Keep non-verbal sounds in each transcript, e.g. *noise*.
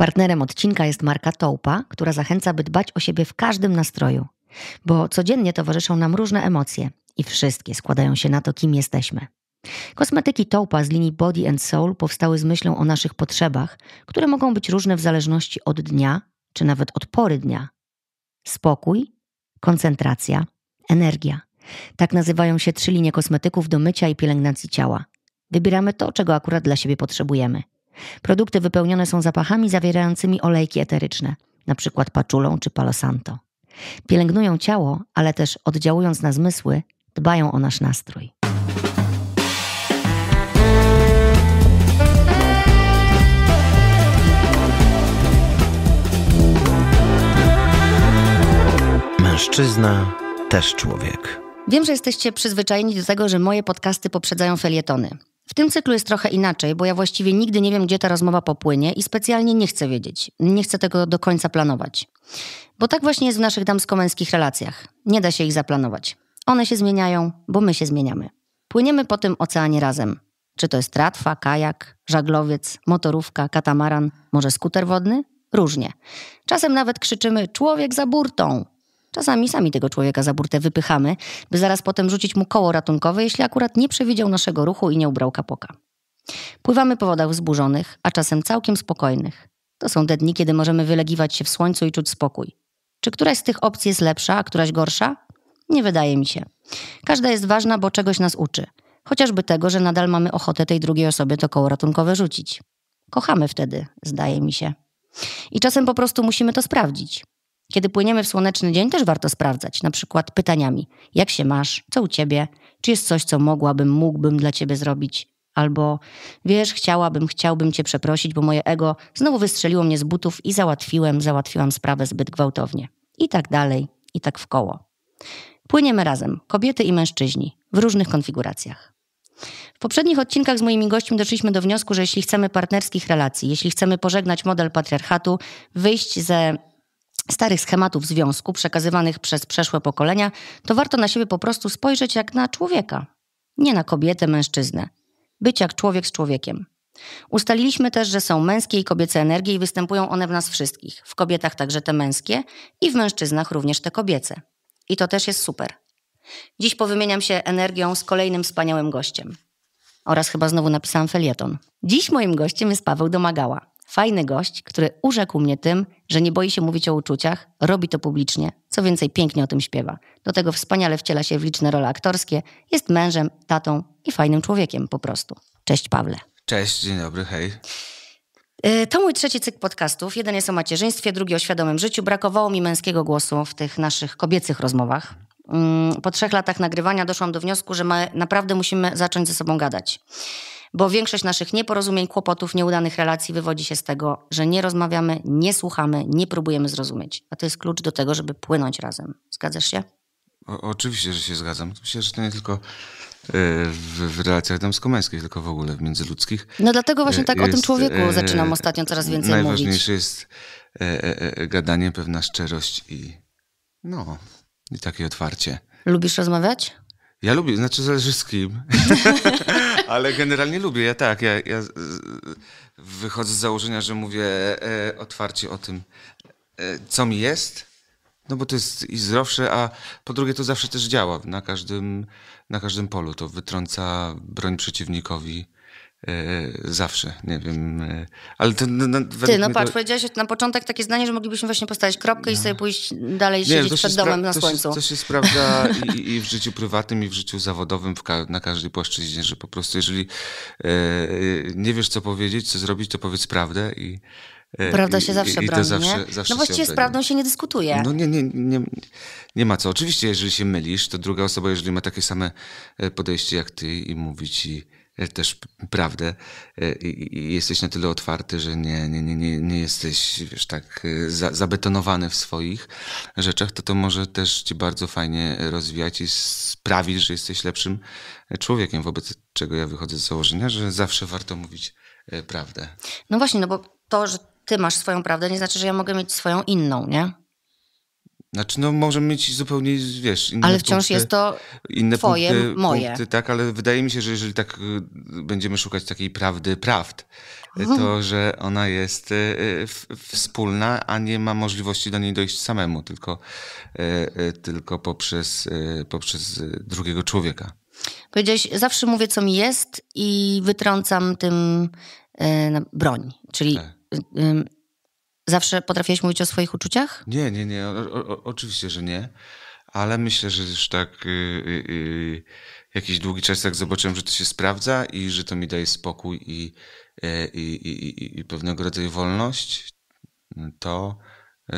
Partnerem odcinka jest marka Toupa, która zachęca, by dbać o siebie w każdym nastroju, bo codziennie towarzyszą nam różne emocje i wszystkie składają się na to, kim jesteśmy. Kosmetyki Toupa z linii Body and Soul powstały z myślą o naszych potrzebach, które mogą być różne w zależności od dnia czy nawet od pory dnia. Spokój, koncentracja, energia. Tak nazywają się trzy linie kosmetyków do mycia i pielęgnacji ciała. Wybieramy to, czego akurat dla siebie potrzebujemy. Produkty wypełnione są zapachami zawierającymi olejki eteryczne, np. paczulą czy palosanto. Pielęgnują ciało, ale też oddziałując na zmysły, dbają o nasz nastrój. Mężczyzna też człowiek. Wiem, że jesteście przyzwyczajeni do tego, że moje podcasty poprzedzają felietony. W tym cyklu jest trochę inaczej, bo ja właściwie nigdy nie wiem, gdzie ta rozmowa popłynie i specjalnie nie chcę wiedzieć. Nie chcę tego do końca planować. Bo tak właśnie jest w naszych damsko-męskich relacjach. Nie da się ich zaplanować. One się zmieniają, bo my się zmieniamy. Płyniemy po tym oceanie razem. Czy to jest tratwa, kajak, żaglowiec, motorówka, katamaran, może skuter wodny? Różnie. Czasem nawet krzyczymy człowiek za burtą, Czasami sami tego człowieka za burtę wypychamy, by zaraz potem rzucić mu koło ratunkowe, jeśli akurat nie przewidział naszego ruchu i nie ubrał kapoka. Pływamy po wodach wzburzonych, a czasem całkiem spokojnych. To są te dni, kiedy możemy wylegiwać się w słońcu i czuć spokój. Czy któraś z tych opcji jest lepsza, a któraś gorsza? Nie wydaje mi się. Każda jest ważna, bo czegoś nas uczy. Chociażby tego, że nadal mamy ochotę tej drugiej osobie to koło ratunkowe rzucić. Kochamy wtedy, zdaje mi się. I czasem po prostu musimy to sprawdzić. Kiedy płyniemy w słoneczny dzień, też warto sprawdzać, na przykład pytaniami: jak się masz, co u ciebie, czy jest coś, co mogłabym, mógłbym dla ciebie zrobić, albo wiesz, chciałabym, chciałbym cię przeprosić, bo moje ego znowu wystrzeliło mnie z butów i załatwiłem, załatwiłam sprawę zbyt gwałtownie. I tak dalej, i tak w koło. Płyniemy razem, kobiety i mężczyźni, w różnych konfiguracjach. W poprzednich odcinkach z moimi gośćmi doszliśmy do wniosku, że jeśli chcemy partnerskich relacji, jeśli chcemy pożegnać model patriarchatu, wyjść ze starych schematów związku przekazywanych przez przeszłe pokolenia, to warto na siebie po prostu spojrzeć jak na człowieka, nie na kobietę, mężczyznę. Być jak człowiek z człowiekiem. Ustaliliśmy też, że są męskie i kobiece energie i występują one w nas wszystkich, w kobietach także te męskie i w mężczyznach również te kobiece. I to też jest super. Dziś powymieniam się energią z kolejnym wspaniałym gościem. Oraz chyba znowu napisałam felieton. Dziś moim gościem jest Paweł Domagała, Fajny gość, który urzekł mnie tym, że nie boi się mówić o uczuciach, robi to publicznie, co więcej pięknie o tym śpiewa. Do tego wspaniale wciela się w liczne role aktorskie, jest mężem, tatą i fajnym człowiekiem po prostu. Cześć Pawle. Cześć, dzień dobry, hej. Y, to mój trzeci cykl podcastów. Jeden jest o macierzyństwie, drugi o świadomym życiu. Brakowało mi męskiego głosu w tych naszych kobiecych rozmowach. Mm, po trzech latach nagrywania doszłam do wniosku, że my naprawdę musimy zacząć ze sobą gadać bo większość naszych nieporozumień, kłopotów, nieudanych relacji wywodzi się z tego, że nie rozmawiamy, nie słuchamy, nie próbujemy zrozumieć. A to jest klucz do tego, żeby płynąć razem. Zgadzasz się? O, oczywiście, że się zgadzam. Myślę, że to nie tylko e, w, w relacjach damsko-męskich, tylko w ogóle w międzyludzkich. No dlatego właśnie e, tak jest, o tym człowieku e, zaczynam ostatnio coraz więcej najważniejsze mówić. Najważniejsze jest gadanie, pewna szczerość i no, i takie otwarcie. Lubisz rozmawiać? Ja lubię, znaczy zależy z kim, *laughs* ale generalnie lubię, ja tak, ja, ja wychodzę z założenia, że mówię e, otwarcie o tym, e, co mi jest, no bo to jest i zdrowsze, a po drugie to zawsze też działa na każdym, na każdym polu, to wytrąca broń przeciwnikowi E, zawsze, nie wiem. E, ale to, no, no Ty, no patrz, to... powiedziałeś na początek takie zdanie, że moglibyśmy właśnie postawić kropkę no. i sobie pójść dalej nie, siedzieć przed domem na to słońcu. Się, to się sprawdza *laughs* i, i, w życiu prywatnym, i w życiu zawodowym, ka na każdej płaszczyźnie, że po prostu jeżeli e, nie wiesz, co powiedzieć, co zrobić, to powiedz prawdę i e, Prawda się zawsze broni, zawsze, nie? Zawsze no właściwie z prawdą się nie dyskutuje. No nie, nie, nie, nie ma co. Oczywiście, jeżeli się mylisz, to druga osoba, jeżeli ma takie same podejście jak ty i mówi ci E, też prawdę e, i jesteś na tyle otwarty, że nie, nie, nie, nie jesteś wiesz, tak e, za, zabetonowany w swoich rzeczach, to to może też ci bardzo fajnie rozwijać i sprawić, że jesteś lepszym człowiekiem, wobec czego ja wychodzę z założenia, że zawsze warto mówić prawdę. No właśnie, no bo to, że ty masz swoją prawdę, nie znaczy, że ja mogę mieć swoją inną, nie? Znaczy, no możemy mieć zupełnie, wiesz, inne Ale wciąż punkty, jest to inne twoje, punkty, moje. Punkty, tak, ale wydaje mi się, że jeżeli tak y, będziemy szukać takiej prawdy prawd, y, to, mhm. że ona jest y, wspólna, a nie ma możliwości do niej dojść samemu, tylko, tylko poprzez, poprzez drugiego człowieka. Powiedziałeś, zawsze mówię, co mi jest i wytrącam tym broń, czyli... Tak Zawsze potrafiłaś mówić o swoich uczuciach? Nie, nie, nie. O, o, oczywiście, że nie. Ale myślę, że już tak y, y, y, jakiś długi czas tak zobaczyłem, że to się sprawdza i że to mi daje spokój i, e, i, i pewnego rodzaju wolność, to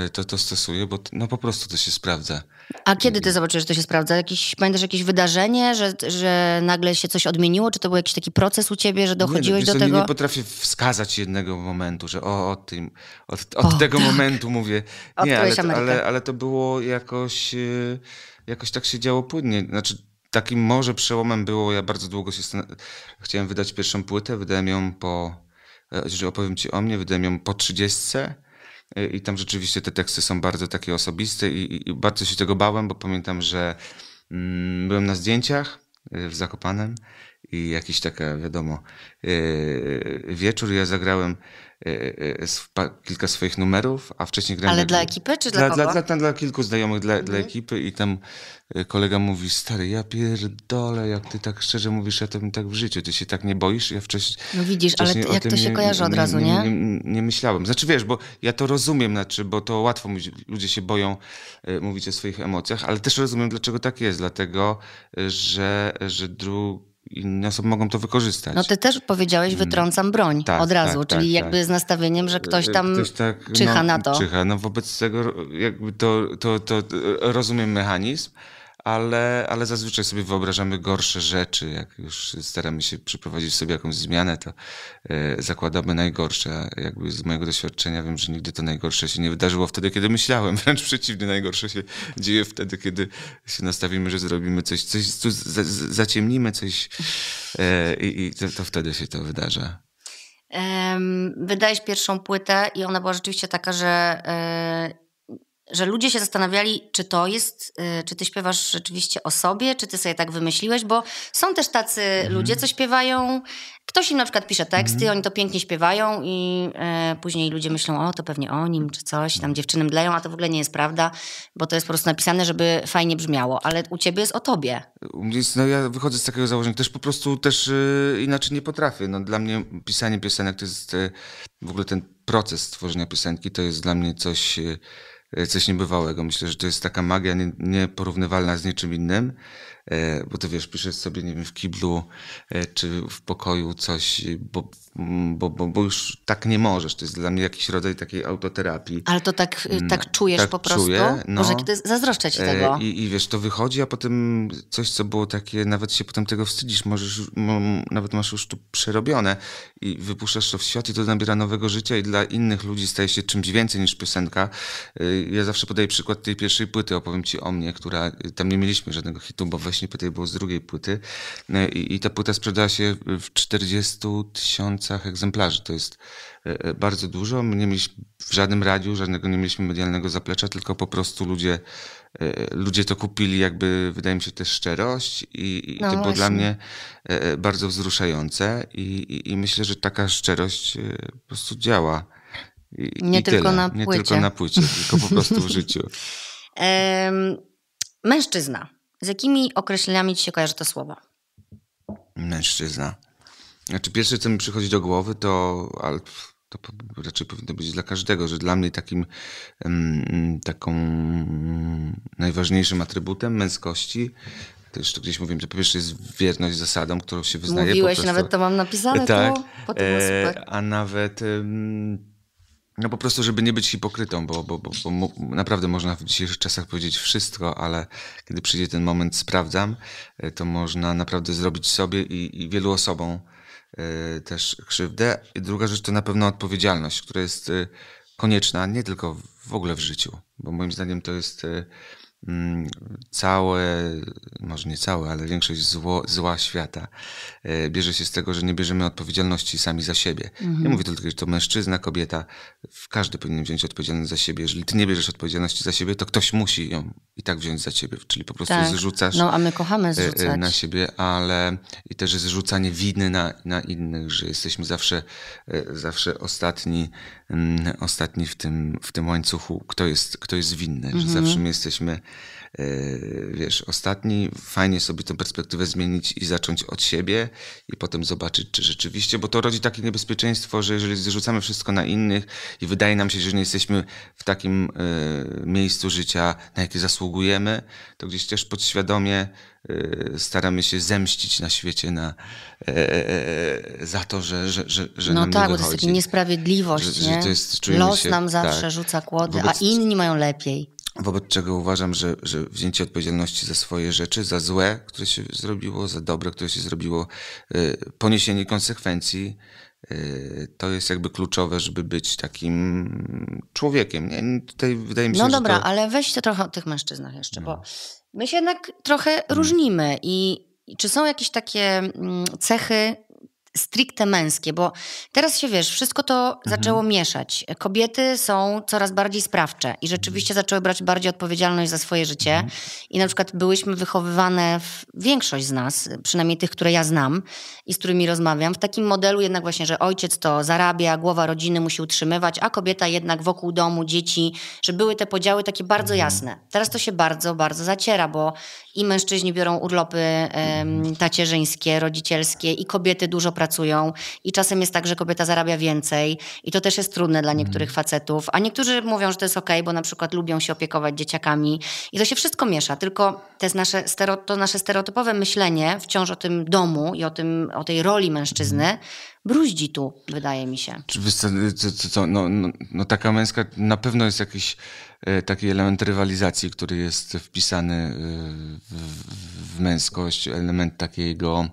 Y, to, to stosuję, bo no po prostu to się sprawdza. A kiedy ty y, zobaczysz, że to się sprawdza? Jakiś, pamiętasz jakieś wydarzenie, że, że nagle się coś odmieniło? Czy to był jakiś taki proces u ciebie, że dochodziłeś nie, do tego? Nie, nie potrafię wskazać jednego momentu, że o, o tym, od, od o, tego tak. momentu mówię. Nie, ale, ale, ale, to było jakoś, y, jakoś tak się działo płynnie. Znaczy takim może przełomem było, ja bardzo długo się stan... chciałem wydać pierwszą płytę, wydałem ją po, e, jeżeli opowiem ci o mnie, wydałem ją po trzydziestce i tam rzeczywiście te teksty są bardzo takie osobiste i, i bardzo się tego bałem, bo pamiętam, że mm, byłem na zdjęciach y, w Zakopanem i jakiś taka, wiadomo, yy, wieczór. Ja zagrałem Y, y, kilka swoich numerów, a wcześniej grałem... Ale dla ekipy czy dla, dla kogo? Dla, dla, kilku znajomych dla, mhm. dla ekipy i tam y, kolega mówi, stary, ja pierdolę, jak ty tak szczerze mówisz, ja to mi tak w życiu, ty się tak nie boisz? Ja wcześniej... No widzisz, wcześniej ale jak to się nie, kojarzy od razu, nie? Nie, nie, nie myślałem. Znaczy wiesz, bo ja to rozumiem, znaczy, bo to łatwo mówić, ludzie się boją mówić o swoich emocjach, ale też rozumiem, dlaczego tak jest, dlatego, że, że drugi inne osoby mogą to wykorzystać. No ty też powiedziałeś, mm. wytrącam broń tak, od razu, tak, czyli tak, jakby tak. z nastawieniem, że ktoś tam ktoś tak, czyha no, na to. Czyha, no wobec tego jakby to, to, to, to rozumiem mechanizm, ale, ale zazwyczaj sobie wyobrażamy gorsze rzeczy. Jak już staramy się przeprowadzić sobie jakąś zmianę, to e, zakładamy najgorsze. Jakby z mojego doświadczenia wiem, że nigdy to najgorsze się nie wydarzyło wtedy, kiedy myślałem. Wręcz przeciwnie, najgorsze się dzieje wtedy, kiedy się nastawimy, że zrobimy coś, coś zaciemnimy coś e, i, i to, to wtedy się to wydarza. Wydajesz pierwszą płytę i ona była rzeczywiście taka, że e, że ludzie się zastanawiali, czy to jest, y, czy ty śpiewasz rzeczywiście o sobie, czy ty sobie tak wymyśliłeś, bo są też tacy mhm. ludzie, co śpiewają. Ktoś im na przykład pisze teksty, mhm. oni to pięknie śpiewają i e, później ludzie myślą, o to pewnie o nim, czy coś, tam dziewczyny mdleją, a to w ogóle nie jest prawda, bo to jest po prostu napisane, żeby fajnie brzmiało, ale u ciebie jest o tobie. No ja wychodzę z takiego założenia, też po prostu też y, inaczej nie potrafię. No, dla mnie pisanie piosenek to jest y, w ogóle ten proces tworzenia piosenki, to jest dla mnie coś... E, coś niebywałego. Myślę, że to jest taka magia nieporównywalna z niczym innym, e, bo to wiesz, piszesz sobie, nie wiem, w kiblu e, czy w pokoju coś, bo Mm, bo, bo, bo już tak nie możesz. To jest dla mnie jakiś rodzaj takiej autoterapii. Ale to tak, y, mm, tak czujesz tak po prostu? Czuję, no. Może kiedyś zazdroszczę ci e, tego. I, I wiesz, to wychodzi, a potem coś, co było takie, nawet się potem tego wstydzisz, możesz, nawet masz już to przerobione i wypuszczasz to w świat i to nabiera nowego życia i dla innych ludzi staje się czymś więcej niż piosenka. E, ja zawsze podaję przykład tej pierwszej płyty, opowiem ci o mnie, która, y, tam nie mieliśmy żadnego hitu, bo właśnie tej było z drugiej płyty e, i, i ta płyta sprzedała się w 40 tysiąc tysiącach egzemplarzy. To jest e, e, bardzo dużo. My nie mieliśmy w żadnym radiu, żadnego nie mieliśmy medialnego zaplecza, tylko po prostu ludzie, e, ludzie to kupili, jakby wydaje mi się też szczerość i, i no to właśnie. było dla mnie bardzo wzruszające I, i, i, myślę, że taka szczerość po prostu działa. I, nie, tylko na płycie. nie tylko na płycie, tylko po prostu w życiu. *laughs* Mężczyzna. Z jakimi określeniami ci się kojarzy to słowo? Mężczyzna. Znaczy pierwsze, co mi przychodzi do głowy, to, ale to raczej powinno być dla każdego, że dla mnie takim taką mm, najważniejszym atrybutem męskości to to gdzieś mówiłem, to po pierwsze jest wierność zasadom, którą się wyznaje. Mówiłeś, prostu... nawet to mam napisane tak, tu, potem e, A nawet no po prostu, żeby nie być hipokrytą, bo, bo, bo, bo, naprawdę można w dzisiejszych czasach powiedzieć wszystko, ale kiedy przyjdzie ten moment sprawdzam, e, to można naprawdę zrobić sobie i, i wielu osobom Y, też krzywdę. I druga rzecz to na pewno odpowiedzialność, która jest y, konieczna nie tylko w ogóle w życiu, bo moim zdaniem to jest y, Mm, całe, może nie całe, ale większość zło, zła świata e, bierze się z tego, że nie bierzemy odpowiedzialności sami za siebie. Mhm. Nie mówię tylko, że to mężczyzna, kobieta, każdy powinien wziąć odpowiedzialność za siebie. Jeżeli ty nie bierzesz odpowiedzialności za siebie, to ktoś musi ją i tak wziąć za ciebie, czyli po prostu tak. zrzucasz no, a my kochamy e, e, zrzucać. na siebie, ale i też zrzucanie winy na, na innych, że jesteśmy zawsze, zawsze ostatni, mm, ostatni w tym, w tym łańcuchu, kto jest, kto jest winny, mhm. że zawsze my jesteśmy E, wiesz, ostatni, fajnie sobie tę perspektywę zmienić i zacząć od siebie i potem zobaczyć, czy rzeczywiście, bo to rodzi takie niebezpieczeństwo, że jeżeli zrzucamy wszystko na innych i wydaje nam się, że nie jesteśmy w takim e, miejscu życia, na jakie zasługujemy, to gdzieś też podświadomie e, staramy się zemścić na świecie na, za to, że, że, że, że no nam tak, nie No tak, bo to jest takie niesprawiedliwość, że, nie? Że to jest, Los się, nam tak, zawsze tak, rzuca kłody, a inni mają lepiej. Wobec czego uważam, że, że wzięcie odpowiedzialności za swoje rzeczy, za złe, które się zrobiło, za dobre, które się zrobiło, y, poniesienie konsekwencji, y, to jest jakby kluczowe, żeby być takim człowiekiem. Nie? Tutaj wydaje mi się, no dobra, to... ale weź to trochę o tych mężczyznach jeszcze, no. bo my się jednak trochę hmm. różnimy i czy są jakieś takie mm, cechy, stricte męskie, bo teraz się wiesz, wszystko to mhm. zaczęło mieszać. Kobiety są coraz bardziej sprawcze i rzeczywiście zaczęły brać bardziej odpowiedzialność za swoje życie. Mhm. I na przykład byłyśmy wychowywane, w, większość z nas, przynajmniej tych, które ja znam i z którymi rozmawiam, w takim modelu jednak właśnie, że ojciec to zarabia, głowa rodziny musi utrzymywać, a kobieta jednak wokół domu, dzieci, że były te podziały takie bardzo mhm. jasne. Teraz to się bardzo, bardzo zaciera, bo i mężczyźni biorą urlopy um, tacierzyńskie, rodzicielskie i kobiety dużo pracują pracują i czasem jest tak, że kobieta zarabia więcej i to też jest trudne dla mm. niektórych mm. facetów, a niektórzy mówią, że to jest okej, okay, bo na przykład lubią się opiekować dzieciakami i to się wszystko miesza, tylko to, jest nasze, to nasze stereotypowe myślenie wciąż o tym domu i o, tym, o tej roli mężczyzny mm bruździ tu, wydaje mi się. Czy co, co, co, no, no, no, taka męska na pewno jest jakiś e, taki element rywalizacji, który jest wpisany e, w, w męskość, element takiego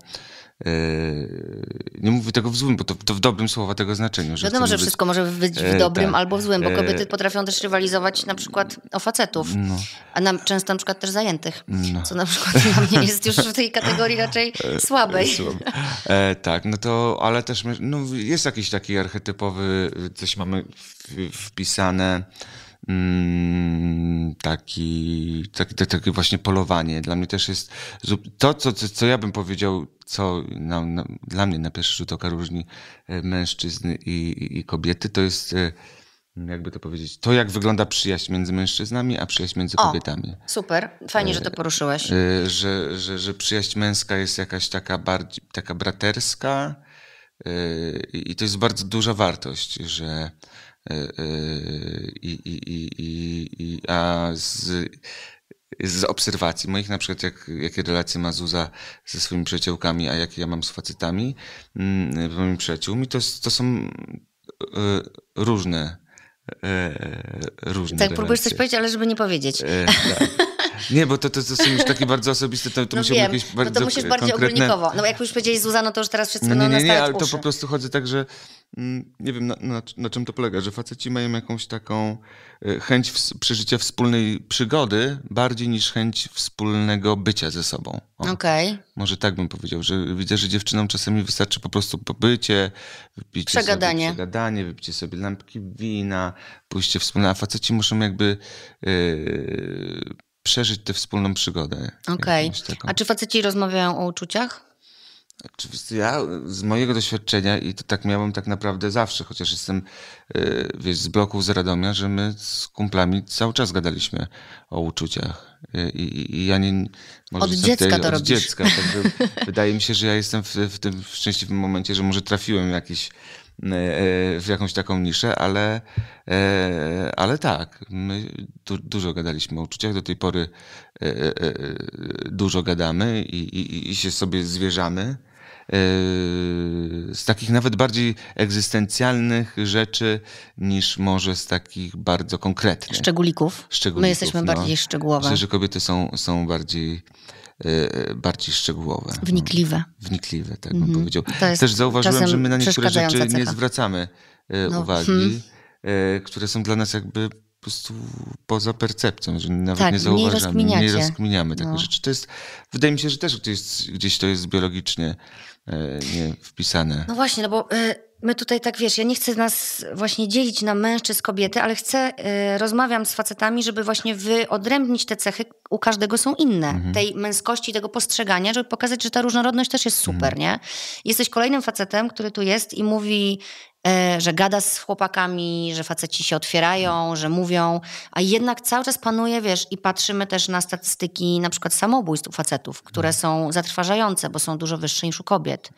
Yy, nie mówię tego w złym, bo to, to w dobrym słowa tego znaczeniu. Że Wiadomo, no że być... wszystko może być w e, dobrym e, albo w złym, bo e, kobiety e, potrafią też rywalizować na przykład o facetów, no. a nam często na przykład też zajętych, no. co na przykład dla mnie jest już w tej kategorii raczej *laughs* e, słabej. E, tak, no to, ale też no, jest jakiś taki archetypowy, coś mamy wpisane, Mm, taki, taki, tak, takie właśnie polowanie. Dla mnie też jest to, co, co ja bym powiedział, co dla mnie na pierwszy rzut oka różni e, mężczyzny i, i, i kobiety, to jest e, jakby to powiedzieć, to jak wygląda przyjaźń między mężczyznami, a przyjaźń między o, kobietami. Super, fajnie, że to e, poruszyłeś. Że, że, że, że przyjaźń męska jest jakaś taka bardziej, taka braterska i to jest bardzo duża wartość, że Y, y, I, i, i, a z, z obserwacji moich, na przykład jak, jakie relacje ma Zuza ze swoimi przyjaciółkami, a jakie ja mam z facetami, mm, moimi przyjaciółmi, to, to są y, różne e, różne Tak, relacje. próbujesz coś powiedzieć, ale żeby nie powiedzieć. E, tak. Nie, bo to, to, to, są już takie bardzo osobiste, to, to no musiałbym jakieś bardzo no to musisz bardziej konkretne... ogólnikowo. No jak już powiedzieli Zuza, no to już teraz wszystko no, nie, nie, nie, ale uszy. to po prostu chodzi tak, że Mm, nie wiem na, na, na, czym to polega, że faceci mają jakąś taką e, chęć w, przeżycia wspólnej przygody bardziej niż chęć wspólnego bycia ze sobą. Okej. Okay. Może tak bym powiedział, że widzę, że dziewczynom czasami wystarczy po prostu pobycie, wypicie przegadanie. Sobie, przegadanie, wypicie sobie lampki wina, pójście wspólne, a faceci muszą jakby... Yy, przeżyć tę wspólną przygodę. Okej. Okay. A czy faceci rozmawiają o uczuciach? Oczywiście ja z mojego doświadczenia i to tak miałem tak naprawdę zawsze, chociaż jestem e, wiesz, z bloków z Radomia, że my z kumplami cały czas gadaliśmy o uczuciach. E, I, i, i ja nie... Może od dziecka to od robisz. dziecka, także *laughs* wydaje mi się, że ja jestem w, w tym szczęśliwym momencie, że może trafiłem jakiś e, w jakąś taką niszę, ale, ale tak, my du dużo gadaliśmy o uczuciach, do tej pory dużo gadamy i, i, i się sobie zwierzamy. Y, z takich nawet bardziej egzystencjalnych rzeczy niż może z takich bardzo konkretnych. Szczególików. Szczególików My jesteśmy no. bardziej szczegółowe. Myślę, że kobiety są, są bardziej y, bardziej szczegółowe. No. Wnikliwe. Wnikliwe, tak bym mm -hmm. powiedział. Też zauważyłem, że my na niektóre rzeczy cecha. nie zwracamy y, no, uwagi, hmm. które są dla nas jakby prostu poza percepcją, że nawet tak, nie zauważamy, nie, rozkminiamy takich no. rzeczy. To jest, wydaje mi się, że też gdzieś, gdzieś to jest biologicznie e, nie, wpisane. No właśnie, no bo e, my tutaj tak wiesz, ja nie chcę nas właśnie dzielić na mężczyzn, kobiety, ale chcę, e, rozmawiam z facetami, żeby właśnie wyodrębnić te cechy, u każdego są inne, mhm. tej męskości, tego postrzegania, żeby pokazać, że ta różnorodność też jest super, mhm. nie? Jesteś kolejnym facetem, który tu jest i mówi, E, że gada z chłopakami, że faceci się otwierają, że mówią, a jednak cały czas panuje, wiesz, i patrzymy też na statystyki na przykład samobójstw u facetów, które mhm. są zatrważające, bo są dużo wyższe niż u kobiet.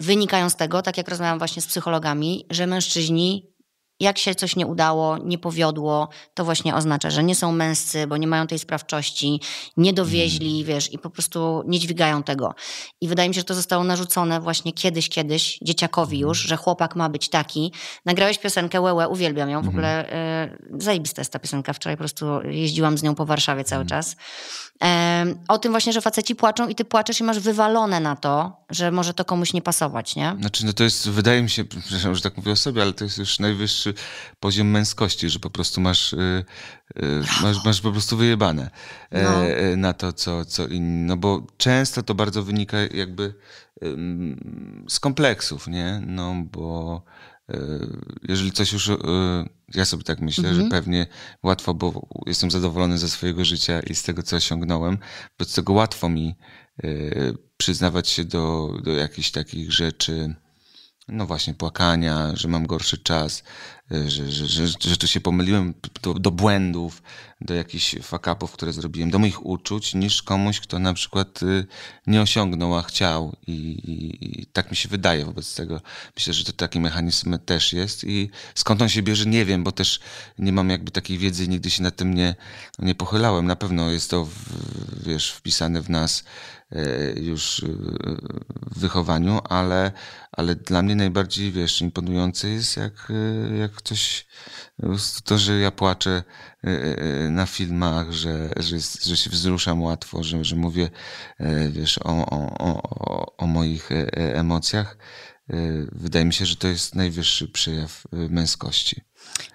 Wynikają z tego, tak jak rozmawiam właśnie z psychologami, że mężczyźni jak się coś nie udało, nie powiodło, to właśnie oznacza, że nie są męscy, bo nie mają tej sprawczości, nie dowieźli, mm. wiesz, i po prostu nie dźwigają tego. I wydaje mi się, że to zostało narzucone właśnie kiedyś, kiedyś dzieciakowi mm. już, że chłopak ma być taki. Nagrałeś piosenkę Łełe, uwielbiam ją, w mhm. ogóle y, zajebista jest ta piosenka, wczoraj po prostu jeździłam z nią po Warszawie cały mm. czas o tym właśnie, że faceci płaczą i ty płaczesz i masz wywalone na to, że może to komuś nie pasować, nie? Znaczy, no to jest, wydaje mi się, *laughs* przepraszam, że tak mówię o sobie, ale to jest już najwyższy poziom męskości, że po prostu masz, yy, yy, masz, masz po prostu wyjebane e, no. yy, na to, co, co inni. No bo często to bardzo wynika jakby z kompleksów, nie? No bo E, jeżeli coś już, e, ja sobie tak myślę, mhm. że pewnie łatwo, bo jestem zadowolony ze swojego życia i z tego, co osiągnąłem, wobec tego łatwo mi e, przyznawać się do, do jakichś takich rzeczy, no właśnie, płakania, że mam gorszy czas, y, że, że, że, że tu się pomyliłem do, do błędów, do jakichś fakapów, które zrobiłem, do moich uczuć, niż komuś, kto na przykład y, nie osiągnął, a chciał. I, i, I, tak mi się wydaje wobec tego. Myślę, że to taki mechanizm też jest. I skąd on się bierze, nie wiem, bo też nie mam jakby takiej wiedzy i nigdy się nad tym nie, nie pochylałem. Na pewno jest to, w, wiesz, wpisane w nas E, już e, w wychowaniu, ale, ale dla mnie najbardziej, wiesz, imponujące jest, jak, e, jak ktoś, to, że ja płaczę na filmach, że, że, że się wzruszam łatwo, że, że mówię, wiesz, o, o, o, o moich emocjach. Wydaje mi się, że to jest najwyższy przejaw męskości.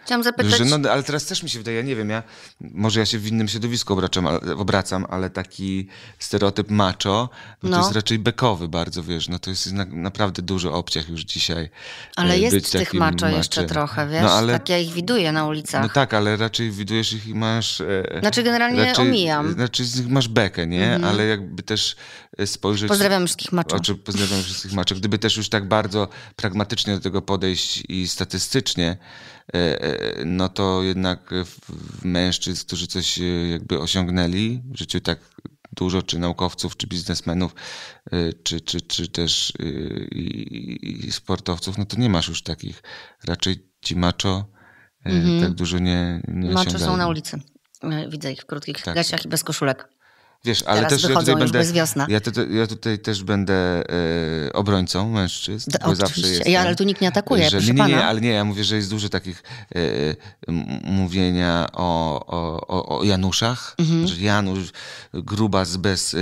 Chciałam zapytać... Że, no, ale teraz też mi się wydaje, ja nie wiem, ja, może ja się w innym środowisku obracam, ale, obracam, ale taki stereotyp macho, no. to no. jest raczej bekowy bardzo, wiesz, no to jest na, naprawdę dużo obciach już dzisiaj. Ale e, jest tych macho jeszcze trochę, no, wiesz, no, ale, tak ja ich widuję na ulicach. No tak, ale raczej widujesz ich i masz... E, znaczy generalnie raczej, omijam. Znaczy masz bekę, nie? Mhm. Ale jakby też e, spojrzeć... Pozdrawiam wszystkich macho. Oczy, pozdrawiam wszystkich macho. Gdyby też już tak bardzo pragmatycznie do tego podejść i statystycznie, E, e, no to jednak mężczyzn, którzy coś e, jakby osiągnęli w życiu tak dużo, czy naukowców, czy biznesmenów, czy, czy, czy też i, i sportowców, no to nie masz już takich. Raczej ci macho mhm. tak dużo nie, nie Macho są na ulicy. Widzę ich w krótkich tak. i bez koszulek. Wiesz, ale Teraz też ja tutaj będę. Ja, te, ja, tutaj też będę e, obrońcą mężczyzn. To, zawsze ja, ale tu nikt nie atakuje. Że, nie, nie, nie, ale nie, ja mówię, że jest dużo takich e, mówienia o, o, o Januszach. Mhm. Że Janusz, grubas bez, e,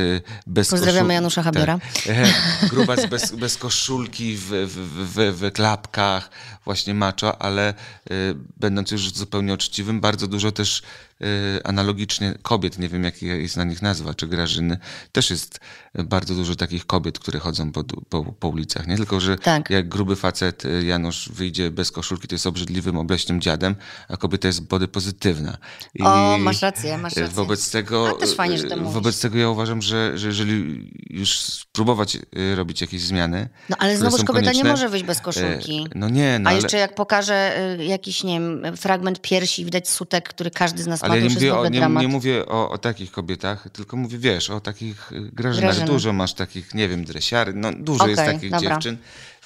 bez Pozdrawiamy koszul... Janusza Habiera, Tak. grubas bez, bez koszulki w, w, w, w klapkach właśnie macho, ale y, będąc już zupełnie uczciwym, bardzo dużo też y, analogicznie kobiet, nie wiem jaki jest na nich nazwa, czy Grażyny, też jest bardzo dużo takich kobiet, które chodzą po, po, po ulicach. Nie tylko, że tak. jak gruby facet y, Janusz wyjdzie bez koszulki, to jest obrzydliwym, obleśnym dziadem, a kobieta jest body pozytywna. I o, masz rację, masz rację. Wobec tego, a, też fajnie, że to mówisz. wobec tego ja uważam, że, że jeżeli już spróbować robić jakieś zmiany. No ale znowuż kobieta nie może wyjść bez koszulki. No nie, no, jeszcze jak pokażę y, jakiś, nie wiem, fragment piersi, widać sutek, który każdy z nas ale ma, nie mówię, o, nie, nie, mówię o, o, takich kobietach, tylko mówię, wiesz, o takich y, grażynach. Grażyny. Dużo masz takich, nie wiem, dresiary, no dużo okay, jest takich dobra. dziewczyn.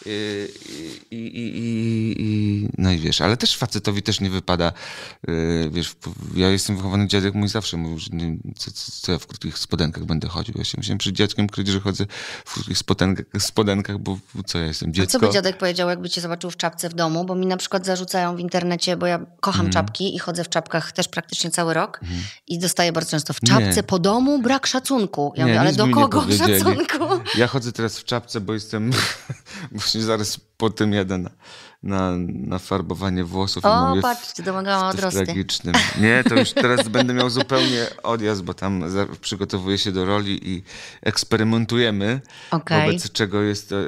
Yy, I, i, i, i, no i wiesz, ale też facetowi też nie wypada. Yy, wiesz, ja jestem wychowany dziadek mój zawsze mówił, że nie, co, co, ja w krótkich spodenkach będę chodził. Ja się musiałem przed dziadkiem kryć, że chodzę w krótkich spodenkach, bo co ja jestem dziecko. A co by dziadek powiedział, jakby cię zobaczył w czapce w domu? Bo mi na przykład zarzucają w internecie, bo ja kocham mm. czapki i chodzę w czapkach też praktycznie cały rok mm. i dostaję bardzo często w czapce nie. po domu brak szacunku. Ja nie, mówię, ale do kogo szacunku? Ja chodzę teraz w czapce, bo jestem... *laughs* właśnie zaraz po tym jeden na, na farbowanie włosów. O, patrzcie, domagałam odrosty. tragicznym. Nie, to już teraz będę miał zupełnie odjazd, bo tam przygotowuję się do roli i eksperymentujemy. Okay. Wobec czego jest to, e,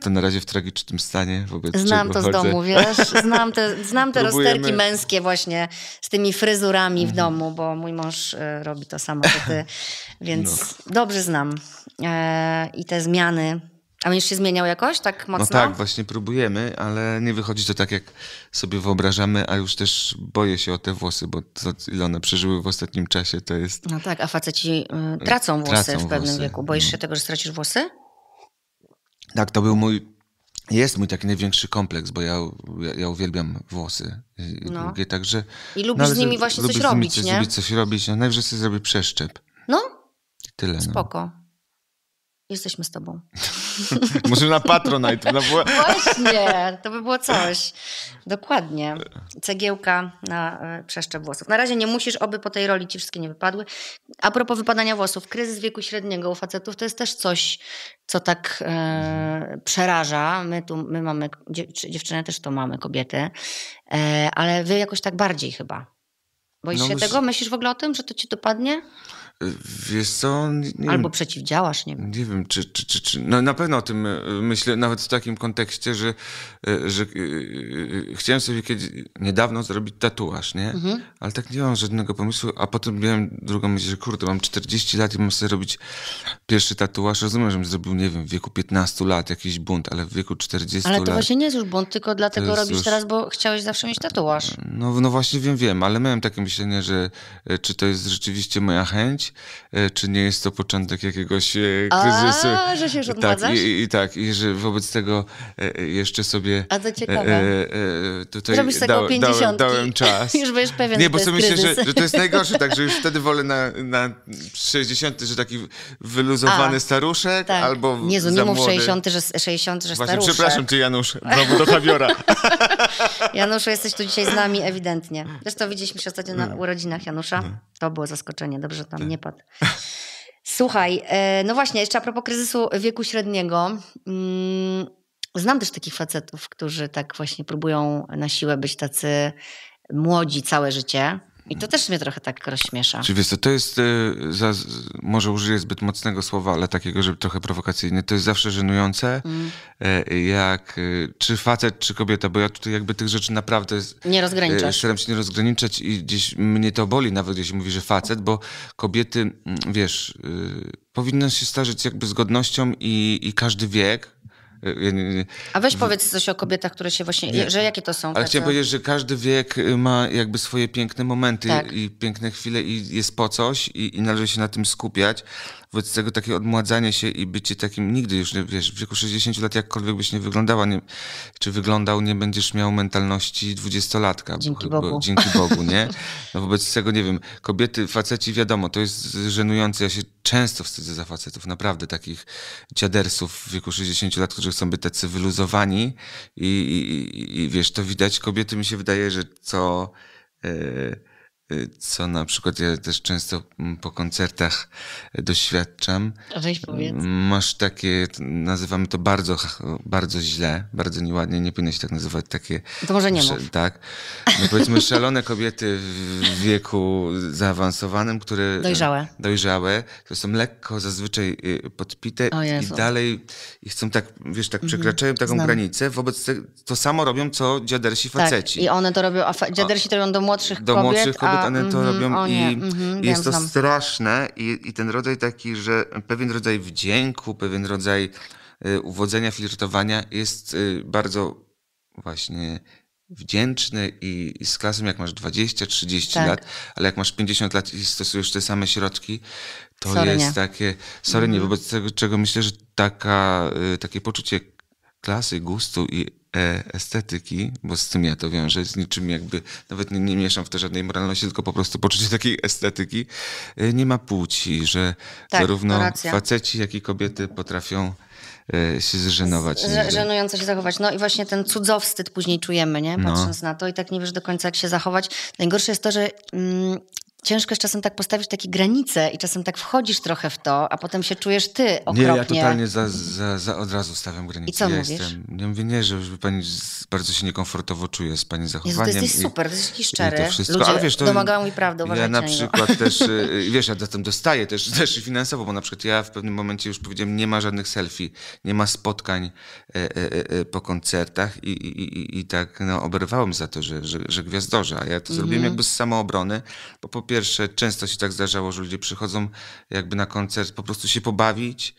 to na razie w tragicznym stanie. Wobec znam to z domu, wiesz? Znam te, znam te rozterki męskie właśnie z tymi fryzurami w mhm. domu, bo mój mąż e, robi to samo, co ty. *laughs* Więc no. dobrze znam. E, I te zmiany a będziesz się zmieniał jakoś tak no mocno? No tak, właśnie próbujemy, ale nie wychodzi to tak, jak sobie wyobrażamy, a już też boję się o te włosy, bo to, ile one przeżyły w ostatnim czasie, to jest... No tak, a faceci y, tracą włosy tracą w pewnym włosy. wieku. Boisz no. się tego, że stracisz włosy? Tak, to był mój jest mój taki największy kompleks, bo ja, ja, ja uwielbiam włosy no. długie, także... I lubisz no, z nimi właśnie coś robić, coś, nie? Lubię coś robić, no najwyżej sobie zrobię przeszczep. No. Tyle, no. Spoko. No. Jesteśmy z tobą. *laughs* *laughs* Może na Patronite. na Właśnie, to by było coś. Dokładnie. Cegiełka na e, przeszczep włosów. Na razie nie musisz, oby po tej roli ci wszystkie nie wypadły. A propos wypadania włosów, kryzys wieku średniego u facetów to jest też coś, co tak e, przeraża. My tu, my mamy, dziewczyny też to mamy, kobiety, e, ale wy jakoś tak bardziej chyba. Boisz no, się tego? Myślisz w ogóle o tym, że to ci dopadnie? Wiesz co? Nie, Albo przeciwdziałasz, nie wiem. Nie wiem, czy, czy, czy, czy. No, na pewno o tym e, myślę, nawet w takim kontekście, że, e, że e, chciałem sobie kiedyś, niedawno zrobić tatuaż, nie? Mhm. Ale tak nie mam żadnego pomysłu, a potem miałem drugą myśl, że kurde, mam 40 lat i mam sobie robić pierwszy tatuaż. Rozumiem, żebym zrobił, nie wiem, w wieku 15 lat jakiś bunt, ale w wieku 40 lat... Ale to lat, właśnie nie jest już bunt, tylko dlatego robisz już... teraz, bo chciałeś zawsze mieć tatuaż. No, no właśnie wiem, wiem, ale miałem takie myślenie, że czy to jest rzeczywiście moja chęć, E, czy nie jest to początek jakiegoś e, kryzysu? A, że się już odmładzasz? tak, i, i, tak, i że wobec tego e, jeszcze sobie... A to ciekawe. E, tutaj Zrobisz tego dałem, dałem, dałem czas. *laughs* już będziesz pewien, Nie, bo sobie myślę, że, że, to jest *laughs* najgorsze, tak, że już wtedy wolę na, na 60, że taki wyluzowany A, staruszek tak. albo Nie, za mimo 60, że, 60, że Właśnie, przepraszam ty Janusz, znowu do kawiora. *laughs* *laughs* Januszu, jesteś tu dzisiaj z nami ewidentnie. Zresztą widzieliśmy się ostatnio na no. urodzinach Janusza. Mhm. To było zaskoczenie, dobrze tam tak. nie padł. Słuchaj, e, no właśnie, jeszcze a propos kryzysu wieku średniego. Mm, znam też takich facetów, którzy tak właśnie próbują na siłę być tacy młodzi całe życie. I to też mnie trochę tak rozśmiesza. Czy wiesz to jest, e, za, może użyję zbyt mocnego słowa, ale takiego, żeby trochę prowokacyjnie, to jest zawsze żenujące, mm. E, jak e, czy facet, czy kobieta, bo ja tutaj jakby tych rzeczy naprawdę... Nie rozgraniczać. Staram się nie rozgraniczać i gdzieś mnie to boli, nawet jeśli mówi, że facet, bo kobiety, mm, wiesz, powinno się starzyć jakby z godnością i, i każdy wiek, a weź powiedz coś o kobietach, które się właśnie, nie. że jakie to są? Ale tacy? chciałem powiedzieć, że każdy wiek y, ma jakby swoje piękne momenty tak. i piękne chwile i jest po coś i, i należy się na tym skupiać wobec tego takie odmładzanie się i bycie takim nigdy już, nie, wiesz, w wieku 60 lat jakkolwiek byś nie wyglądała, nie, czy wyglądał, nie będziesz miał mentalności dwudziestolatka. Dzięki bo, Bogu. Bo, dzięki Bogu, nie? *laughs* No wobec tego, nie wiem, kobiety, faceci, wiadomo, to jest żenujące. Ja się często wstydzę za facetów, naprawdę takich dziadersów w wieku 60 lat, którzy chcą być tacy wyluzowani i, i, i, i wiesz, to widać. Kobiety mi się wydaje, że co... Yy, Y, co na przykład ja też często mm, po koncertach doświadczam. A weź powiedz. Mm, masz takie, nazywamy to bardzo, bardzo źle, bardzo nieładnie, nie powinno się tak nazywać, takie... No to może nie mów. Tak. No powiedzmy szalone kobiety w wieku zaawansowanym, które... E, dojrzałe. Dojrzałe, które są lekko zazwyczaj y, podpite i dalej i chcą tak, wiesz, tak mhm. przekraczają mhm. taką Znam. granicę, wobec tego to samo robią, co dziadersi tak, faceci. Tak. I one to robią, a dziadersi to robią do młodszych do kobiet, młodszych kobiet one to mm, robią i, mm, jest wiem, to znam. straszne i, i ten rodzaj taki, że pewien rodzaj wdzięku, pewien rodzaj y, uwodzenia, flirtowania jest y, bardzo właśnie wdzięczny i, i, z klasą, jak masz 20-30 tak. lat, ale jak masz 50 lat i stosujesz te same środki, to sorry jest nie. takie, sorry mm. nie, mhm. wobec tego, czego myślę, że taka, y, takie poczucie klasy, gustu i E, estetyki, bo z tym ja to wiążę, z niczym jakby, nawet nie, nie mieszam w to żadnej moralności, tylko po prostu poczucie takiej estetyki, e, nie ma płci, że tak, zarówno faceci, jak i kobiety potrafią e, się zżenować. żenująco się zachować. No i właśnie ten cudzowstyd później czujemy, nie? No. Patrząc no. na to i tak nie wiesz do końca, jak się zachować. Najgorsze jest to, że mm, ciężko jest czasem tak postawić takie granice i czasem tak wchodzisz trochę w to, a potem się czujesz ty okropnie. Nie, ja totalnie za, za, za od razu stawiam granice. I co ja mówisz? Jestem, nie mówię, nie, że pani bardzo się niekomfortowo czuje z pani zachowaniem. Jezu, ty jesteś super, ty jesteś szczery. to wszystko. Ludzie ale wiesz, to, domagają mi prawdy, uważajcie Ja na, przykład *laughs* też, y, y, wiesz, ja zatem dostaję też, *laughs* też finansowo, bo na przykład ja w pewnym momencie już powiedziałem, nie ma żadnych selfie, nie ma spotkań e, e, e, e po koncertach i, i, i, i tak no, oberwałem za to, że, że, że gwiazdorze, a ja to mhm. zrobiłem jakby z samoobrony, bo po pierwsze, często się tak zdarzało, że ludzie przychodzą jakby na koncert po prostu się pobawić,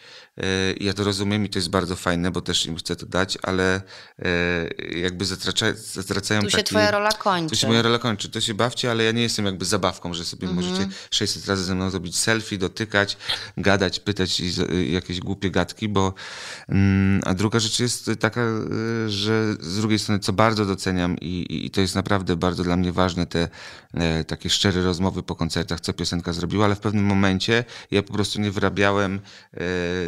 ja to rozumiem i to jest bardzo fajne, bo też im chcę to dać, ale e, jakby zatraca, zatracają Tu się taki, twoja rola kończy. Tu się moja rola kończy. To się bawcie, ale ja nie jestem jakby zabawką, że sobie mm -hmm. możecie 600 razy ze mną zrobić selfie, dotykać, gadać, pytać i y, jakieś głupie gadki, bo mm, a druga rzecz jest taka, y, że z drugiej strony, co bardzo doceniam i, i to jest naprawdę bardzo dla mnie ważne, te e, takie szczere rozmowy po koncertach, co piosenka zrobiła, ale w pewnym momencie ja po prostu nie wyrabiałem e,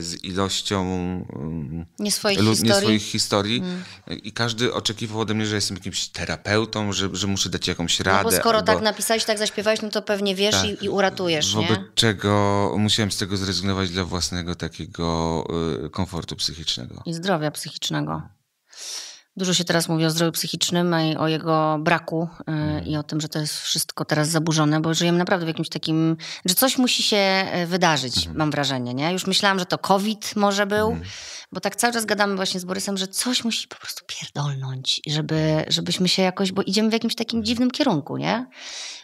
z ilością mm, nie swoich historii, nie swoich historii. Mm. i każdy oczekiwał ode mnie, że jestem jakimś terapeutą, że, że muszę dać jakąś radę. No bo skoro tak albo... tak napisałeś, tak zaśpiewałeś, no to pewnie wiesz tak, i, i, uratujesz, Wobec nie? czego musiałem z tego zrezygnować dla własnego takiego y, komfortu psychicznego. I zdrowia psychicznego. Dużo się teraz mówi o zdrowiu psychicznym, o jego braku e, mm. i o tym, że to jest wszystko teraz zaburzone, bo żyjemy naprawdę w jakimś takim, że coś musi się e, wydarzyć, mhm. mam wrażenie. Nie? Już myślałam, że to COVID może był, mhm. bo tak cały czas gadamy właśnie z Borysem, że coś musi po prostu pierdolnąć, żeby, żebyśmy się jakoś, bo idziemy w jakimś takim mhm. dziwnym kierunku, nie?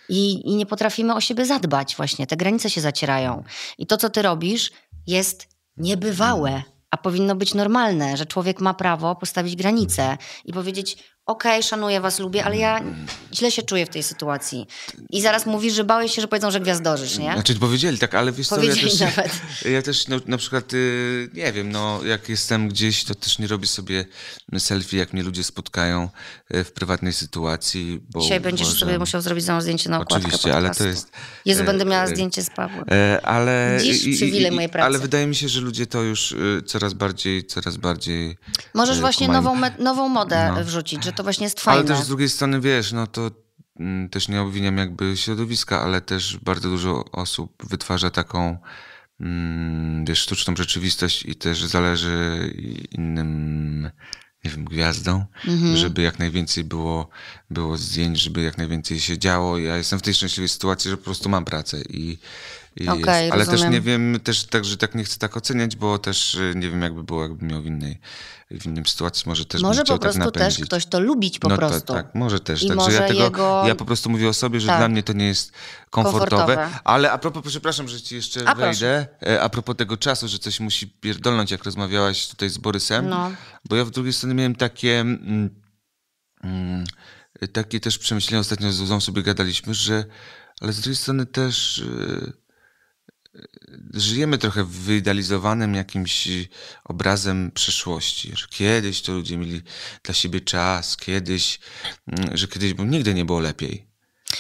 I, I nie potrafimy o siebie zadbać właśnie, te granice się zacierają. I to, co ty robisz, jest niebywałe a powinno być normalne, że człowiek ma prawo postawić granice mhm. i powiedzieć: okej, okay, szanuję was, lubię, ale ja mm. źle się czuję w tej sytuacji. I zaraz mówisz, że bałeś się, że powiedzą, że gwiazdorzysz, nie? Znaczy powiedzieli tak, ale wiesz powiedzieli co, ja też, nawet. *laughs* Ja też no, na przykład, y, nie wiem, no jak jestem gdzieś, to też nie robię sobie selfie, jak mnie ludzie spotkają y, w prywatnej sytuacji, bo Dzisiaj będziesz uważam... sobie musiał zrobić ze zdjęcie na okładkę Oczywiście, podcastu. ale to jest... Jezu, e, będę miała e, zdjęcie z Pawłem. E, ale... Dziś przywilej mojej pracy. Ale wydaje mi się, że ludzie to już y, coraz bardziej, coraz bardziej... Możesz właśnie nową, nową modę no. wrzucić, że to to właśnie jest fajne. Ale też z drugiej strony, wiesz, no to m, mm, też nie obwiniam jakby środowiska, ale też bardzo dużo osób wytwarza taką m, mm, wiesz, sztuczną rzeczywistość i też zależy innym nie wiem, gwiazdą, mhm. żeby jak najwięcej było, było zdjęć, żeby jak najwięcej się działo. Ja jestem w tej szczęśliwej sytuacji, że po prostu mam pracę i Okay, ale też nie wiem, też także tak nie chcę tak oceniać, bo też y, nie wiem, jakby było, jakby miał w innej, w innej sytuacji. Może też Może po tak prostu tak też ktoś to lubić po no, tak, prostu. tak, może też. I także może ja, tego, jego... ja po prostu mówię o sobie, że tak. dla mnie to nie jest komfortowe. komfortowe. Ale a propos, przepraszam, że ci jeszcze a wejdę. Proszę. E, a propos tego czasu, że coś musi pierdolnąć, jak rozmawiałaś tutaj z Borysem. No. Bo ja w drugiej strony miałem takie... Mm, mm takie też przemyślenie, ostatnio z Zuzą sobie gadaliśmy, że ale z drugiej strony też y, żyjemy trochę wyidealizowanym jakimś obrazem przeszłości, że kiedyś to ludzie mieli dla siebie czas, kiedyś, mm, że kiedyś, bo nigdy nie było lepiej.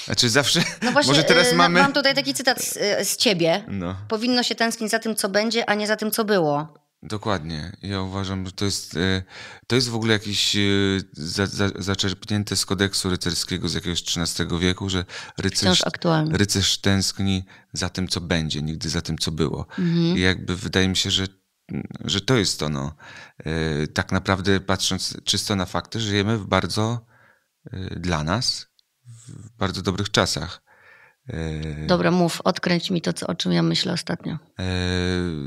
Znaczy zawsze, no właśnie, *laughs* może teraz y, mamy... Mam tutaj taki cytat z, y, z ciebie. No. Powinno się tęsknić za tym, co będzie, a nie za tym, co było. Dokładnie. Ja uważam, że to jest, e, to jest w ogóle jakiś e, za, za, zaczerpnięte z kodeksu rycerskiego z jakiegoś XIII wieku, że rycerz, rycerz tęskni za tym, co będzie, nigdy za tym, co było. Mhm. I jakby wydaje mi się, że, że to jest ono. E, tak naprawdę patrząc czysto na fakty, żyjemy w bardzo dla nas, w bardzo dobrych czasach. Dobra, mów, odkręć mi to, co, o czym ja myślę ostatnio. E,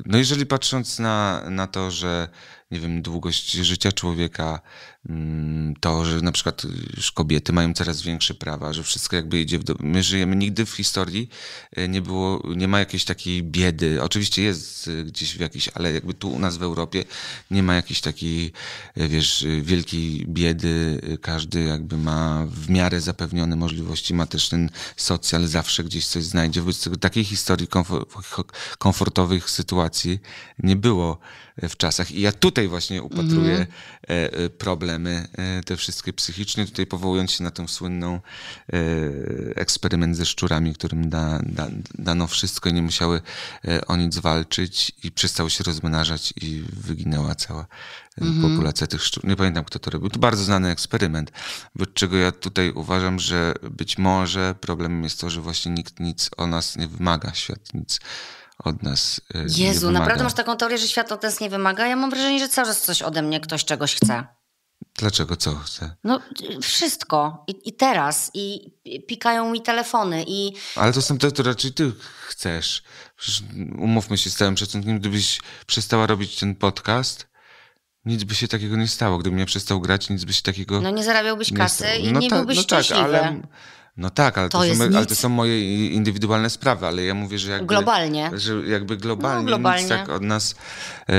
no jeżeli patrząc na, na to, że nie wiem, długość życia człowieka, mm, to, że na przykład już kobiety mają coraz większe prawa, że wszystko jakby idzie w do... My żyjemy, nigdy w historii e, nie było, nie ma jakiejś takiej biedy. Oczywiście jest e, gdzieś w jakiejś, ale jakby tu u nas w Europie nie ma jakiejś takiej, wiesz, wielkiej biedy. Każdy jakby ma w miarę zapewnione możliwości, ma też ten socjal, zawsze gdzieś coś znajdzie. Wobec tego takiej historii komfort, komfort komfortowych sytuacji nie było e, w czasach. I ja tutaj właśnie upatruję mhm. e, e, problemy, te wszystkie psychiczne, tutaj powołując się na tę słynną eksperyment ze szczurami, którym da, da, dano wszystko i nie musiały o nic walczyć i przestało się rozmnażać i wyginęła cała mhm. populacja tych szczurów. Nie pamiętam, kto to robił. To bardzo znany eksperyment, wobec czego ja tutaj uważam, że być może problemem jest to, że właśnie nikt nic o nas nie wymaga, świat nic od nas. E, Jezu, naprawdę masz taką teorię, że świat od nas nie wymaga? Ja mam wrażenie, że cały czas coś ode mnie ktoś czegoś chce. Dlaczego? Co chce? No wszystko. I, i teraz. I pikają mi telefony. i... Ale to są te, to raczej ty chcesz. Przecież umówmy się z całym szacunkiem, gdybyś przestała robić ten podcast, nic by się takiego nie stało. Gdybym ja przestał grać, nic by się takiego... No nie zarabiałbyś kasy i no nie ta, byłbyś no szczęśliwy. Tak, ale no tak, ale to, to są, ale to są moje indywidualne sprawy, ale ja mówię, że jakby... Globalnie. Że jakby globalnie, no, globalnie. nic tak od nas, e,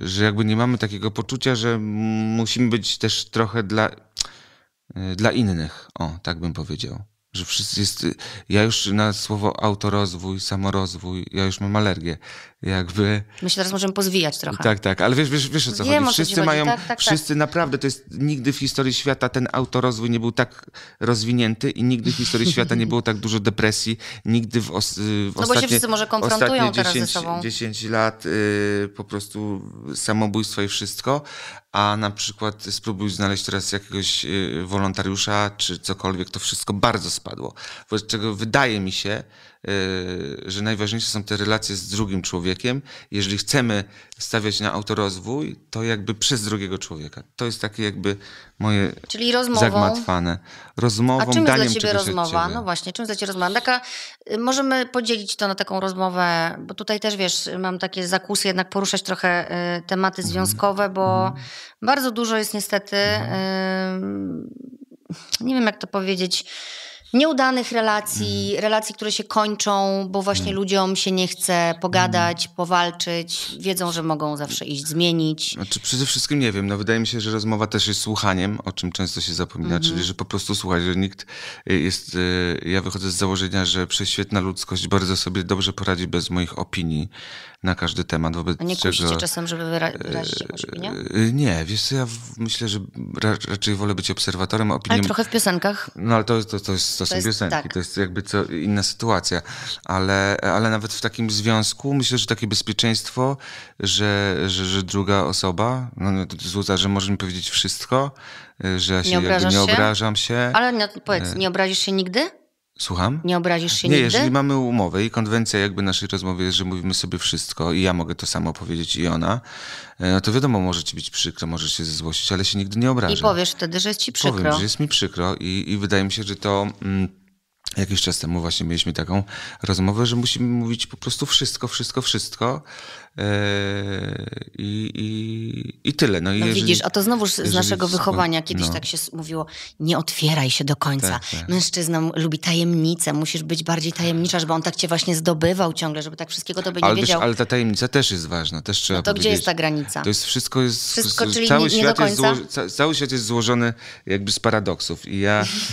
że jakby nie mamy takiego poczucia, że musimy być też trochę dla, e, dla innych, o, tak bym powiedział. Że wszyscy jest, ja już na słowo autorozwój, samorozwój, ja już mam alergię jakby... My się teraz możemy pozwijać trochę. Tak, tak, ale wiesz, wiesz, wiesz o co Wiem, chodzi. Wszyscy chodzi. mają, tak, tak, tak. wszyscy tak. naprawdę, to jest, nigdy w historii świata ten autorozwój nie był tak rozwinięty i nigdy w historii *laughs* świata nie było tak dużo depresji, nigdy w, os, y, w no ostatnie, bo się wszyscy może konfrontują teraz 10, ze sobą. 10 lat y, po prostu samobójstwo i wszystko, a na przykład spróbuj znaleźć teraz jakiegoś y, wolontariusza czy cokolwiek, to wszystko bardzo spadło. Wobec czego wydaje mi się, Y, że najważniejsze są te relacje z drugim człowiekiem. Jeżeli chcemy stawiać na autorozwój, to jakby przez drugiego człowieka. To jest takie jakby moje Czyli rozmową. zagmatwane. Rozmową, A czym jest dla ciebie rozmowa? Ciebie. No właśnie, czym jest dla ciebie rozmowa? Taka, y, możemy podzielić to na taką rozmowę, bo tutaj też wiesz, mam takie zakusy jednak poruszać trochę y, tematy mhm. związkowe, bo mm. bardzo dużo jest niestety, y, nie wiem jak to powiedzieć, nieudanych relacji, mhm. relacji, które się kończą, bo właśnie mhm. ludziom się nie chce pogadać, mhm. powalczyć, wiedzą, że mogą zawsze iść zmienić. Znaczy przede wszystkim nie wiem, no wydaje mi się, że rozmowa też jest słuchaniem, o czym często się zapomina, czyli że po prostu słuchać, że nikt y, jest, y, ja wychodzę z założenia, że prześwietna ludzkość bardzo sobie dobrze poradzi bez moich opinii, na każdy temat. Wobec A nie kusicie czego... czasem, żeby e, wyrazić opinię? E, nie, wiesz ja myślę, że raczej wolę być obserwatorem. opinii. Ale trochę w piosenkach. No ale to, to, to, jest, to, to są jest, piosenki, tak. to jest jakby co, inna sytuacja. Ale, ale nawet w takim związku myślę, że takie bezpieczeństwo, że, że, że druga osoba, no, no złota, że może mi powiedzieć wszystko, e, że ja się nie, nie obrażam się. Ale no, powiedz, nie obrazisz się nigdy? Słucham? Nie obrazisz się nie, nigdy? Nie, jeżeli mamy umowę i konwencja jakby naszej rozmowy jest, że mówimy sobie wszystko i ja mogę to samo powiedzieć i ona, e, no to wiadomo, może ci być przykro, może się złościć, ale się nigdy nie obrażę. I powiesz wtedy, że jest ci przykro. Powiem, że jest mi przykro i, i wydaje mi się, że to... Mm, Jakiś czas temu właśnie mieliśmy taką rozmowę, że musimy mówić po prostu wszystko, wszystko, wszystko, E, I, i, i tyle. No, no jeżeli, widzisz, a to znowu z naszego wychowania kiedyś no. tak się mówiło, nie otwieraj się do końca. Tak, tak. Mężczyzna lubi tajemnicę, musisz być bardziej tajemnicza, żeby on tak cię właśnie zdobywał ciągle, żeby tak wszystkiego to by nie ale, wiedział. ale ta tajemnica też jest ważna, też trzeba no to gdzie jest ta granica? To jest wszystko, jest, wszystko czyli cały, nie, nie świat jest zło, cały świat jest złożony jakby z paradoksów i ja *laughs*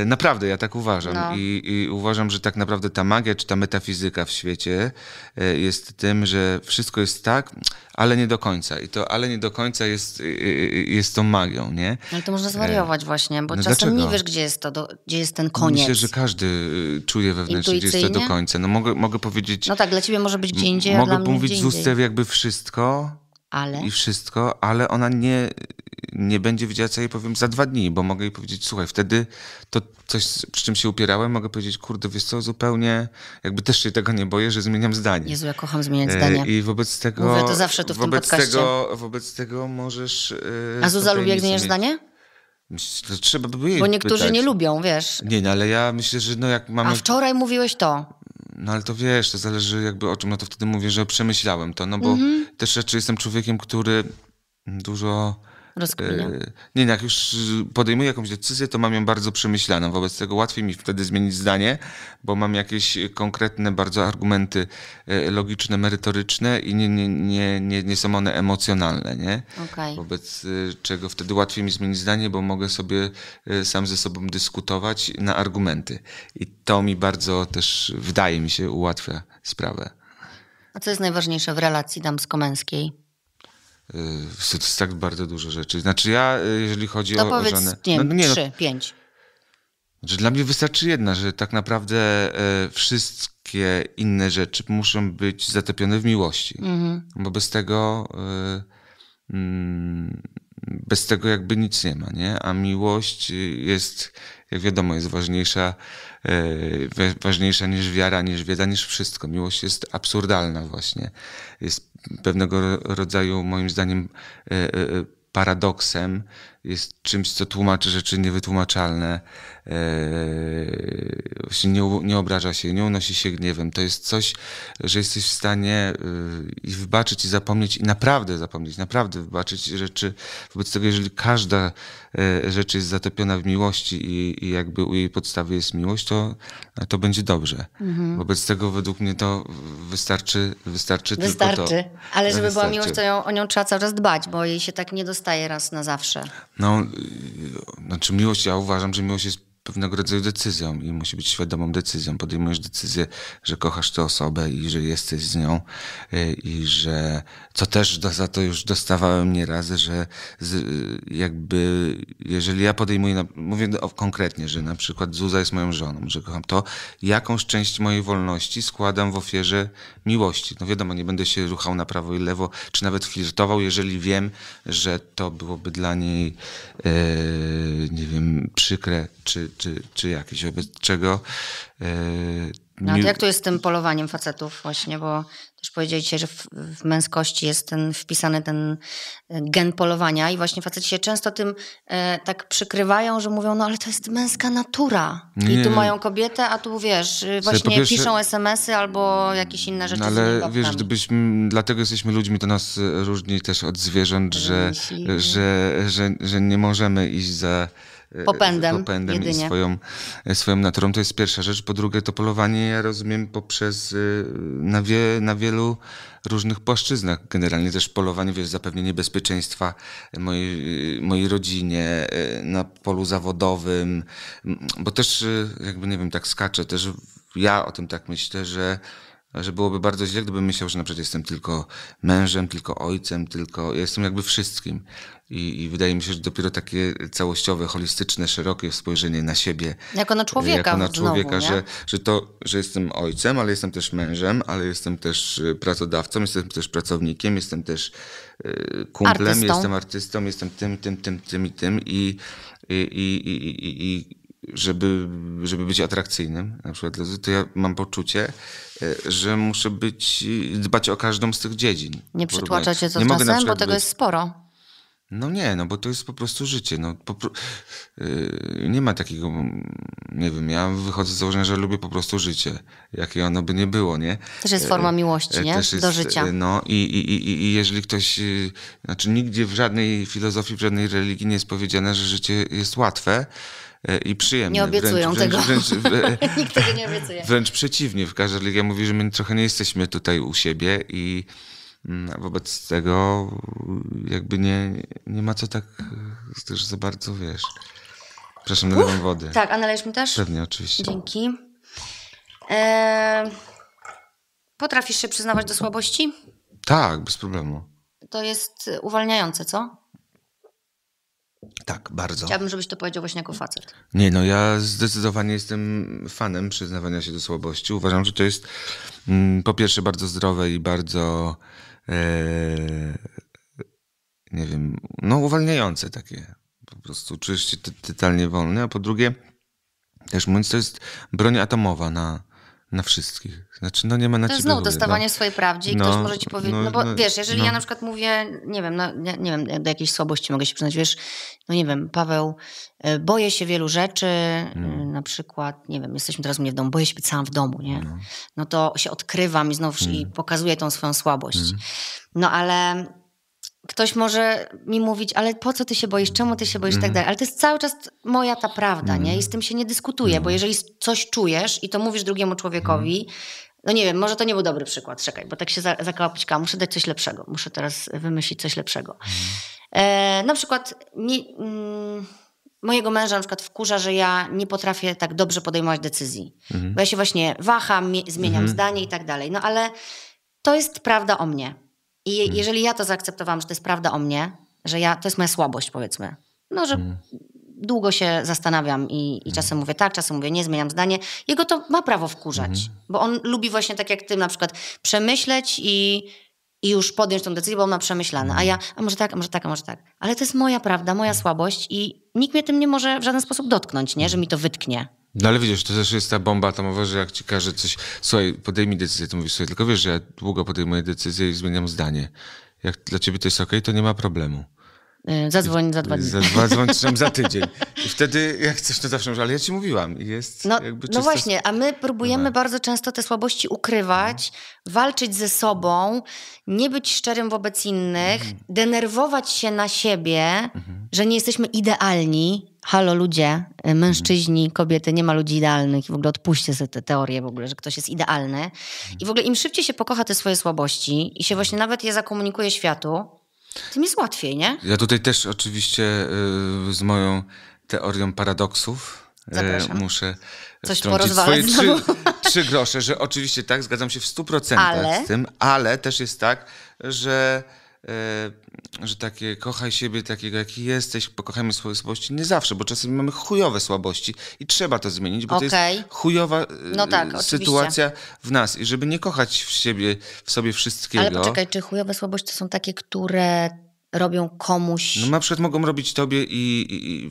e, naprawdę, ja tak uważam no. I, I, uważam, że tak naprawdę ta magia czy ta metafizyka w świecie e, jest tym, że wszystko wszystko jest tak, ale nie do końca. I to ale nie do końca jest, y, y, y, jest tą magią, nie? No ale to można e, zwariować właśnie, bo no czasem dlaczego? nie wiesz, gdzie jest, to do, gdzie jest ten koniec. Myślę, że każdy czuje wewnętrznie, gdzie jest to do końca. No mogę, mogę powiedzieć... No tak, dla ciebie może być gdzie indziej, Mogę mówić z ustach jakby wszystko, ale... I wszystko, ale ona nie, nie będzie wiedziała, co jej powiem za dwa dni, bo mogę jej powiedzieć, słuchaj, wtedy to coś, przy czym się upierałem, mogę powiedzieć, kurde, wiesz co, zupełnie, jakby też się tego nie boję, że zmieniam zdanie. Jezu, ja kocham zmieniać zdanie. I wobec tego... Mówię to zawsze tu w wobec tym Tego, wobec tego możesz... Yy, A Zuza lubi, jak zmieniasz zdanie? To trzeba by jej Bo niektórzy pytać. nie lubią, wiesz. Nie, no ale ja myślę, że no jak mamy... A wczoraj mówiłeś to. No ale to wiesz, to zależy jakby o czym. No to wtedy mówię, że przemyślałem to, no bo mhm. też rzeczy, jestem człowiekiem, który dużo Rozkminia. E, nie, jak już y, podejmuję jakąś decyzję, to mam ją bardzo przemyślaną. Wobec tego łatwiej mi wtedy zmienić zdanie, bo mam jakieś konkretne bardzo argumenty e, logiczne, merytoryczne i nie, nie, nie, nie, nie są one emocjonalne. Nie? Okay. Wobec y, czego wtedy łatwiej mi zmienić zdanie, bo mogę sobie y, sam ze sobą dyskutować na argumenty. I to mi bardzo też, wydaje mi się, ułatwia sprawę. A co jest najważniejsze w relacji damsko-męskiej? Y, jest tak bardzo dużo rzeczy. Znaczy ja, y, jeżeli chodzi to no o powiedz, żonę... Nie, no, nie, no- trzy, no, pięć. Znaczy dla mnie wystarczy jedna, że tak naprawdę e, wszystkie inne rzeczy muszą być zatopione w miłości. Mhm. Bo bez tego... E, mm, bez tego jakby nic nie ma, nie? A miłość jest, jak wiadomo, jest ważniejsza E, ważniejsza niż wiara, niż wiedza, niż wszystko. Miłość jest absurdalna właśnie. Jest pewnego rodzaju, moim zdaniem, e, e, paradoksem, jest czymś, co tłumaczy rzeczy niewytłumaczalne, e, właśnie nie, nie obraża się, nie unosi się gniewem. To jest coś, że jesteś w stanie e, i wybaczyć, i zapomnieć, i naprawdę zapomnieć, naprawdę wybaczyć rzeczy. Wobec tego, jeżeli każda e, rzecz jest zatopiona w miłości i, i, jakby u jej podstawy jest miłość, to, to będzie dobrze. Mhm. Wobec tego, według mnie to wystarczy, wystarczy, wystarczy. tylko to. Ale żeby wystarczy. była miłość, to ją, o nią trzeba cały czas dbać, bo jej się tak nie dostaje raz na zawsze. No, y, znaczy miłość, ja uważam, że miłość jest pewnego rodzaju decyzją i musi być świadomą decyzją. Podejmujesz decyzję, że kochasz tę osobę i że jesteś z nią y, i że co też za to już dostawałem nieraz, że z, jakby jeżeli ja podejmuję, mówię konkretnie, że na przykład Zuza jest moją żoną, że kocham to, jakąś część mojej wolności składam w ofierze miłości. No wiadomo, nie będę się ruchał na prawo i lewo, czy nawet flirtował, jeżeli wiem, że to byłoby dla niej, yy, nie wiem, przykre, czy, czy, czy jakieś, wobec czego... Yy, no to jak to jest z tym polowaniem facetów właśnie, bo też powiedzieliście, że w, w, męskości jest ten wpisany ten e, gen polowania i właśnie faceci się często tym e, tak przykrywają, że mówią, no ale to jest męska natura. I tu mają kobietę, a tu wiesz, właśnie pierwsze, piszą smsy albo jakieś inne rzeczy. No ale wiesz, gdybyśmy, dlatego jesteśmy ludźmi, to nas różni też od zwierząt, że, że, że, że, że nie możemy iść za E, popędem, popędem jedynie. i swoją, e, swoją naturą. To jest pierwsza rzecz. Po drugie, to polowanie ja rozumiem poprzez e, na, wie, na wielu różnych płaszczyznach. Generalnie też polowanie, wiesz, zapewnienie bezpieczeństwa mojej, mojej rodzinie na polu zawodowym, bo też jakby, nie wiem, tak skaczę, też ja o tym tak myślę, że że byłoby bardzo źle, gdybym myślał, że na przykład jestem tylko mężem, tylko ojcem, tylko jestem jakby wszystkim. I, I, wydaje mi się, że dopiero takie całościowe, holistyczne, szerokie spojrzenie na siebie. Jako na człowieka. E, jako na człowieka, znowu, że, że to, że jestem ojcem, ale jestem też mężem, ale jestem też e, pracodawcą, jestem też pracownikiem, jestem też e, kumplem, artystą. jestem artystą, jestem tym, tym, tym, tym i tym. I, i, i, i, i żeby, żeby być atrakcyjnym, na przykład, to ja mam poczucie, że muszę być, dbać o każdą z tych dziedzin. Nie przytłaczać się co czasem, bo tego być, jest sporo. No nie, no bo to jest po prostu życie. No, po, yy, nie ma takiego, nie wiem, ja wychodzę z założenia, że lubię po prostu życie, jakie ono by nie było, nie? Też jest y, forma miłości, y, nie? Jest, Do życia. Y, no i, i, i, i jeżeli ktoś, znaczy nigdzie w żadnej filozofii, w żadnej religii nie jest powiedziane, że życie jest łatwe, i przyjemne. Nie obiecują wręcz, tego. *laughs* Wręcz, Nikt tego nie obiecuje. Wręcz przeciwnie, w każdej religia mówi, że my trochę nie jesteśmy tutaj u siebie i Mm, wobec tego jakby nie, nie ma co tak też za bardzo, wiesz. Przepraszam, nadawam wody. Tak, a mi też? Pewnie, oczywiście. Dzięki. Eee, potrafisz się przyznawać do słabości? Tak, bez problemu. To jest uwalniające, co? Tak, bardzo. Chciałabym, żebyś to powiedział właśnie jako facet. Nie, no ja zdecydowanie jestem fanem przyznawania się do słabości. Uważam, że to jest mm, po pierwsze bardzo zdrowe i bardzo Eee, nie wiem, no uwalniające takie. Po prostu czujesz się totalnie wolny, a po drugie też mówiąc, to jest broń atomowa na, na wszystkich. Znaczy, no nie ma na to ciebie. To znów dostawanie no. swojej prawdy i no, ktoś może ci powiedzieć, no, no bo no, wiesz, jeżeli no. ja na przykład mówię, nie wiem, no, nie, nie wiem, do jakiejś słabości mogę się przyznać, wiesz, no nie wiem, Paweł, e, boję się wielu rzeczy, no. e, na przykład, nie wiem, jesteśmy teraz u mnie w domu, boję się być sam w domu, nie? No, to się odkrywam i znowuż mm. i pokazuję tą swoją słabość. Mm. No ale ktoś może mi mówić, ale po co ty się boisz, czemu ty się boisz mm. tak mhm. dalej. Ale to jest cały czas moja ta prawda, mm. nie? I mhm. z tym się nie dyskutuje, mm. bo mhm. jeżeli coś czujesz i to mówisz drugiemu człowiekowi, no nie wiem, może to nie był dobry przykład, czekaj, bo tak się za zakałapićkałam, muszę dać coś lepszego, muszę teraz wymyślić coś lepszego. E, na przykład nie, mm, mojego męża na przykład wkurza, że ja nie potrafię tak dobrze podejmować decyzji, bo ja się właśnie waham, zmieniam zdanie i tak dalej, no ale to jest prawda o mnie. I hmm. jeżeli ja to zaakceptowałam, że to jest prawda o mnie, że ja, to jest moja słabość powiedzmy, no że hmm. długo się zastanawiam i, i hmm. czasem mówię tak, czasem mówię nie, zmieniam zdanie, jego to ma prawo wkurzać, hmm. bo on lubi właśnie tak jak ty na przykład przemyśleć i i już podjąć tą decyzję, bo ona przemyślana. A hmm. ja, a może tak, a może tak, a może tak. Ale to jest moja prawda, moja słabość i nikt mnie tym nie może w żaden sposób dotknąć, nie? że mi to wytknie. No ale widzisz, to też jest ta bomba atomowa, że jak ci każe coś, słuchaj, podejmij decyzję, to mówisz sobie, tylko wiesz, że ja długo podejmuję decyzję i zmieniam zdanie. Jak dla ciebie to jest ok, to nie ma problemu. E, zadzwoń za dwa dni. Zadzwoń za tydzień. I wtedy jak chcesz, to zawsze może, ale ja ci mówiłam. Jest no, no właśnie, a my próbujemy no. bardzo często te słabości ukrywać, no. walczyć ze sobą, nie być szczerym wobec innych, mhm. denerwować się na siebie, mhm. że nie jesteśmy idealni, halo ludzie, y, mężczyźni, mhm. kobiety, nie ma ludzi idealnych i w ogóle odpuśćcie sobie te teorie w ogóle, że ktoś jest idealny. Mhm. I w ogóle im szybciej się pokocha te swoje słabości i się mhm. właśnie nawet je zakomunikuje światu, tym jest łatwiej, nie? Ja tutaj też oczywiście y, z moją teorią paradoksów y, Zapraszam. muszę Coś wtrącić swoje trzy, *laughs* trzy, grosze, że oczywiście tak, zgadzam się w 100% procentach z tym, ale też jest tak, że E, że takie kochaj siebie takiego, jaki jesteś, pokochajmy swoje słabości. Nie zawsze, bo czasem mamy chujowe słabości i trzeba to zmienić, bo okay. to jest chujowa e, no tak, sytuacja oczywiście. w nas. I żeby nie kochać w siebie, w sobie wszystkiego. Ale poczekaj, czy chujowe słabości to są takie, które robią komuś. No na przykład mogą robić tobie i, i,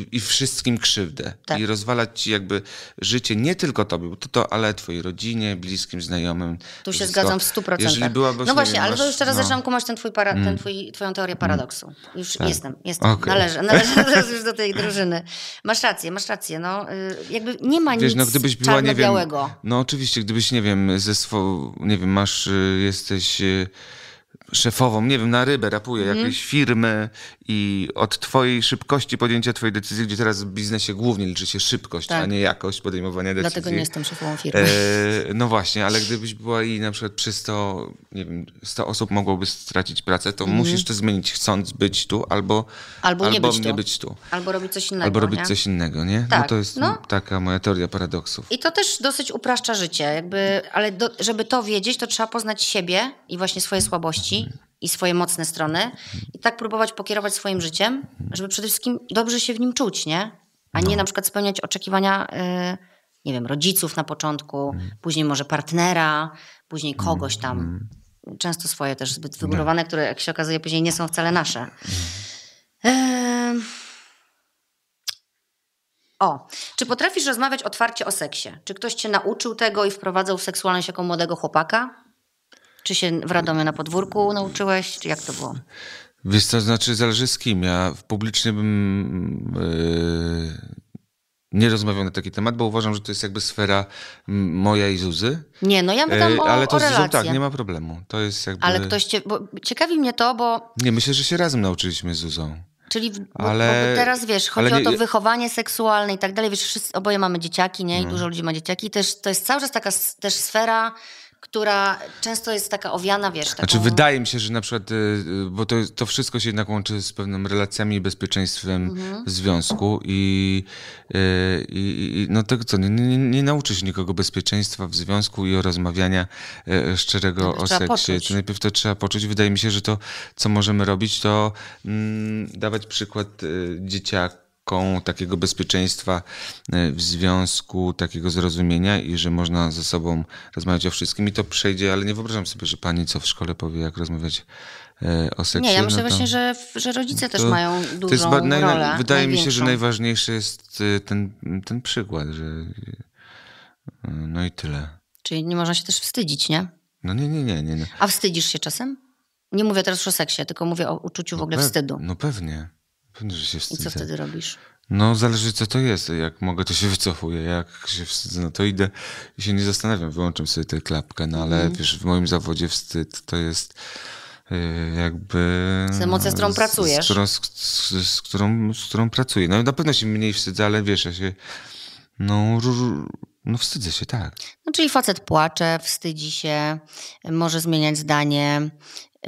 i, i wszystkim krzywdę. Tak. I rozwalać ci jakby życie nie tylko tobie, bo to, to ale twojej rodzinie, bliskim, znajomym. Tu się zgadzam w stu procentach. No właśnie, ale masz, to już teraz no. zaczynam kumać ten twój para, ten mm. twój, twoją teorię mm. paradoksu. Już tak. jestem, jestem. Okay. należy *laughs* już do tej drużyny. Masz rację, masz rację. No, y, jakby nie ma Wiesz, no, nic no, gdybyś była, nie wiem, No oczywiście, gdybyś, nie wiem, ze swą, nie wiem, masz, y, jesteś y, szefową, nie wiem, na rybę rapuje mm. jakieś firmy i od twojej szybkości podjęcia twojej decyzji, gdzie teraz w biznesie głównie liczy się szybkość, tak. a nie jakość podejmowania decyzji. Dlatego nie jestem szefową firmy. E, no właśnie, ale gdybyś była i na przykład przy 100, nie wiem, 100 osób mogłoby stracić pracę, to mhm. musisz to zmienić, chcąc być tu albo, albo, albo nie, być, nie tu. być, tu. Albo robić coś innego. Albo robić nie? coś innego, nie? No tak. No to jest no. taka moja teoria paradoksów. I to też dosyć upraszcza życie, jakby, ale do, żeby to wiedzieć, to trzeba poznać siebie i właśnie swoje słabości i swoje mocne strony i tak próbować pokierować swoim życiem, żeby przede wszystkim dobrze się w nim czuć, nie? A nie no. na przykład spełniać oczekiwania, y, nie wiem, rodziców na początku, mm. później może partnera, później kogoś tam. Mm. Często swoje też zbyt wygórowane, no. które jak się okazuje później nie są wcale nasze. O, czy potrafisz rozmawiać otwarcie o seksie? Czy ktoś cię nauczył tego i wprowadzał w seksualność jako młodego chłopaka? Czy się w Radomiu na podwórku nauczyłeś? Czy jak to było? Wiesz, to znaczy zależy z kim. Ja publicznie bym yy, nie rozmawiał na taki temat, bo uważam, że to jest jakby sfera moja i Zuzy. Nie, no ja pytam yy, e, Ale to o relacje. tak, nie ma problemu. To jest jakby... Ale ktoś cię... Bo ciekawi mnie to, bo... Nie, myślę, że się razem nauczyliśmy z Zuzą. Czyli bo, ale, bo teraz wiesz, chodzi nie, o to wychowanie seksualne i tak dalej. Wiesz, wszyscy, oboje mamy dzieciaki, nie? I no. dużo ludzi ma dzieciaki. Też, to jest cały czas taka też sfera która często jest taka owiana, wiesz. Taką... Znaczy wydaje mi się, że na przykład, y, y, bo to, to wszystko się jednak łączy z pewnymi relacjami i bezpieczeństwem mhm. w związku i, y, i, i no tego co, nie, nie, nie, nauczy się nikogo bezpieczeństwa w związku i o rozmawiania szczerego najpierw o seksie. To najpierw to trzeba poczuć. Wydaje mi się, że to, co możemy robić, to mm, dawać przykład dzieciak taką, takiego bezpieczeństwa e, w związku, takiego zrozumienia i że można ze sobą rozmawiać o wszystkim i to przejdzie, ale nie wyobrażam sobie, że pani co w szkole powie, jak rozmawiać e, o seksie. Nie, ja myślę no to, właśnie, że, że rodzice to, też mają dużą to jest, rolę. Naj, wydaje mi się, że najważniejszy jest e, ten, ten przykład, że no i tyle. Czyli nie można się też wstydzić, nie? No nie, nie, nie. nie, nie. No. A wstydzisz się czasem? Nie mówię teraz o seksie, tylko mówię o uczuciu no w ogóle wstydu. No pewnie się I co wtedy robisz? No, zależy co to jest. Jak mogę, to się wycofuję. Jak się wstydzę, no to idę i się nie zastanawiam. Wyłączam sobie tę klapkę, no ale mm. wiesz, w moim zawodzie wstyd to jest y, jakby... Z emocją, z którą pracujesz. Z, którą, z, z, z, którą, z którą pracuję. No na pewno się mniej wstydzę, ale wiesz, ja się... No, no wstydzę się, tak. No, czyli facet płacze, wstydzi się, może zmieniać zdanie,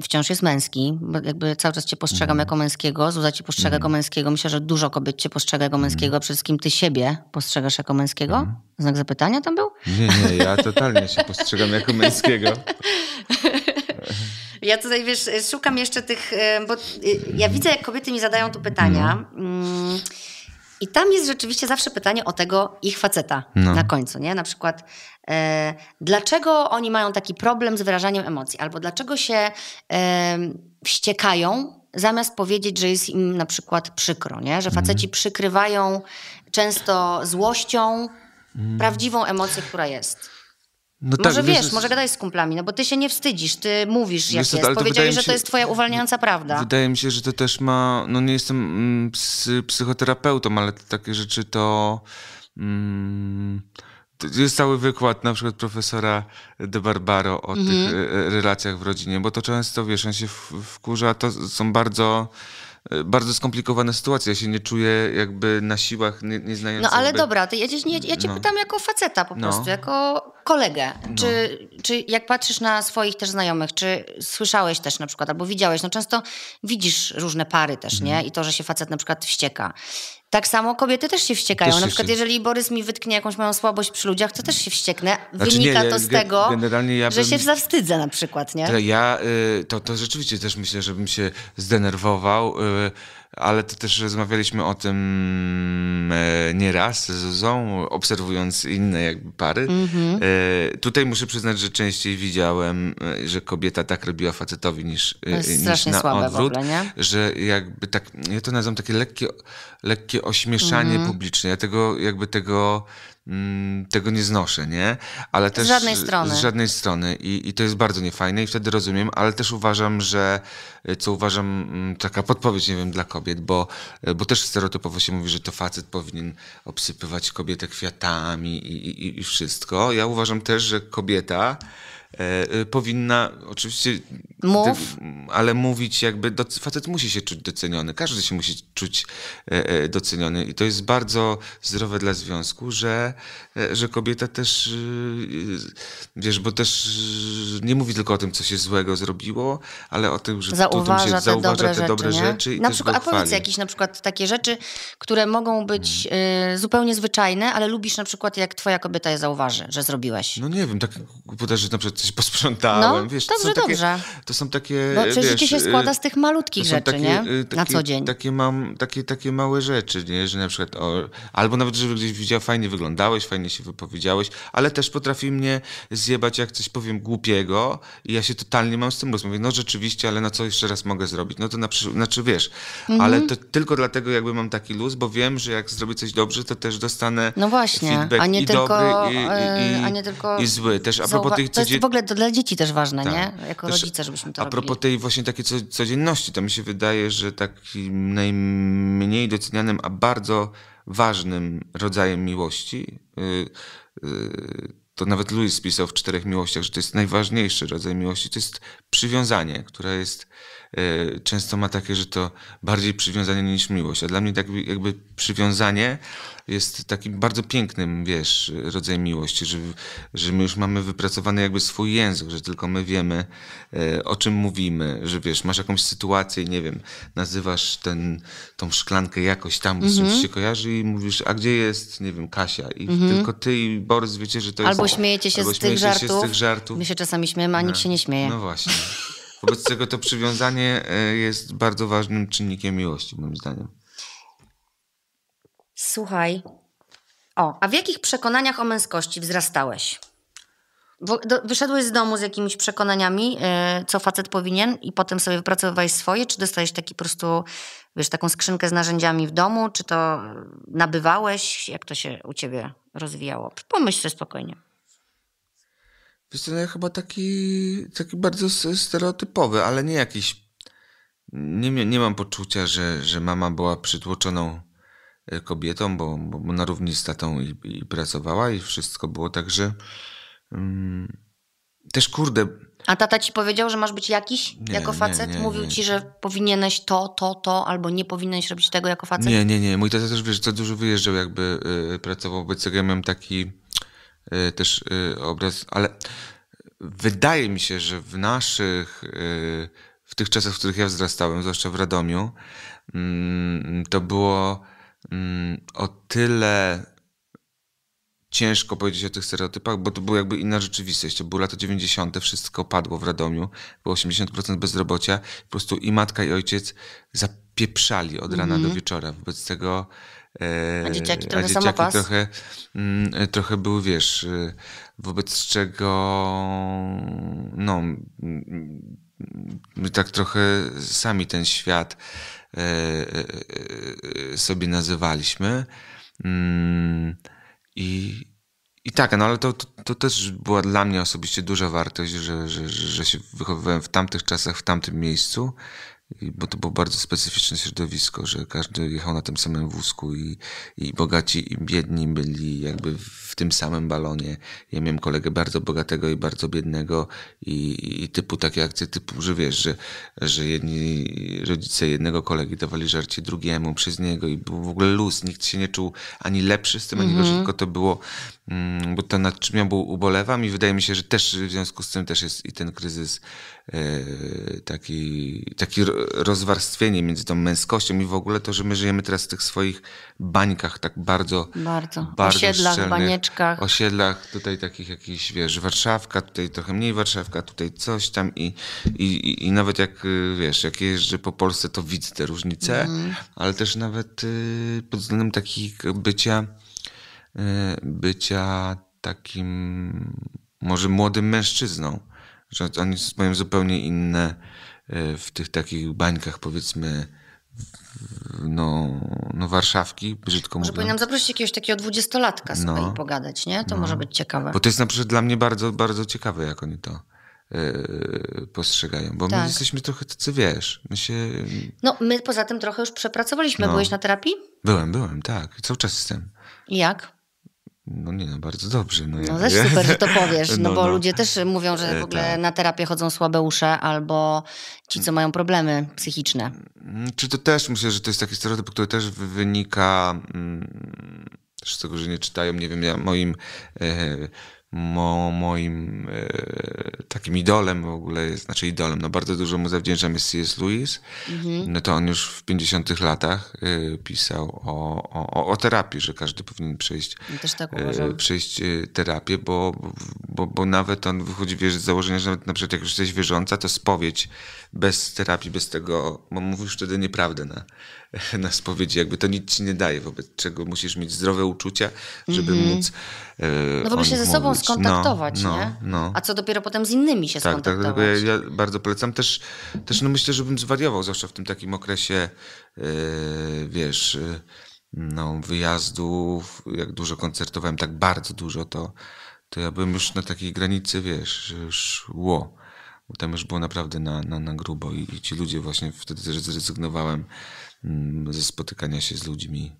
wciąż jest męski, bo jakby cały czas cię postrzegam mm. jako męskiego, Zuza cię postrzega mm. jako męskiego, myślę, że dużo kobiet cię postrzega jako mhm. męskiego, przede wszystkim ty siebie postrzegasz jako męskiego? Mm. Znak zapytania tam był? Nie, nie, ja totalnie się postrzegam jako *laughs* męskiego. Ja tutaj, wiesz, szukam jeszcze tych, e, bo e, ja widzę, jak kobiety mi zadają tu pytania. Mhm. Mm, i tam jest rzeczywiście zawsze pytanie o tego ich faceta no. na końcu, nie? Na przykład, e, dlaczego oni mają taki problem z wyrażaniem emocji, albo dlaczego się e, wściekają, zamiast powiedzieć, że jest im na przykład przykro, nie? Że mhm. faceci mm. przykrywają często złością mm. prawdziwą emocję, która jest. No może tak, wiesz, może gadaj z kumplami, no bo ty się nie wstydzisz, ty mówisz jak jest. To, że się, to jest twoja uwalniająca prawda. Wydaje mi się, że to też ma, no nie jestem mm, psychoterapeutą, ale takie rzeczy to... Mm, jest cały wykład na przykład profesora De Barbaro o mhm. tych y, y, relacjach w rodzinie, bo to często, wiesz, on się wkurza, to są bardzo E, bardzo skomplikowana sytuacja. Ja się nie czuję jakby na siłach, nie, nie znając... No ale jakby... dobra, ty ja, nie, ja cię no. pytam jako faceta po no. prostu, no. jako kolegę. Czy, no. czy jak patrzysz na swoich też znajomych, czy słyszałeś też na przykład, albo widziałeś, no często widzisz różne pary też, nie? Mhm. I to, że się facet na przykład wścieka. Tak samo kobiety też się wściekają. Też na przykład, jeżeli Borys mi wytknie jakąś moją słabość przy ludziach, to też się wścieknę. Znaczy, Wynika nie, to z tego, ja że się zawstydzę na przykład, nie? Ja y, to, to rzeczywiście też myślę, żebym się zdenerwował. Y ale to też rozmawialiśmy o tym e, nieraz z Zuzą, obserwując inne jakby pary. Mm-hmm. Tutaj muszę przyznać, że częściej widziałem, e, że kobieta tak robiła facetowi niż, niż na odwrót. Ogóle, że jakby tak, ja to nazywam takie lekkie, lekkie ośmieszanie mm-hmm. publiczne. Ja tego jakby tego Mm, tego nie znoszę, nie? Ale też z żadnej strony. Z żadnej strony. I, I to jest bardzo niefajne i wtedy rozumiem, ale też uważam, że e, co uważam, mm, taka podpowiedź, nie wiem, dla kobiet, bo, e, bo też stereotypowo się mówi, że to facet powinien obsypywać kobietę kwiatami i, i, i wszystko. Ja uważam też, że kobieta E, y, powinna oczywiście... Mów. Ale mówić jakby, facet musi się czuć doceniony, każdy się musi czuć e, e, doceniony i to jest bardzo zdrowe dla związku, że, że kobieta też, y, y, wiesz, bo też nie mówi tylko o tym, co się złego zrobiło, ale o tym, że zauważa, się, te, zauważa dobre te dobre rzeczy, rzeczy i na też przykład, A powiedz jakieś na przykład takie rzeczy, które mogą być hmm. zupełnie zwyczajne, ale lubisz na przykład, jak twoja kobieta je zauważy, że zrobiłaś. No nie wiem, tak głupota, że na przykład coś posprzątałem. No, wiesz, dobrze, to są takie, dobrze. To są takie... Bo no, przecież wiesz, się y, składa z tych malutkich rzeczy, y, takie, nie? Takie, na co dzień. Takie, mam, takie, takie małe rzeczy, nie? Że na przykład... O, albo nawet, że gdzieś widział, fajnie wyglądałeś, fajnie się wypowiedziałeś, ale też potrafi mnie zjebać, jak coś powiem głupiego i ja się totalnie mam z tym rozmawiać. No rzeczywiście, ale na co jeszcze raz mogę zrobić? No to na przyszłość, znaczy wiesz, mhm. ale to tylko dlatego jakby mam taki luz, bo wiem, że jak zrobię coś dobrze, to też dostanę no właśnie, feedback a nie i tylko, dobry, i, i, e, i, a nie tylko i zły. Też a propos tych codziennych ogóle to dla dzieci też ważne, tak. nie? Jako też, rodzice, żebyśmy to A propos tej właśnie takiej codzienności, to mi się wydaje, że takim najmniej docenianym, a bardzo ważnym rodzajem miłości y, y, to nawet Louis pisał w Czterech Miłościach, że to jest najważniejszy rodzaj miłości, to jest przywiązanie, które jest Y, często ma takie, że to bardziej przywiązanie niż miłość. A dla mnie tak jakby przywiązanie jest takim bardzo pięknym, wiesz, rodzajem miłości, że, że my już mamy wypracowany jakby swój język, że tylko my wiemy, y, o czym mówimy, że wiesz, masz jakąś sytuację, nie wiem, nazywasz ten, tą szklankę jakoś tam, z mhm. się kojarzy i mówisz, a gdzie jest, nie wiem, Kasia? I mhm. tylko ty i Borys wiecie, że to albo jest... Śmiejecie albo śmiejecie się, z, tych żartów. z tych żartów. My się czasami śmiejemy, a nikt no. się nie śmieje. No właśnie. *laughs* Wobec tego to przywiązanie e, jest bardzo ważnym czynnikiem miłości, moim zdaniem. Słuchaj. O, a w jakich przekonaniach o męskości wzrastałeś? Bo do, wyszedłeś z domu z jakimiś przekonaniami, yy, co facet powinien, i potem sobie wypracowywałeś swoje? Czy dostałeś taki po prostu, wiesz, taką skrzynkę z narzędziami w domu? Czy to e, nabywałeś? Jak to się u ciebie rozwijało? Pomyśl sobie spokojnie. Wiesz co, no ja chyba taki, taki bardzo stereotypowy, ale nie jakiś... Nie, nie mam poczucia, że, że mama była przytłoczoną e, kobietą, bo, bo na równi z tatą i, i pracowała i wszystko było także... Um, też kurde... A tata ci powiedział, że masz być jakiś nie, jako facet? Nie, nie, Mówił ci, że powinieneś to, to, to, albo nie powinieneś robić tego jako facet? Nie, nie, nie. Mój tata też, wiesz, co dużo wyjeżdżał, jakby e, pracował. Obecnie ja miałem taki Y, też y, obraz, ale wydaje mi się, że w naszych, y, w tych czasach, w których ja wzrastałem, zwłaszcza w Radomiu, mm, to było mm, o tyle ciężko powiedzieć o tych stereotypach, bo to była jakby inna rzeczywistość. To były lata 90., wszystko padło w Radomiu, było 80% bezrobocia. Po prostu i matka, i ojciec zapieprzali od rana mm -hmm. do wieczora. Wobec tego a e, dzieciaki trochę a dzieciaki trochę, mm, e, trochę były, wiesz, e, wobec czego no, my tak trochę sami ten świat sobie nazywaliśmy. Mm, I, i tak, no ale to, to, to, też była dla mnie osobiście duża wartość, że, że, że się wychowywałem w tamtych czasach, w tamtym miejscu bo to było bardzo specyficzne środowisko, że każdy jechał na tym samym wózku i, i bogaci i biedni byli jakby w tym samym balonie. Ja miałem kolegę bardzo bogatego i bardzo biednego i, i typu takie akcje typu, że wiesz, że, że jedni rodzice jednego kolegi dawali żarcie drugiemu przez niego i był w ogóle luz, nikt się nie czuł ani lepszy z tym, ani gorzej, mm -hmm. to było, mm, bo to nad czym ja był, ubolewam i wydaje mi się, że też w związku z tym też jest i ten kryzys e, taki, taki rozwarstwienie między tą męskością i w ogóle to, że my żyjemy teraz w tych swoich bańkach tak bardzo... Bardzo. bardzo osiedlach, banieczkach. Osiedlach, tutaj takich jakichś, wiesz, Warszawka, tutaj trochę mniej Warszawka, tutaj coś tam i, i, i nawet jak, y, wiesz, jak jeżdżę po Polsce, to widzę te różnice, mm. ale też nawet y, pod względem takich bycia, y, bycia takim może młodym mężczyzną, że oni mają zupełnie inne E, w tych takich bańkach powiedzmy no, no Warszawki, brzydko mówiąc. Może powinnam zaprosić jakiegoś takiego dwudziestolatka sobie no, i pogadać, nie? To no. może być ciekawe. Bo to jest na przykład dla mnie bardzo, bardzo ciekawe, jak oni to e, postrzegają, bo tak. my jesteśmy trochę tacy, wiesz, my się... No, my poza tym trochę już przepracowaliśmy. No. Byłeś na terapii? Byłem, byłem, tak. Cały czas jestem. I jak? No nie, no bardzo dobrze. No, no też super, że to *laughs* powiesz, no, no bo no. ludzie też mówią, że w e, ogóle tak. na terapię chodzą słabe usze albo ci, co mają problemy psychiczne. Mm, czy to też, myślę, że to jest taki stereotyp, który też wynika mm, z tego, że nie czytają, nie wiem, ja moim... E, mo, moim e, takim idolem w ogóle jest, znaczy idolem, no bardzo dużo mu zawdzięczam jest C.S. Lewis, mhm. no to on już w 50 latach e, pisał o, o, o, terapii, że każdy powinien przejść, tak e, przejść e, terapię, bo, bo, bo nawet on wychodzi wiesz, z założenia, że nawet na przykład jak już jesteś wierząca, to spowiedź bez terapii, bez tego, bo mówisz wtedy nieprawdę na, no na spowiedzi, jakby to nic ci nie daje, wobec czego musisz mieć zdrowe uczucia, żeby mm -hmm. móc. E, no w się ze sobą mówić. No, skontaktować, no, nie? No, no. A co dopiero potem z innymi się tak, tak skontaktować. Tak, tak, ja, bardzo polecam. Też, też no myślę, żebym zwariował zwłaszcza w tym takim okresie, e, wiesz, e, no, wyjazdów, jak dużo koncertowałem, tak bardzo dużo, to, to ja bym już na takiej granicy, wiesz, już ło. Bo tam już było naprawdę na, na, na grubo I, i ci ludzie właśnie wtedy też zrezygnowałem Mm, ze spotykania się z ludźmi.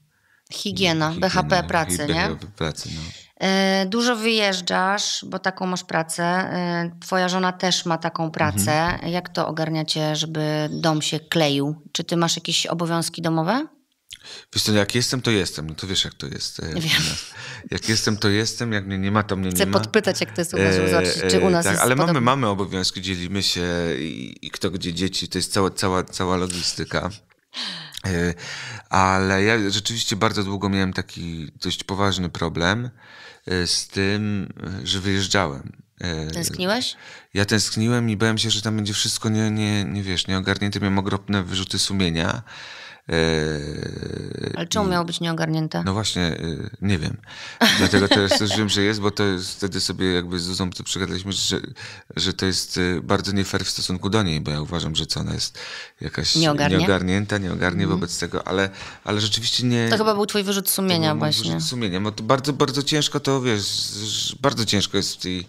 Higiena, Higiena BHP pracy, nie? BHP pracy, no. E, dużo wyjeżdżasz, bo taką masz pracę. E, twoja żona też ma taką pracę. Mhm. Jak to ogarniacie, żeby dom się kleił? Czy ty masz jakieś obowiązki domowe? Wiesz co, no jak jestem, to jestem. No to wiesz, jak to jest. E, Wiem. Jak jestem, to jestem. Jak mnie nie ma, to mnie Chcę nie ma. Chcę podpytać, jak to jest u czy u nas tak, jest Ale mamy, mamy obowiązki, dzielimy się i, i, kto gdzie dzieci. To jest cała, cała, cała logistyka. E, ale ja rzeczywiście bardzo długo miałem taki dość poważny problem e, z tym, że wyjeżdżałem. E, Tęskniłeś? Ja tęskniłem i bałem się, że tam będzie wszystko nie, nie, nie wiesz, nieogarnięte. Miałem okropne wyrzuty sumienia. E, ale czemu miało być nieogarnięte? No właśnie, e, nie wiem. Dlatego teraz też wiem, że jest, bo to jest, wtedy sobie jakby z Zuzą to przegadaliśmy, że, że to jest e, bardzo nie fair w stosunku do niej, bo ja uważam, że co ona jest jakaś Nieogarnie? nieogarnięta, nieogarnie mm. wobec tego, ale, ale rzeczywiście nie... To chyba był twój wyrzut sumienia właśnie. Wyrzut sumienia, bo bardzo, bardzo ciężko to, wiesz, bardzo ciężko jest w tej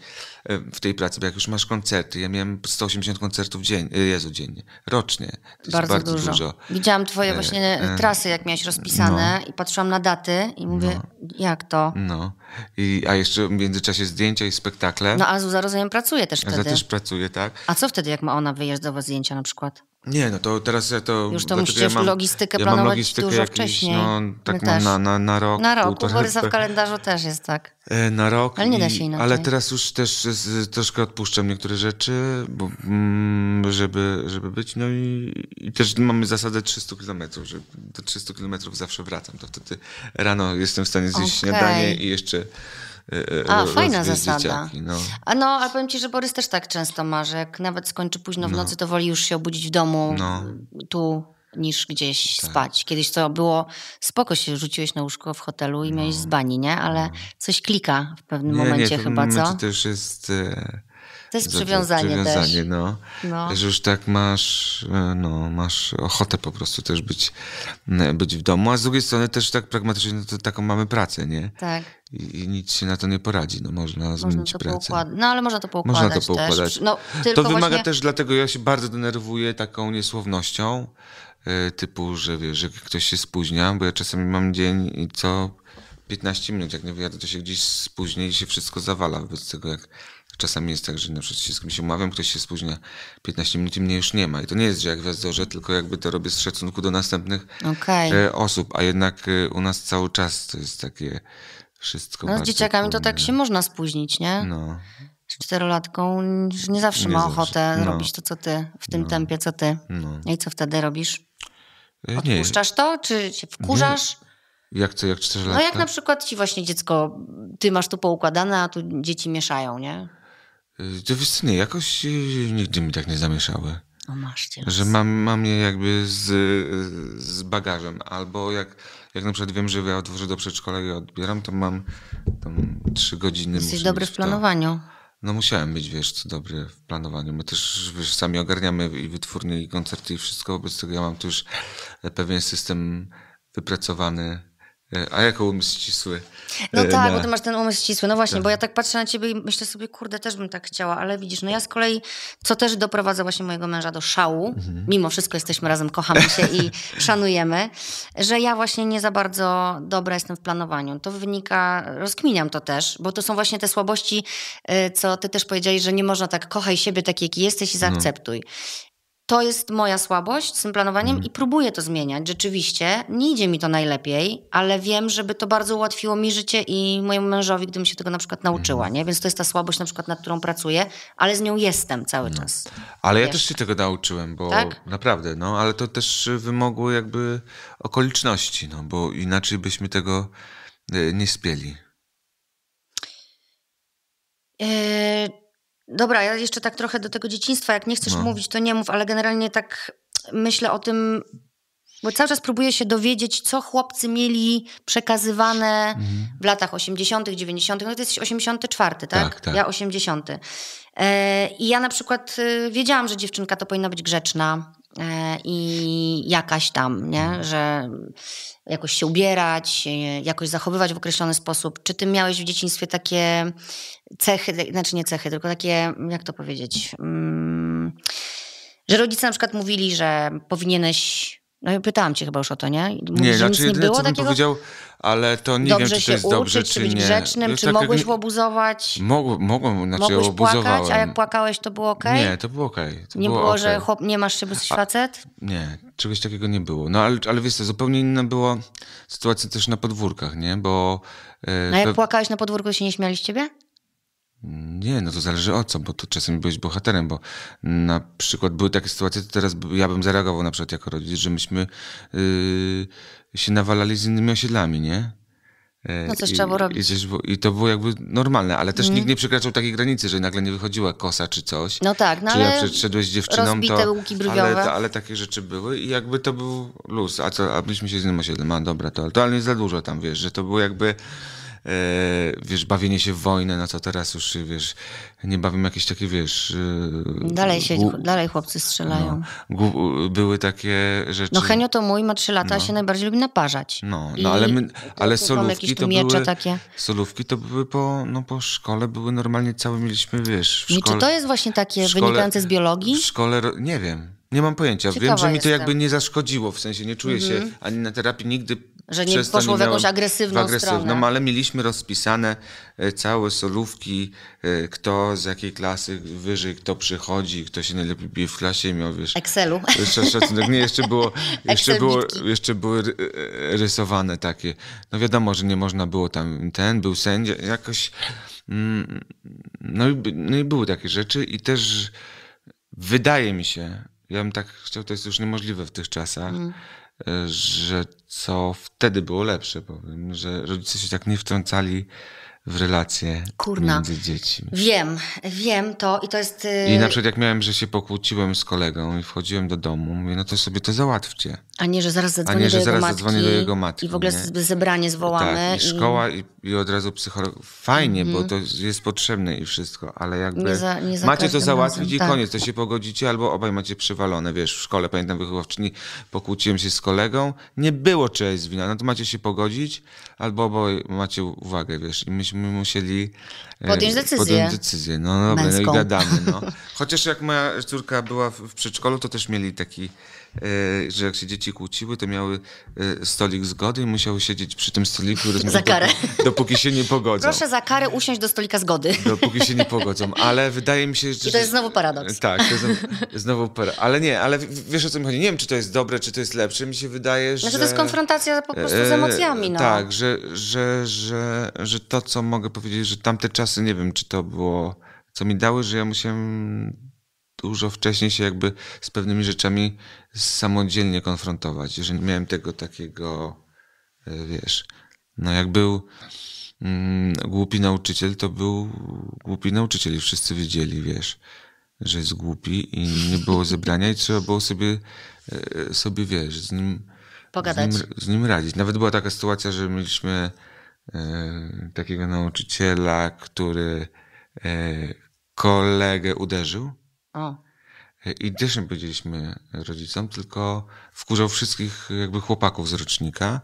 E, w tej pracy, bo jak już masz koncerty, ja miałem 180 koncertów dzień, e, Jezu, dziennie, rocznie. To bardzo, bardzo dużo. dużo. Widziałam twoje e, właśnie e, trasy, jak miałeś rozpisane no. i patrzyłam na daty i mówię, no. jak to? No. I, a jeszcze w międzyczasie zdjęcia i spektakle. No a Zuza, rozumiem, pracuje też wtedy. Zuza też pracuje, tak. A co wtedy, jak ma ona wyjeżdżowe zdjęcia na przykład? Nie, no to teraz ja to... Już to musicie ja mam, logistykę ja logistykę dużo jakiś, wcześniej. No, tak mam na, na, na rok. Na rok, półtora, u Borysa w kalendarzu też jest tak. E, na rok. Ale nie da się inaczej. ale teraz już też z, troszkę odpuszczam niektóre rzeczy, bo, mm, żeby, żeby być. No i, i też mamy zasadę 300 kilometrów, że do 300 kilometrów zawsze wracam. To wtedy rano jestem w stanie zjeść okay. śniadanie i jeszcze E, e, A, fajna zasada. no. A no, ale powiem ci, że Borys też tak często ma, że jak nawet skończy późno w no. nocy, to woli już się obudzić w domu, no. tu niż gdzieś tak. spać. Kiedyś to było, spoko się rzuciłeś na łóżko w hotelu i no. miałeś z bani, nie? Ale no. coś klika w pewnym nie, momencie nie, w chyba, momencie znaczy co? to już jest... E to jest przywiązanie, przywiązanie też. No. no. Że już tak masz, e, no, masz ochotę po prostu też być, być w domu, a z drugiej strony też tak pragmatycznie, no to taką mamy pracę, nie? Tak. I, nic się na to nie poradzi, no można, można zmienić pracę. No ale można to poukładać Można to poukładać. Też. No, to wymaga właśnie... też, dlatego ja się bardzo denerwuję taką niesłownością, e, typu, że wiesz, że ktoś się spóźnia, bo ja czasami mam dzień i co 15 minut, jak nie wyjadę, to się gdzieś spóźni i się wszystko zawala wobec tego, jak Czasami jest tak, że na przykład się z kimś umawiam, ktoś się spóźnia 15 minut i mnie już nie ma. I to nie jest, że jak gwiazdorze, tylko jakby to robię z szacunku do następnych okay. E, osób. A jednak e, u nas cały czas to jest takie wszystko. No, z dzieciakami trudne. to tak się można spóźnić, nie? No. Z czterolatką nie zawsze nie ma ochotę zawsze. No. robić to, co ty, w tym no. tempie, co ty. No. no I co wtedy robisz? E, Odpuszczasz nie. to? Czy się wkurzasz? Nie. Jak to, jak 4 lata? No jak na przykład ci właśnie dziecko, ty masz tu poukładane, a tu dzieci mieszają, nie? Y, to wiesz co, nie, jakoś y, nigdy mi tak nie zamieszały. O, masz cię. Że mam, mam je jakby z, z bagażem. Albo jak, jak na przykład wiem, że ja otworzę do przedszkola i odbieram, to mam tam trzy godziny. Jesteś dobry w planowaniu. No musiałem być, wiesz, co dobry w planowaniu. My też, wiesz, sami ogarniamy i wytwórnie, i koncerty, i wszystko. Wobec tego ja mam tu już e, pewien system wypracowany E, a jako umysł ścisły? No e, tak, na... bo ty masz ten umysł ścisły. No właśnie, tak. bo ja tak patrzę na ciebie i myślę sobie, kurde, też bym tak chciała, ale widzisz, no ja z kolei, co też doprowadza właśnie mojego męża do szału, mhm. mimo wszystko jesteśmy razem, kochamy się i *laughs* szanujemy, że ja właśnie nie za bardzo dobra jestem w planowaniu. To wynika, rozkminiam to też, bo to są właśnie te słabości, e, co ty też powiedziałeś, że nie można tak, kochaj siebie taki, jaki jesteś i mhm. zaakceptuj to jest moja słabość z tym planowaniem mhm. i próbuję to zmieniać. Rzeczywiście nie idzie mi to najlepiej, ale wiem, żeby to bardzo ułatwiło mi życie i mojemu mężowi, gdybym się tego na przykład nauczyła, mhm. nie? Więc to jest ta słabość na przykład, nad którą pracuję, ale z nią jestem cały no. czas. Ale Wiesz. ja też się tego nauczyłem, bo tak? naprawdę, no, ale to też wymogło jakby okoliczności, no, bo inaczej byśmy tego e, nie spieli. Yy... E, Dobra, ja jeszcze tak trochę do tego dzieciństwa, jak nie chcesz no. mówić, to nie mów, ale generalnie tak myślę o tym, bo cały czas próbuję się dowiedzieć, co chłopcy mieli przekazywane mhm. w latach 80., 90. No to jesteś 84, tak? tak, tak. Ja 80. E, I ja na przykład y, wiedziałam, że dziewczynka to powinna być grzeczna, E, i jakaś tam, nie? Mhm. że jakoś się ubierać, jakoś zachowywać w określony sposób. Czy ty miałeś w dzieciństwie takie cechy, znaczy nie cechy, tylko takie, jak to powiedzieć, mm, że rodzice na przykład mówili, że powinieneś no pytałam cię chyba już o to, nie? Mówisz, nie, znaczy Nie było co takiego? bym powiedział, ale to nie dobrze wiem, czy to jest uczyć, dobrze, czy, czy być nie. grzecznym, czy tak mogłeś jak... łobuzować? Mog, mogłem, znaczy mogłeś łobuzowałem. płakać, a jak płakałeś, to było okej? Okay? Nie, to było okej. Okay. Nie było, było okay. że chłop, nie masz czy jesteś facet? Nie, czegoś takiego nie było. No ale, ale wiesz co, zupełnie inna była sytuacja też na podwórkach, nie? Bo... Yy, no jak pe... płakałeś na podwórku, się nie śmiali z ciebie? Nie, no to zależy o co, bo to czasem byłeś bohaterem, bo na przykład były takie sytuacje, to teraz ja bym zareagował na przykład jako rodzic, że myśmy yy, się nawalali z innymi osiedlami, nie? E, no coś i, trzeba było robić. I, coś, I, to było jakby normalne, ale też mm. nikt nie przekraczał takiej granicy, że nagle nie wychodziła kosa czy coś. No tak, no czy ale... ja przeszedłeś z dziewczyną, to... Łuki brwiowe. ale, ale takie rzeczy były i jakby to był luz. A co, a byliśmy się z innym osiedlem, a dobra, to, to ale nie za dużo tam, wiesz, że to było jakby... E, wiesz, bawienie się w wojnę, no to teraz już, wiesz, nie bawimy jakieś takie, wiesz... E, dalej, się, dalej chłopcy strzelają. No, były takie rzeczy... No Henio to mój, ma 3 lata, no. się najbardziej lubi naparzać. No, no ale, my, ale solówki to były... Takie. Solówki to były po, no, po szkole, były normalnie całe mieliśmy, wiesz, szkole, I Czy to jest właśnie takie szkole, wynikające z biologii? W szkole, nie wiem. Nie mam pojęcia. Ciekawa Wiem, że mi to jakby nie zaszkodziło, w sensie nie czuję się mhm. ani na terapii nigdy że nie poszło nie w jakąś agresywną, w agresywną stronę. No, ale mieliśmy rozpisane e, całe solówki, e, kto z jakiej klasy wyżej, kto przychodzi, kto się najlepiej bije w klasie miał, wiesz... Excelu. Jeszcze szacunek. Nie, jeszcze było... *laughs* Jeszcze, było, jeszcze były e, rysowane takie. No wiadomo, że nie można było tam... Ten był sędzia, jakoś... Mm, no i, no i były takie rzeczy i też wydaje mi się, ja bym tak chciał, to jest już niemożliwe w tych czasach, mm że co wtedy było lepsze, powiem, że rodzice się tak nie wtrącali w relacje Kurna. między dziećmi. Wiem, wiem to i to jest... Y, I na przykład jak miałem, że się pokłóciłem z kolegą i wchodziłem do domu, mówię, no to sobie to załatwcie. A nie, że zaraz zadzwonię, nie, że do, zaraz jego zadzwonię do, jego matki. I w ogóle nie? zebranie zwołamy. Tak, i szkoła i, i od razu psycholog. Fajnie, bo mhm. to jest potrzebne i wszystko, ale jakby nie za, nie za macie to załatwić razem. i tak. koniec, to się pogodzicie albo obaj macie przywalone. Wiesz, w szkole pamiętam wychowawczyni, pokłóciłem się z kolegą, nie było czegoś wina, no to macie się pogodzić albo obaj macie uwagę, wiesz. I myśmy byśmy musieli e, podjąć decyzję. Podjąć decyzję. No, no, no i gadamy. No. *laughs* Chociaż jak moja córka była w przedszkolu, to też mieli taki E, że jak się dzieci kłóciły, to miały e, stolik zgody i musiały siedzieć przy tym stoliku rozmawiać. Za karę. Dopóki, dopóki, się nie pogodzą. Proszę za karę usiąść do stolika zgody. Dopóki się nie pogodzą, ale wydaje mi się, że... I to jest znowu paradoks. E, tak, to jest znowu paradoks. Ale nie, ale wiesz o co mi chodzi. Nie wiem, czy to jest dobre, czy to jest lepsze. Mi się wydaje, że... Znaczy to jest konfrontacja po prostu z emocjami. No. Tak, że, że, że, że to, co mogę powiedzieć, że tamte czasy, nie wiem, czy to było... Co mi dały, że ja musiałem dużo wcześniej się jakby z pewnymi rzeczami samodzielnie konfrontować, że nie miałem tego takiego, e, wiesz, no jak był mm, głupi nauczyciel, to był głupi nauczyciel i wszyscy wiedzieli, wiesz, że jest głupi i nie było zebrania i trzeba było sobie, e, sobie wiesz, z nim pogadać. Z nim, z nim radzić. Nawet była taka sytuacja, że mieliśmy e, takiego nauczyciela, który kolegę uderzył o. E, I też nie powiedzieliśmy rodzicom, tylko wkurzał wszystkich jakby chłopaków z rocznika.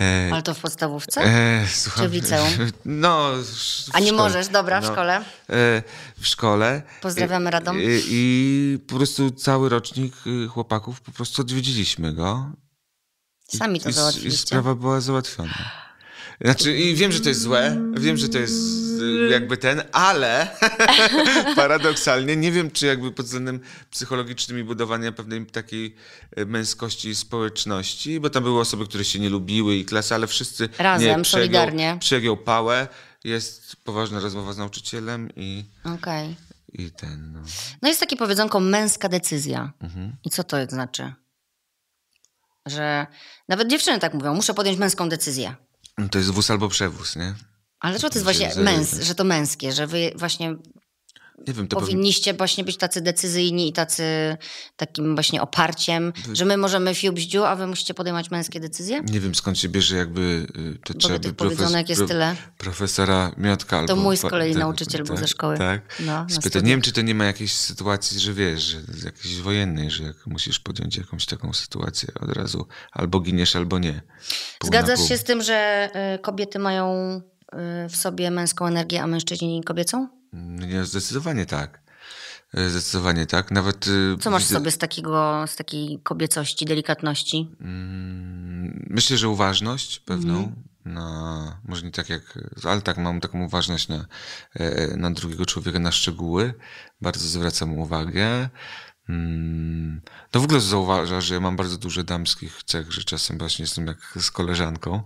E, Ale to w podstawówce? E, słucham, Czy w liceum? *laughs* No. W A nie szkole. możesz, dobra, no, w szkole? E, w szkole. Pozdrawiamy e, Radom. I, I po prostu cały rocznik chłopaków, po prostu odwiedziliśmy go. Sami to i, załatwiliście. I sprawa była załatwiona. Znaczy, i wiem, że to jest złe, wiem, że to jest y, jakby ten, ale *laughs* paradoksalnie nie wiem, czy jakby pod względem psychologicznym i budowania pewnej takiej y, męskości społeczności, bo tam były osoby, które się nie lubiły i klasa, ale wszyscy razem, solidarnie. Przegiął pałę. Jest poważna rozmowa z nauczycielem i. Okay. I ten. No. no. jest taki powiedzonko męska decyzja. Mhm. I co to znaczy? Że nawet dziewczyny tak mówią, muszę podjąć męską decyzję. To jest wóz albo przewóz, nie? Ale to jest właśnie męs, że to męskie, że wy właśnie nie wiem, to powinniście powin... właśnie być tacy decyzyjni i tacy takim właśnie oparciem, że my możemy fiubździu, a wy musicie podejmować męskie decyzje? Nie wiem skąd się bierze jakby y, to trzeba by profes... jak jest tyle. profesora Miotka albo... To mój z kolei nauczyciel tak, był ze szkoły. Tak? No, Spyta, nie wiem, czy to nie ma jakiejś sytuacji, że wiesz, że jakiejś wojennej, że jak musisz podjąć jakąś taką sytuację od razu, albo giniesz, albo nie. Pół Zgadzasz się z tym, że y, kobiety mają y, w sobie męską energię, a mężczyźni kobiecą? Nie, zdecydowanie tak. Zdecydowanie tak. Nawet. Y, Co masz sobie z takiego, z takiej kobiecości, delikatności? Mm, myślę, że uważność pewną. Mm. Na, może nie tak jak, ale tak mam taką uważność na, e, e, na drugiego człowieka, na szczegóły. Bardzo zwracam uwagę. Hmm. To w ogóle zauważa, że mam bardzo dużo damskich cech, że czasem właśnie jestem jak z koleżanką. *laughs*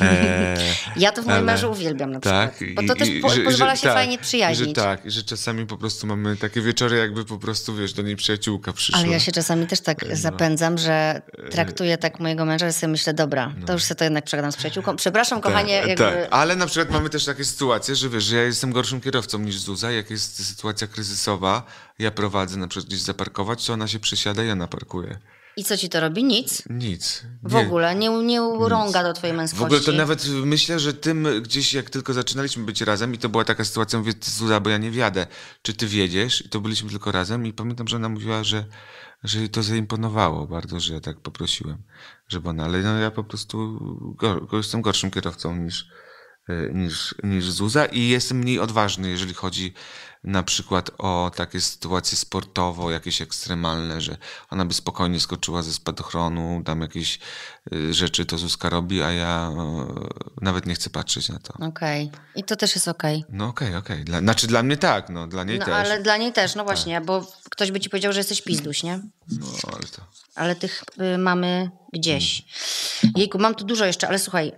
E, ja to w moim mężu uwielbiam na przykład, tak, bo to i, też po, że, pozwala że, się tak, fajnie przyjaźnić. Że tak, że czasami po prostu mamy takie wieczory, jakby po prostu, wiesz, do niej przyjaciółka przyszła. Ale ja się czasami też tak no. zapędzam, że e, traktuję tak mojego męża, że sobie myślę, dobra, no. to już sobie to jednak przegadam z przyjaciółką. Przepraszam, tak, kochanie. Tak, jakby... tak. Ale na przykład mamy też takie sytuacje, że wiesz, że ja jestem gorszym kierowcą niż Zuza, jak jest sytuacja kryzysowa, ja prowadzę na przykład gdzieś zaparkować, to ona się przysiada i ona parkuje. I co ci to robi? Nic? Nic. W ogóle nie, nie urąga nic. do twojej męskości. W ogóle to nawet myślę, że tym gdzieś jak tylko zaczynaliśmy być razem i to była taka sytuacja, mówię, Zuza, bo ja nie wiadę. Czy ty wiedziesz? I to byliśmy tylko razem i pamiętam, że ona mówiła, że, że jej to zaimponowało bardzo, że ja tak poprosiłem, żeby ona, ale no ja po prostu gor, jestem gorszym kierowcą niż, e, niż, niż Zuza i jestem mniej odważny, jeżeli chodzi na przykład o takie sytuacje sportowo, jakieś ekstremalne, że ona by spokojnie skoczyła ze spadochronu, tam jakieś y, rzeczy to Zuzka robi, a ja y, nawet nie chcę patrzeć na to. Okej. Okay. I to też jest okej. Okay. No okej, okay, okej. Okay. Dla, znaczy dla mnie tak, no dla niej no, też. No ale dla niej też, no tak. właśnie, tak. bo ktoś by ci powiedział, że jesteś pizduś, nie? No ale to... Ale tych y, mamy gdzieś. Hmm. Jejku, mam tu dużo jeszcze, ale słuchaj,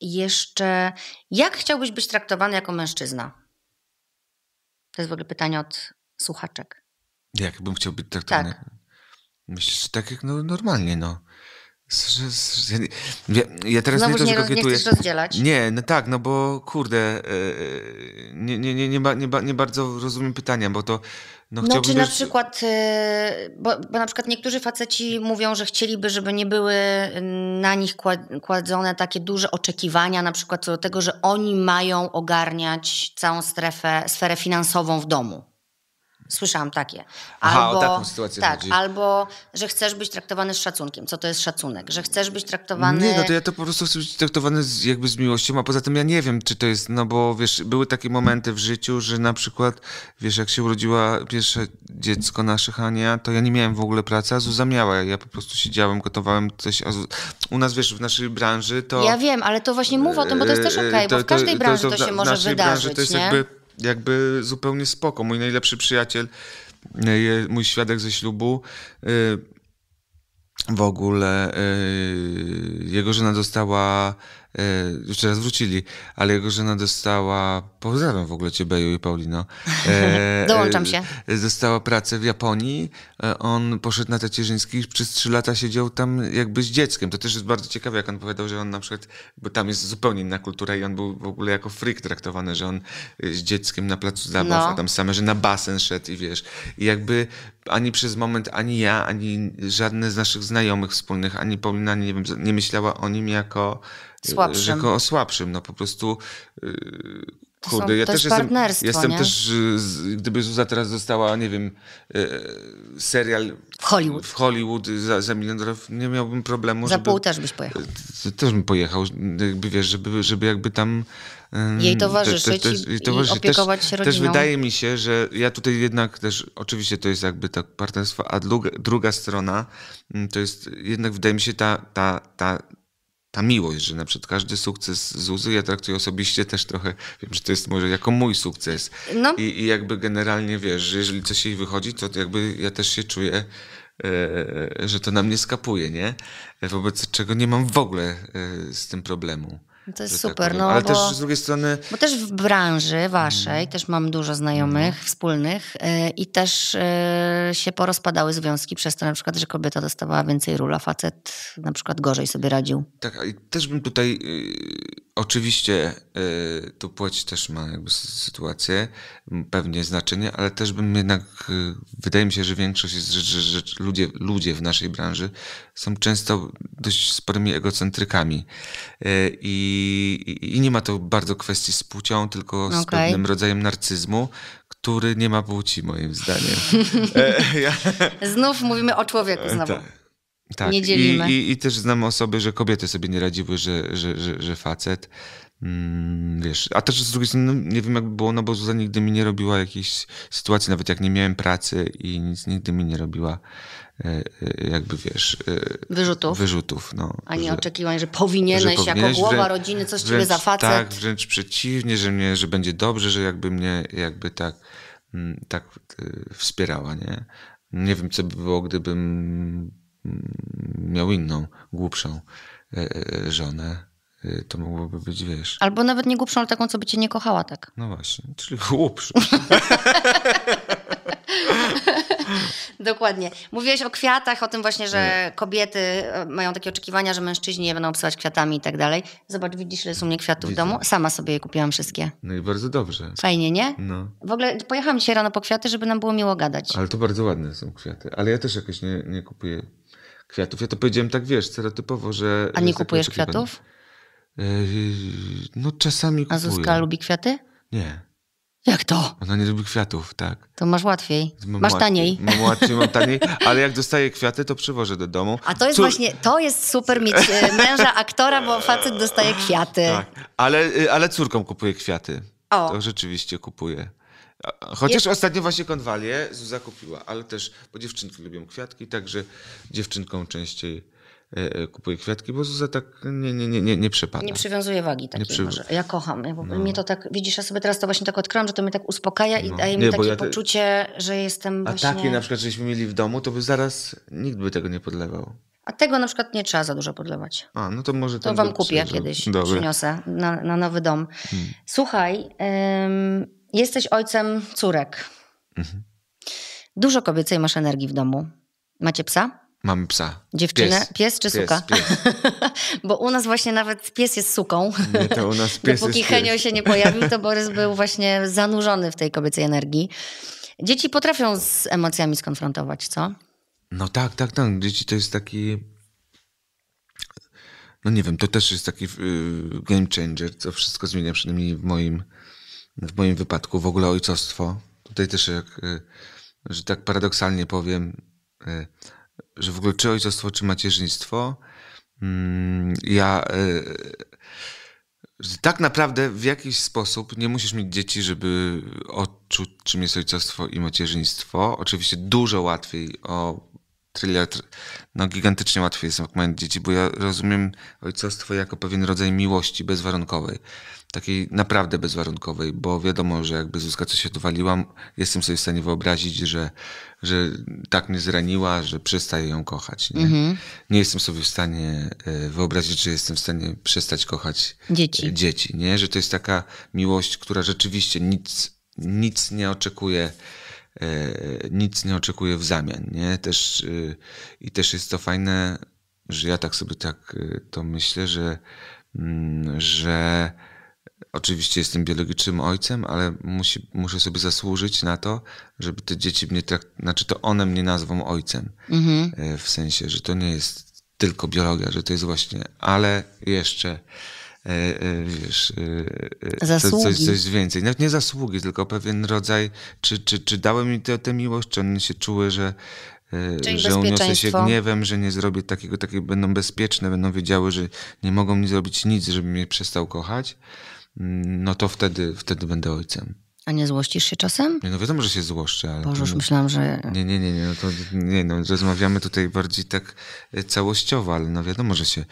jeszcze, jak chciałbyś być traktowany jako mężczyzna? To jest w ogóle pytanie od słuchaczek. Jak bym chciał być traktowany? Tak. Myślę, że tak jak no, normalnie, no. Ja, ja teraz Znowu nie to, nie, że kokietuję. rozdzielać. nie, no tak, no bo kurde, e, e, nie, nie, nie, nie, nie, nie bardzo rozumiem pytania, bo to no, no czy też... na przykład, y, bo, bo, na przykład niektórzy faceci mówią, że chcieliby, żeby nie były y, na nich kładzone takie duże oczekiwania, na przykład co do tego, że oni mają ogarniać całą strefę, sferę finansową w domu. Słyszałam takie. Albo, Aha, o taką sytuację tak, chodzi. Albo, że chcesz być traktowany z szacunkiem. Co to jest szacunek? Że chcesz być traktowany... Nie, no to ja to po prostu chcę być traktowany z, jakby z miłością, a poza tym ja nie wiem, czy to jest, no bo wiesz, były takie momenty w życiu, że na przykład, wiesz, jak się urodziła pierwsze dziecko nasze Hania, to ja nie miałem w ogóle pracy, a Zuza miała. Ja po prostu siedziałem, gotowałem coś. U nas, wiesz, w naszej branży to... Ja wiem, ale to właśnie mówię o tym, bo to jest też yy, okej, okay, bo w każdej branży to, to, to, to się może wydarzyć, branży to jest nie? Jakby jakby zupełnie spoko. Mój najlepszy przyjaciel, e, mój świadek ze ślubu, e, w ogóle e, jego żona dostała jeszcze raz wrócili, ale jego żona no, dostała, pozdrawiam w ogóle cię Beju i Paulino. *laughs* E, Dołączam się. E, dostała pracę w Japonii, e, on poszedł na tacierzyński i przez trzy lata siedział tam jakby z dzieckiem. To też jest bardzo ciekawe, jak on powiedział, że on na przykład, bo tam jest zupełnie inna kultura i on był w ogóle jako freak traktowany, że on z dzieckiem na placu zabaw, no. a tam same, że na basen szedł i wiesz. I jakby ani przez moment, ani ja, ani żadne z naszych znajomych wspólnych, ani Paulina nie, nie myślała o nim jako Y, słabszym. Jako o słabszym, no po prostu... Yy... Kurde, ja też jestem, jestem nie? też, y, gdyby Zuza teraz została, nie wiem, y, serial w Hollywood, w Hollywood za, za milion dolarów, nie miałbym problemu. Za żeby, pół też byś pojechał. Też bym pojechał, jakby wiesz, żeby, żeby jakby tam... Jej towarzyszyć te, te, te, i, towarzyszyć. i opiekować się rodziną. Też wydaje mi się, że ja tutaj jednak też, oczywiście to jest jakby tak partnerstwo, a druga, druga strona mm, to jest jednak wydaje mi się ta, ta, ta ta miłość, że na przykład każdy sukces Zuzy ja traktuję osobiście też trochę, wiem, że to jest może jako mój sukces. No. I, I, jakby generalnie wiesz, że jeżeli coś jej wychodzi, to jakby ja też się czuję, e, że to na mnie skapuje, nie? E, wobec czego nie mam w ogóle e, z tym problemu. To jest tak super. Tak no, Ale bo, też z drugiej strony. Bo też w branży waszej mm. też mam dużo znajomych mm. wspólnych yy, i też yy, się porozpadały związki przez to na przykład, że kobieta dostawała więcej ról, a facet na przykład gorzej sobie radził. Tak, i też bym tutaj. Yy Oczywiście y, tu płeć też ma jakby sytuację, pewnie znaczenie, ale też bym jednak, y, wydaje mi się, że większość jest, że, że, że, ludzie, ludzie w naszej branży są często dość sporymi egocentrykami y, i, nie ma to bardzo kwestii z płcią, tylko okay. z pewnym rodzajem narcyzmu, który nie ma płci moim zdaniem. *laughs* E, ja... Znów mówimy o człowieku e, znowu. Ta. Tak, nie dzielimy. I, i, i też znam osoby, że kobiety sobie nie radziły, że, że, że, że facet. Mm, wiesz, a też z drugiej strony, no, nie wiem jak było, no bo Zuza nigdy mi nie robiła jakiejś sytuacji, nawet jak nie miałem pracy i nic nigdy mi nie robiła e, e, jakby wiesz... E, wyrzutów. Wyrzutów, no. A nie oczekiwań, że powinieneś, że jako głowa rodziny coś wręcz, ciebie za facet. Tak, wręcz przeciwnie, że, mnie, że będzie dobrze, że jakby mnie jakby tak, mm, tak wspierała, nie? Nie wiem, co by było, gdybym Mm, miał inną, głupszą e, e, e, żonę, to mogłoby być, wiesz... Albo nawet nie głupszą, ale taką, co by cię nie kochała, tak? No właśnie, czyli głupszą. *laughs* Dokładnie. Mówiłeś o kwiatach, o tym właśnie, że kobiety mają takie oczekiwania, że mężczyźni je będą obsyłać kwiatami i tak dalej. Zobacz, widzisz, że jest u mnie kwiatów Widzę. w domu? Sama sobie je kupiłam wszystkie. No i bardzo dobrze. Fajnie, nie? No. W ogóle pojechałam dzisiaj rano po kwiaty, żeby nam było miło gadać. Ale to bardzo ładne są kwiaty. Ale ja też jakoś nie, nie kupuję kwiatów. Ja to powiedziałem tak, wiesz, stereotypowo, że... A nie tak kupujesz kwiatów? Yy, no czasami kupuję. A Zuzka lubi kwiaty? Nie. Jak to? Ona nie lubi kwiatów, tak. To masz łatwiej. Mam masz taniej. Mam łatwiej, mam taniej, *laughs* ale jak dostaję kwiaty, to przywożę do domu. A to jest właśnie, to jest super mieć y, męża aktora, bo facet dostaje kwiaty. Tak, ale, y, ale córkom kupuję kwiaty. O. To rzeczywiście kupuję. Chociaż Jest... ostatnio właśnie konwalię Zuza kupiła, ale też, bo dziewczynki lubią kwiatki, także dziewczynkom częściej e, e, kupuję kwiatki, bo Zuza tak nie, nie, nie, nie, przepada. Nie przywiązuje wagi takiej przy... może. Ja kocham. Ja, no. Mnie to tak, widzisz, ja sobie teraz to właśnie tak odkryłam, że to mnie tak uspokaja i no. daje mi takie ja te... poczucie, że jestem właśnie... A takie na przykład, żeśmy mieli w domu, to by zaraz nikt by tego nie podlewał. A tego na przykład nie trzeba za dużo podlewać. A, no to może... To wam kupię kiedyś, przyniosę na, na nowy dom. Hmm. Słuchaj... Ym jesteś ojcem córek. Mhm. Dużo kobiecej masz energii w domu. Macie psa? Mam psa. Dziewczynę? Pies, pies czy pies, suka? Pies. *laughs* bo u nas właśnie nawet pies jest suką. Nie, to u nas *laughs* pies Dopóki jest Henio pies. się nie pojawił, to Borys był właśnie zanurzony w tej kobiecej energii. Dzieci potrafią z emocjami skonfrontować, co? No tak, tak, tak. Dzieci to jest taki... No nie wiem, to też jest taki y, game changer, co wszystko zmienia, przynajmniej w moim w moim wypadku w ogóle ojcostwo. Tutaj też, jak, y, że tak paradoksalnie powiem, y, że w ogóle czy ojcostwo, czy macierzyństwo, mm, ja y, tak naprawdę w jakiś sposób nie musisz mieć dzieci, żeby odczuć, czym jest ojcostwo i macierzyństwo. Oczywiście dużo łatwiej o thriller, no gigantycznie łatwiej jest dokument dzieci, bo ja rozumiem ojcostwo jako pewien rodzaj miłości bezwarunkowej. Takiej naprawdę bezwarunkowej, bo wiadomo, że jakby Zuzka coś odwaliłam, jestem sobie w stanie wyobrazić, że, że tak mnie zraniła, że przestaję ją kochać. Nie, mhm. nie jestem sobie w stanie e, wyobrazić, że jestem w stanie przestać kochać e, dzieci. dzieci nie? Że to jest taka miłość, która rzeczywiście nic, nic nie oczekuje E, nic nie oczekuję w zamian, nie? Też, y, I też jest to fajne, że ja tak sobie tak y, to myślę, że, mm, że oczywiście jestem biologicznym ojcem, ale musi, muszę sobie zasłużyć na to, żeby te dzieci mnie tak, znaczy to one mnie nazwą ojcem. Mhm. E, w sensie, że to nie jest tylko biologia, że to jest właśnie, ale jeszcze E, e, wiesz, e, zasługi. Coś, coś więcej. Nawet nie zasługi, tylko pewien rodzaj, czy, czy, czy dałem mi tę miłość, czy one się czuły, że, że uniosę się gniewem, że nie zrobię takiego, takie będą bezpieczne, będą wiedziały, że nie mogą mi zrobić nic, żeby mnie przestał kochać, mm, no to wtedy, wtedy będę ojcem. A nie złościsz się czasem? Nie, no wiadomo, że się złoszczę. Ale Boże, już no- myślałam, że... Nie, nie, nie, nie, no to nie, no rozmawiamy tutaj bardziej tak całościowo, ale no wiadomo, że się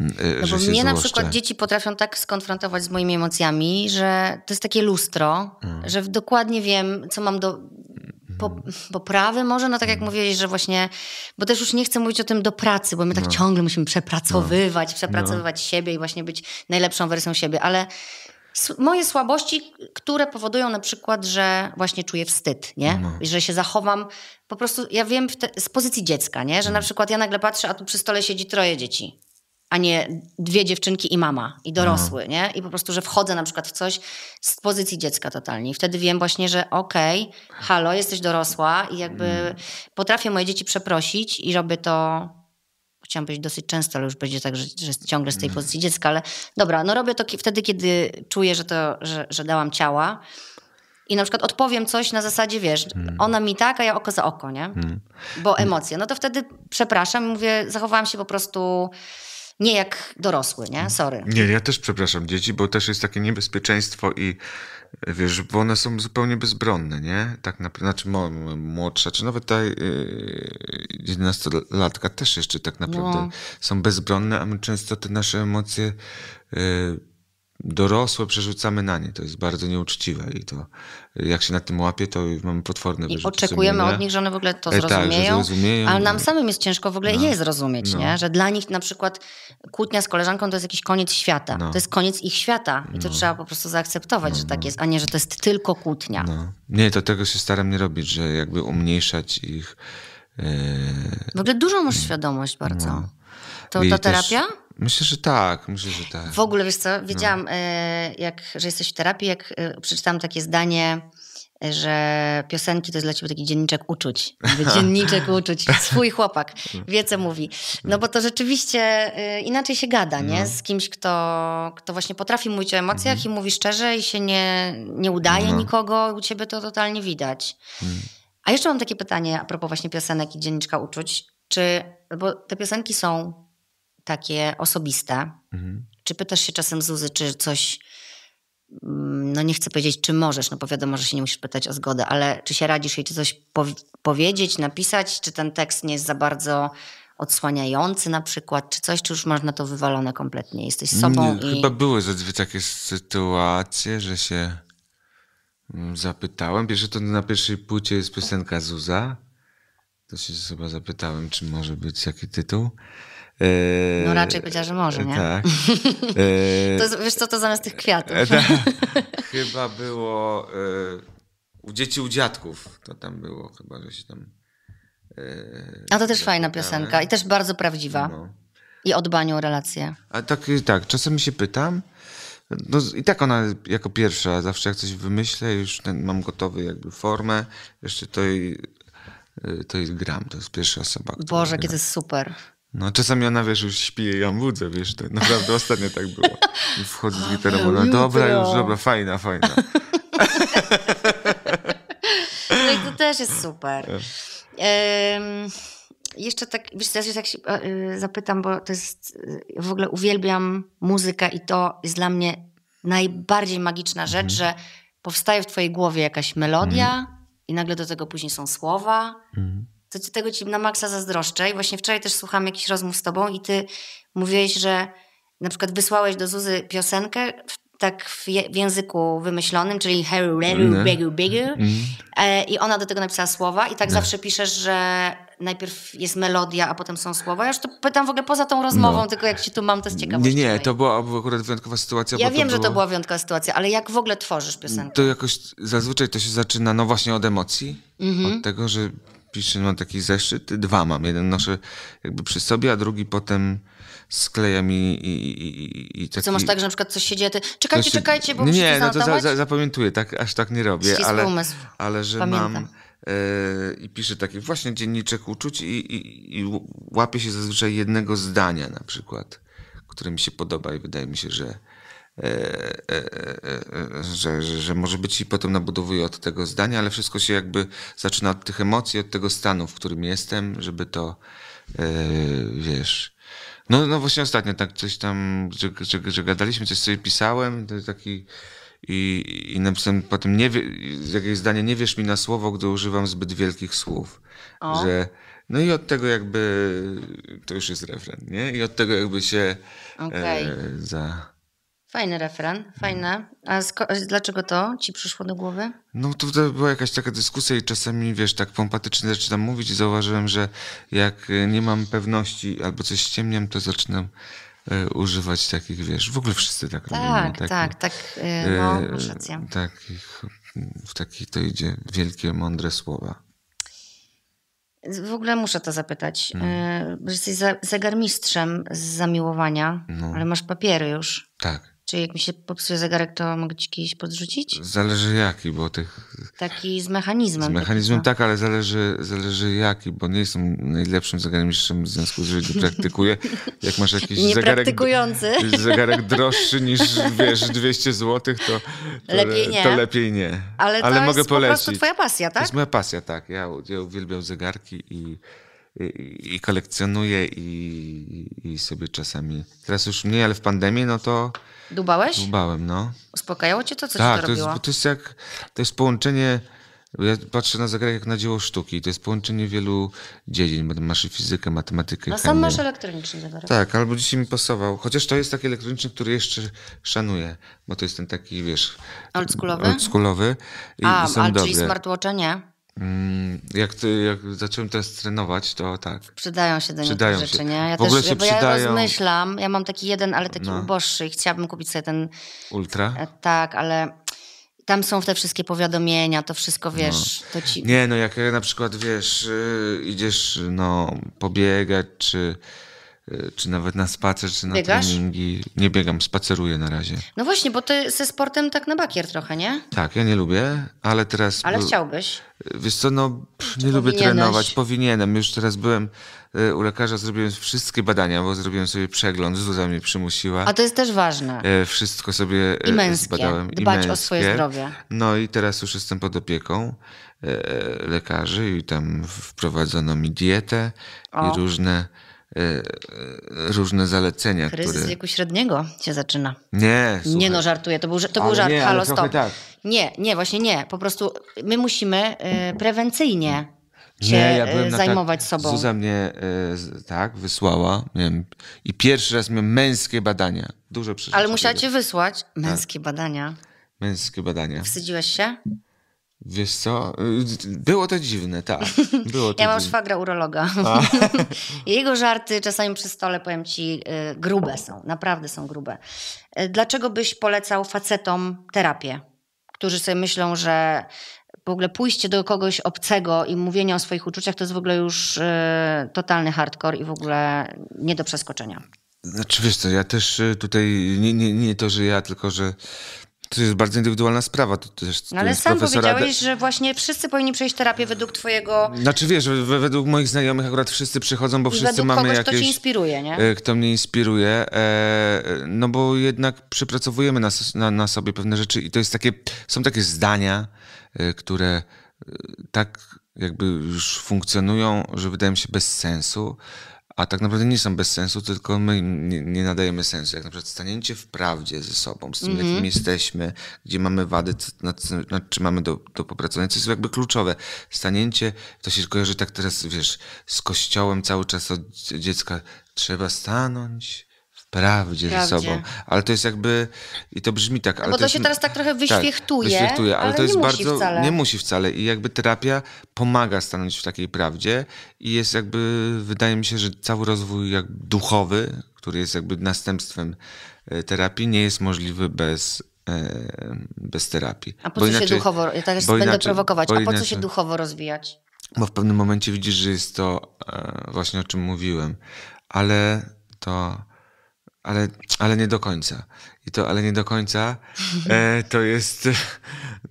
no y, bo mnie na przykład dzieci potrafią tak skonfrontować z moimi emocjami, że to jest takie lustro, mm. że dokładnie wiem, co mam do mm-hmm. poprawy może, no tak jak mm. mówiłeś, że właśnie, bo też już nie chcę mówić o tym do pracy, bo my tak no. ciągle musimy przepracowywać, no. przepracowywać no. siebie i właśnie być najlepszą wersją siebie, ale moje słabości, które powodują na przykład, że właśnie czuję wstyd, nie? No. Że się zachowam, po prostu ja wiem te, z pozycji dziecka, nie? Że mm. na przykład ja nagle patrzę, a tu przy stole siedzi troje dzieci a nie dwie dziewczynki i mama, i dorosły, no. nie? I po prostu, że wchodzę na przykład w coś z pozycji dziecka totalnie. I wtedy wiem właśnie, że okej, okay, halo, jesteś dorosła i jakby mm. potrafię moje dzieci przeprosić i robię to chciałam powiedzieć dosyć często, ale już będzie tak, że, że ciągle z tej mm. pozycji dziecka, ale dobra, no robię to wtedy, kiedy czuję, że, to, że, że dałam ciała. I na przykład odpowiem coś na zasadzie, wiesz, hmm. ona mi tak, a ja oko za oko, nie? Hmm. Bo emocje. No to wtedy przepraszam, mówię, zachowałam się po prostu nie jak dorosły, nie? Sorry. Nie, ja też przepraszam dzieci, bo też jest takie niebezpieczeństwo i wiesz, bo one są zupełnie bezbronne, nie? Tak naprawdę, znaczy młodsza, czy nawet ta yy, jedenastolatka też jeszcze tak naprawdę no. są bezbronne, a my często te nasze emocje yy, dorosłe przerzucamy na nie. To jest bardzo nieuczciwe i to jak się na tym łapie, to mamy potworne I oczekujemy sumienia. od nich, że one w ogóle to e, tak, zrozumieją, tak, zrozumieją, ale nam samym jest ciężko w ogóle no. je zrozumieć, no. nie? że dla nich na przykład kłótnia z koleżanką to jest jakiś koniec świata. No. To jest koniec ich świata i to no. trzeba po prostu zaakceptować, no, że tak no. jest, a nie, że to jest tylko kłótnia. Nie, to tego się staram nie robić, że jakby umniejszać ich. Yy... W ogóle dużą masz świadomość bardzo. To terapia? Też Myślę, że tak, myślę, że tak. W ogóle, wiesz co, wiedziałam, no. E, jak, że jesteś w terapii, jak e, przeczytałam takie zdanie, że piosenki to jest dla ciebie taki dzienniczek uczuć. *laughs* Dzienniczek uczuć, *laughs* swój chłopak, wie co mówi. No bo to rzeczywiście e, inaczej się gada, nie? No. Z kimś, kto, kto właśnie potrafi mówić o emocjach mhm. i mówi szczerze i się nie, nie udaje no. nikogo, u ciebie to totalnie widać. Mhm. A jeszcze mam takie pytanie a propos właśnie piosenek i dzienniczka uczuć. Czy, bo te piosenki są takie osobiste. Mhm. Czy pytasz się czasem Zuzy, czy coś, mm, no nie chcę powiedzieć, czy możesz, no bo wiadomo, że się nie musisz pytać o zgodę, ale czy się radzisz jej, czy coś powiedzieć, napisać, czy ten tekst nie jest za bardzo odsłaniający na przykład, czy coś, czy już masz na to wywalone kompletnie? Jesteś sobą nie, i... Chyba były zazwyczaj dwie takie sytuacje, że się mm, zapytałem. Pierwsze to na pierwszej płycie jest piosenka Zuza. To się chyba zapytałem, czy może być jaki tytuł. Yy, no raczej powiedziała, że może, nie? Tak. *laughs* Yy, to, wiesz co, to zamiast tych kwiatów. *laughs* Tak. chyba było yy, u dzieci, u dziadków. To tam było chyba, że się tam... A to też fajna piosenka i też bardzo prawdziwa. No. I o relacje. A tak, tak, czasem się pytam, no, I tak ona jako pierwsza, zawsze jak coś wymyślę, już ten, mam gotowy jakby formę, jeszcze to i, to i gram. To jest pierwsza osoba. Boże, kiedyś kiedy jest super. No czasami ona, wiesz, już śpi i ja budzę, wiesz, to naprawdę ostatnio tak było. I wchodzę z gitarą, no dobra, dobra już, dobra, fajna, fajna. *laughs* no i to też jest super. Um, jeszcze tak, wiesz, teraz się tak się, e, zapytam, bo to jest, e, w ogóle uwielbiam muzykę i to jest dla mnie najbardziej magiczna rzecz, mhm. że powstaje w twojej głowie jakaś melodia mhm. i nagle do tego później są słowa. Mhm to ci, tego ci na maksa zazdroszczę. I właśnie wczoraj też słuchałam jakichś rozmów z tobą i ty mówiłeś, że na przykład wysłałeś do Zuzy piosenkę tak w, je, w języku wymyślonym, czyli Harry Harry biegu, biegu. I ona do tego napisała słowa i tak mm. zawsze piszesz, że najpierw jest melodia, a potem są słowa. Ja już to pytam w ogóle poza tą rozmową, no. tylko jak się tu mam, to z ciekawości. Nie, nie, to była akurat wyjątkowa sytuacja. Ja wiem, to że to była wyjątkowa sytuacja, ale jak w ogóle tworzysz piosenkę? To jakoś zazwyczaj to się zaczyna, no właśnie od emocji, mhm. od tego, że piszę, mam taki zeszyt, dwa mam. Jeden noszę jakby przy sobie, a drugi potem sklejam i, i, i, i taki... Co masz tak, że na przykład coś się dzieje, ty czekajcie, znaczy, czekajcie, bo Nie, no to za, za, zapamiętuję, tak, aż tak nie robię, ale, umysł. ale że Pamiętam. mam e, i piszę taki właśnie dzienniczek uczuć i, i, i łapię się zazwyczaj jednego zdania na przykład, które mi się podoba i wydaje mi się, że E, e, e, że, że, że, może być i potem nabudowuję od tego zdania, ale wszystko się jakby zaczyna od tych emocji, od tego stanu, w którym jestem, żeby to, wiesz... No, no właśnie ostatnio tak coś tam, że, że, że gadaliśmy, coś sobie pisałem, to taki... I, i napisałem potem, nie wie, jakieś zdanie, nie wierz mi na słowo, gdy używam zbyt wielkich słów. O. Że, no i od tego jakby, to już jest refren, nie? I od tego jakby się okay. e, za... Fajny refren, fajne. A dlaczego to ci przyszło do głowy? No to była jakaś taka dyskusja i czasami, wiesz, tak pompatycznie zaczynam mówić i zauważyłem, że jak y, nie mam pewności albo coś ściemniam, to zaczynam y, używać takich, wiesz, w ogóle wszyscy tak robią. Tak, tak, tak, tak, tak, no, Takich, w takich to idzie wielkie, mądre słowa. W ogóle muszę to zapytać. Mm. Jesteś zegarmistrzem z zamiłowania, no. ale masz papiery już. Tak. Czy jak mi się popsuje zegarek, to mogę ci kiedyś podrzucić? Zależy jaki, bo tych... Taki z mechanizmem. Z mechanizmem no. tak, ale zależy, zależy jaki, bo nie jestem najlepszym zegarmistrzem w związku z tym, że nie praktykuję. Jak masz jakiś nie *laughs* zegarek... Praktykujący. *laughs* Zegarek droższy niż, wiesz, 200 zł, to, to, lepiej nie. to lepiej nie. Ale, to mogę polecić. to jest po prostu twoja pasja, tak? To jest moja pasja, tak. Ja, ja uwielbiam zegarki i i kolekcjonuję i, i, sobie czasami. Teraz już mniej, ale w pandemii, no to Dubałeś? Dubałem, no. Uspokajało cię to, co tak, ci to, to robiło? Jest, to jest jak, to jest połączenie, ja patrzę na zegarek jak na dzieło sztuki. To jest połączenie wielu dziedzin. Masz i fizykę, matematykę, No sam masz elektroniczny zegarek. Tak, albo dzisiaj mi pasował. Chociaż to jest taki elektroniczny, który jeszcze szanuję, bo to jest ten taki, wiesz... Oldschoolowy? Oldschoolowy i, A, i są ale dobre. czyli smartwatcha nie? Mm, jak, jak, zacząłem teraz trenować, to tak. Przydają się do przydają niektórych rzeczy, nie? Ja w ogóle też, się bo ja rozmyślam, ja mam taki jeden, ale taki no. uboższy i chciałabym kupić sobie ten... Ultra? E, tak, ale tam są te wszystkie powiadomienia, to wszystko, no. wiesz, no. to ci... Nie, no jak na przykład, wiesz, y, idziesz, no, pobiegać, czy Y, czy nawet na spacer, czy na Biegasz? treningi. Nie biegam, spaceruję na razie. No właśnie, bo ty ze sportem tak na bakier trochę, nie? Tak, ja nie lubię, ale teraz... Ale chciałbyś. Wiesz co, no pff, nie lubię trenować, powinienem. Już teraz byłem y, u lekarza, zrobiłem wszystkie badania, bo zrobiłem sobie przegląd, Zuza mnie przymusiła. A to jest też ważne. Y, wszystko sobie I męskie. zbadałem. Dbać I męskie. o swoje zdrowie. No i teraz już jestem pod opieką lekarzy i tam wprowadzono mi dietę o. i różne E, e, różne zalecenia. Kryzys które... wieku średniego się zaczyna. Nie, słuchaj. Nie no, żartuję. To był, to był żart. Nie, Halo, stop. Tak. Nie, nie, właśnie nie. Po prostu my musimy y, prewencyjnie się nie, ja byłem tak- zajmować tak, sobą. Zuza mnie y, tak wysłała miałem, i pierwszy raz miałem męskie badania. Dużo przeżyłem. Ale musiała cię wysłać tak. męskie tak. badania. Męskie badania. Wstydziłeś się? Wiesz co? Było to dziwne, tak. *laughs* Było to ja mam dziwne. szwagra urologa. *laughs* Jego żarty czasami przy stole, powiem ci, y, grube są. Naprawdę są grube. Y, dlaczego byś polecał facetom terapię? Którzy sobie myślą, że w ogóle pójście do kogoś obcego i mówienie o swoich uczuciach to jest w ogóle już y, totalny hardcore i w ogóle nie do przeskoczenia. Znaczy wiesz co, ja też tutaj, nie, nie, nie to, że ja, tylko że to jest bardzo indywidualna sprawa. To też, to no ale sam profesora... powiedziałeś, że właśnie wszyscy powinni przejść terapię według twojego... Znaczy wiesz, według moich znajomych akurat wszyscy przychodzą, bo I wszyscy mamy kogoś, jakieś... kto ci inspiruje, nie? E, kto mnie inspiruje. E, no bo jednak przypracowujemy na, na, na sobie pewne rzeczy i to jest takie... Są takie zdania, e, które tak jakby już funkcjonują, że wydają się bez sensu, a tak naprawdę nie są bez sensu, tylko my nie, nie nadajemy sensu. Jak na przykład stanięcie w prawdzie ze sobą, z tym, mm -hmm. jakim mhm. jesteśmy, gdzie mamy wady, nad, czym mamy do, do popracowania, co jest jakby kluczowe. Stanięcie, to się kojarzy tak teraz, wiesz, z kościołem cały czas od dziecka. Trzeba stanąć, prawdzie, ze sobą. Ale to jest jakby, i to brzmi tak. No ale bo to, się jest, teraz tak trochę tak, wyświechtuje. Tak, wyświechtuje ale, ale, to jest musi bardzo, wcale. nie musi wcale. I jakby terapia pomaga stanąć w takiej prawdzie i jest jakby, wydaje mi się, że cały rozwój jak duchowy, który jest jakby następstwem e, terapii, nie jest możliwy bez e, bez terapii. A po bo co inaczej, się duchowo, ja teraz będę inaczej, prowokować, a po co się duchowo rozwijać? Bo w pewnym momencie widzisz, że jest to e, właśnie o czym mówiłem, ale to ale, ale nie do końca. I to ale nie do końca e, to jest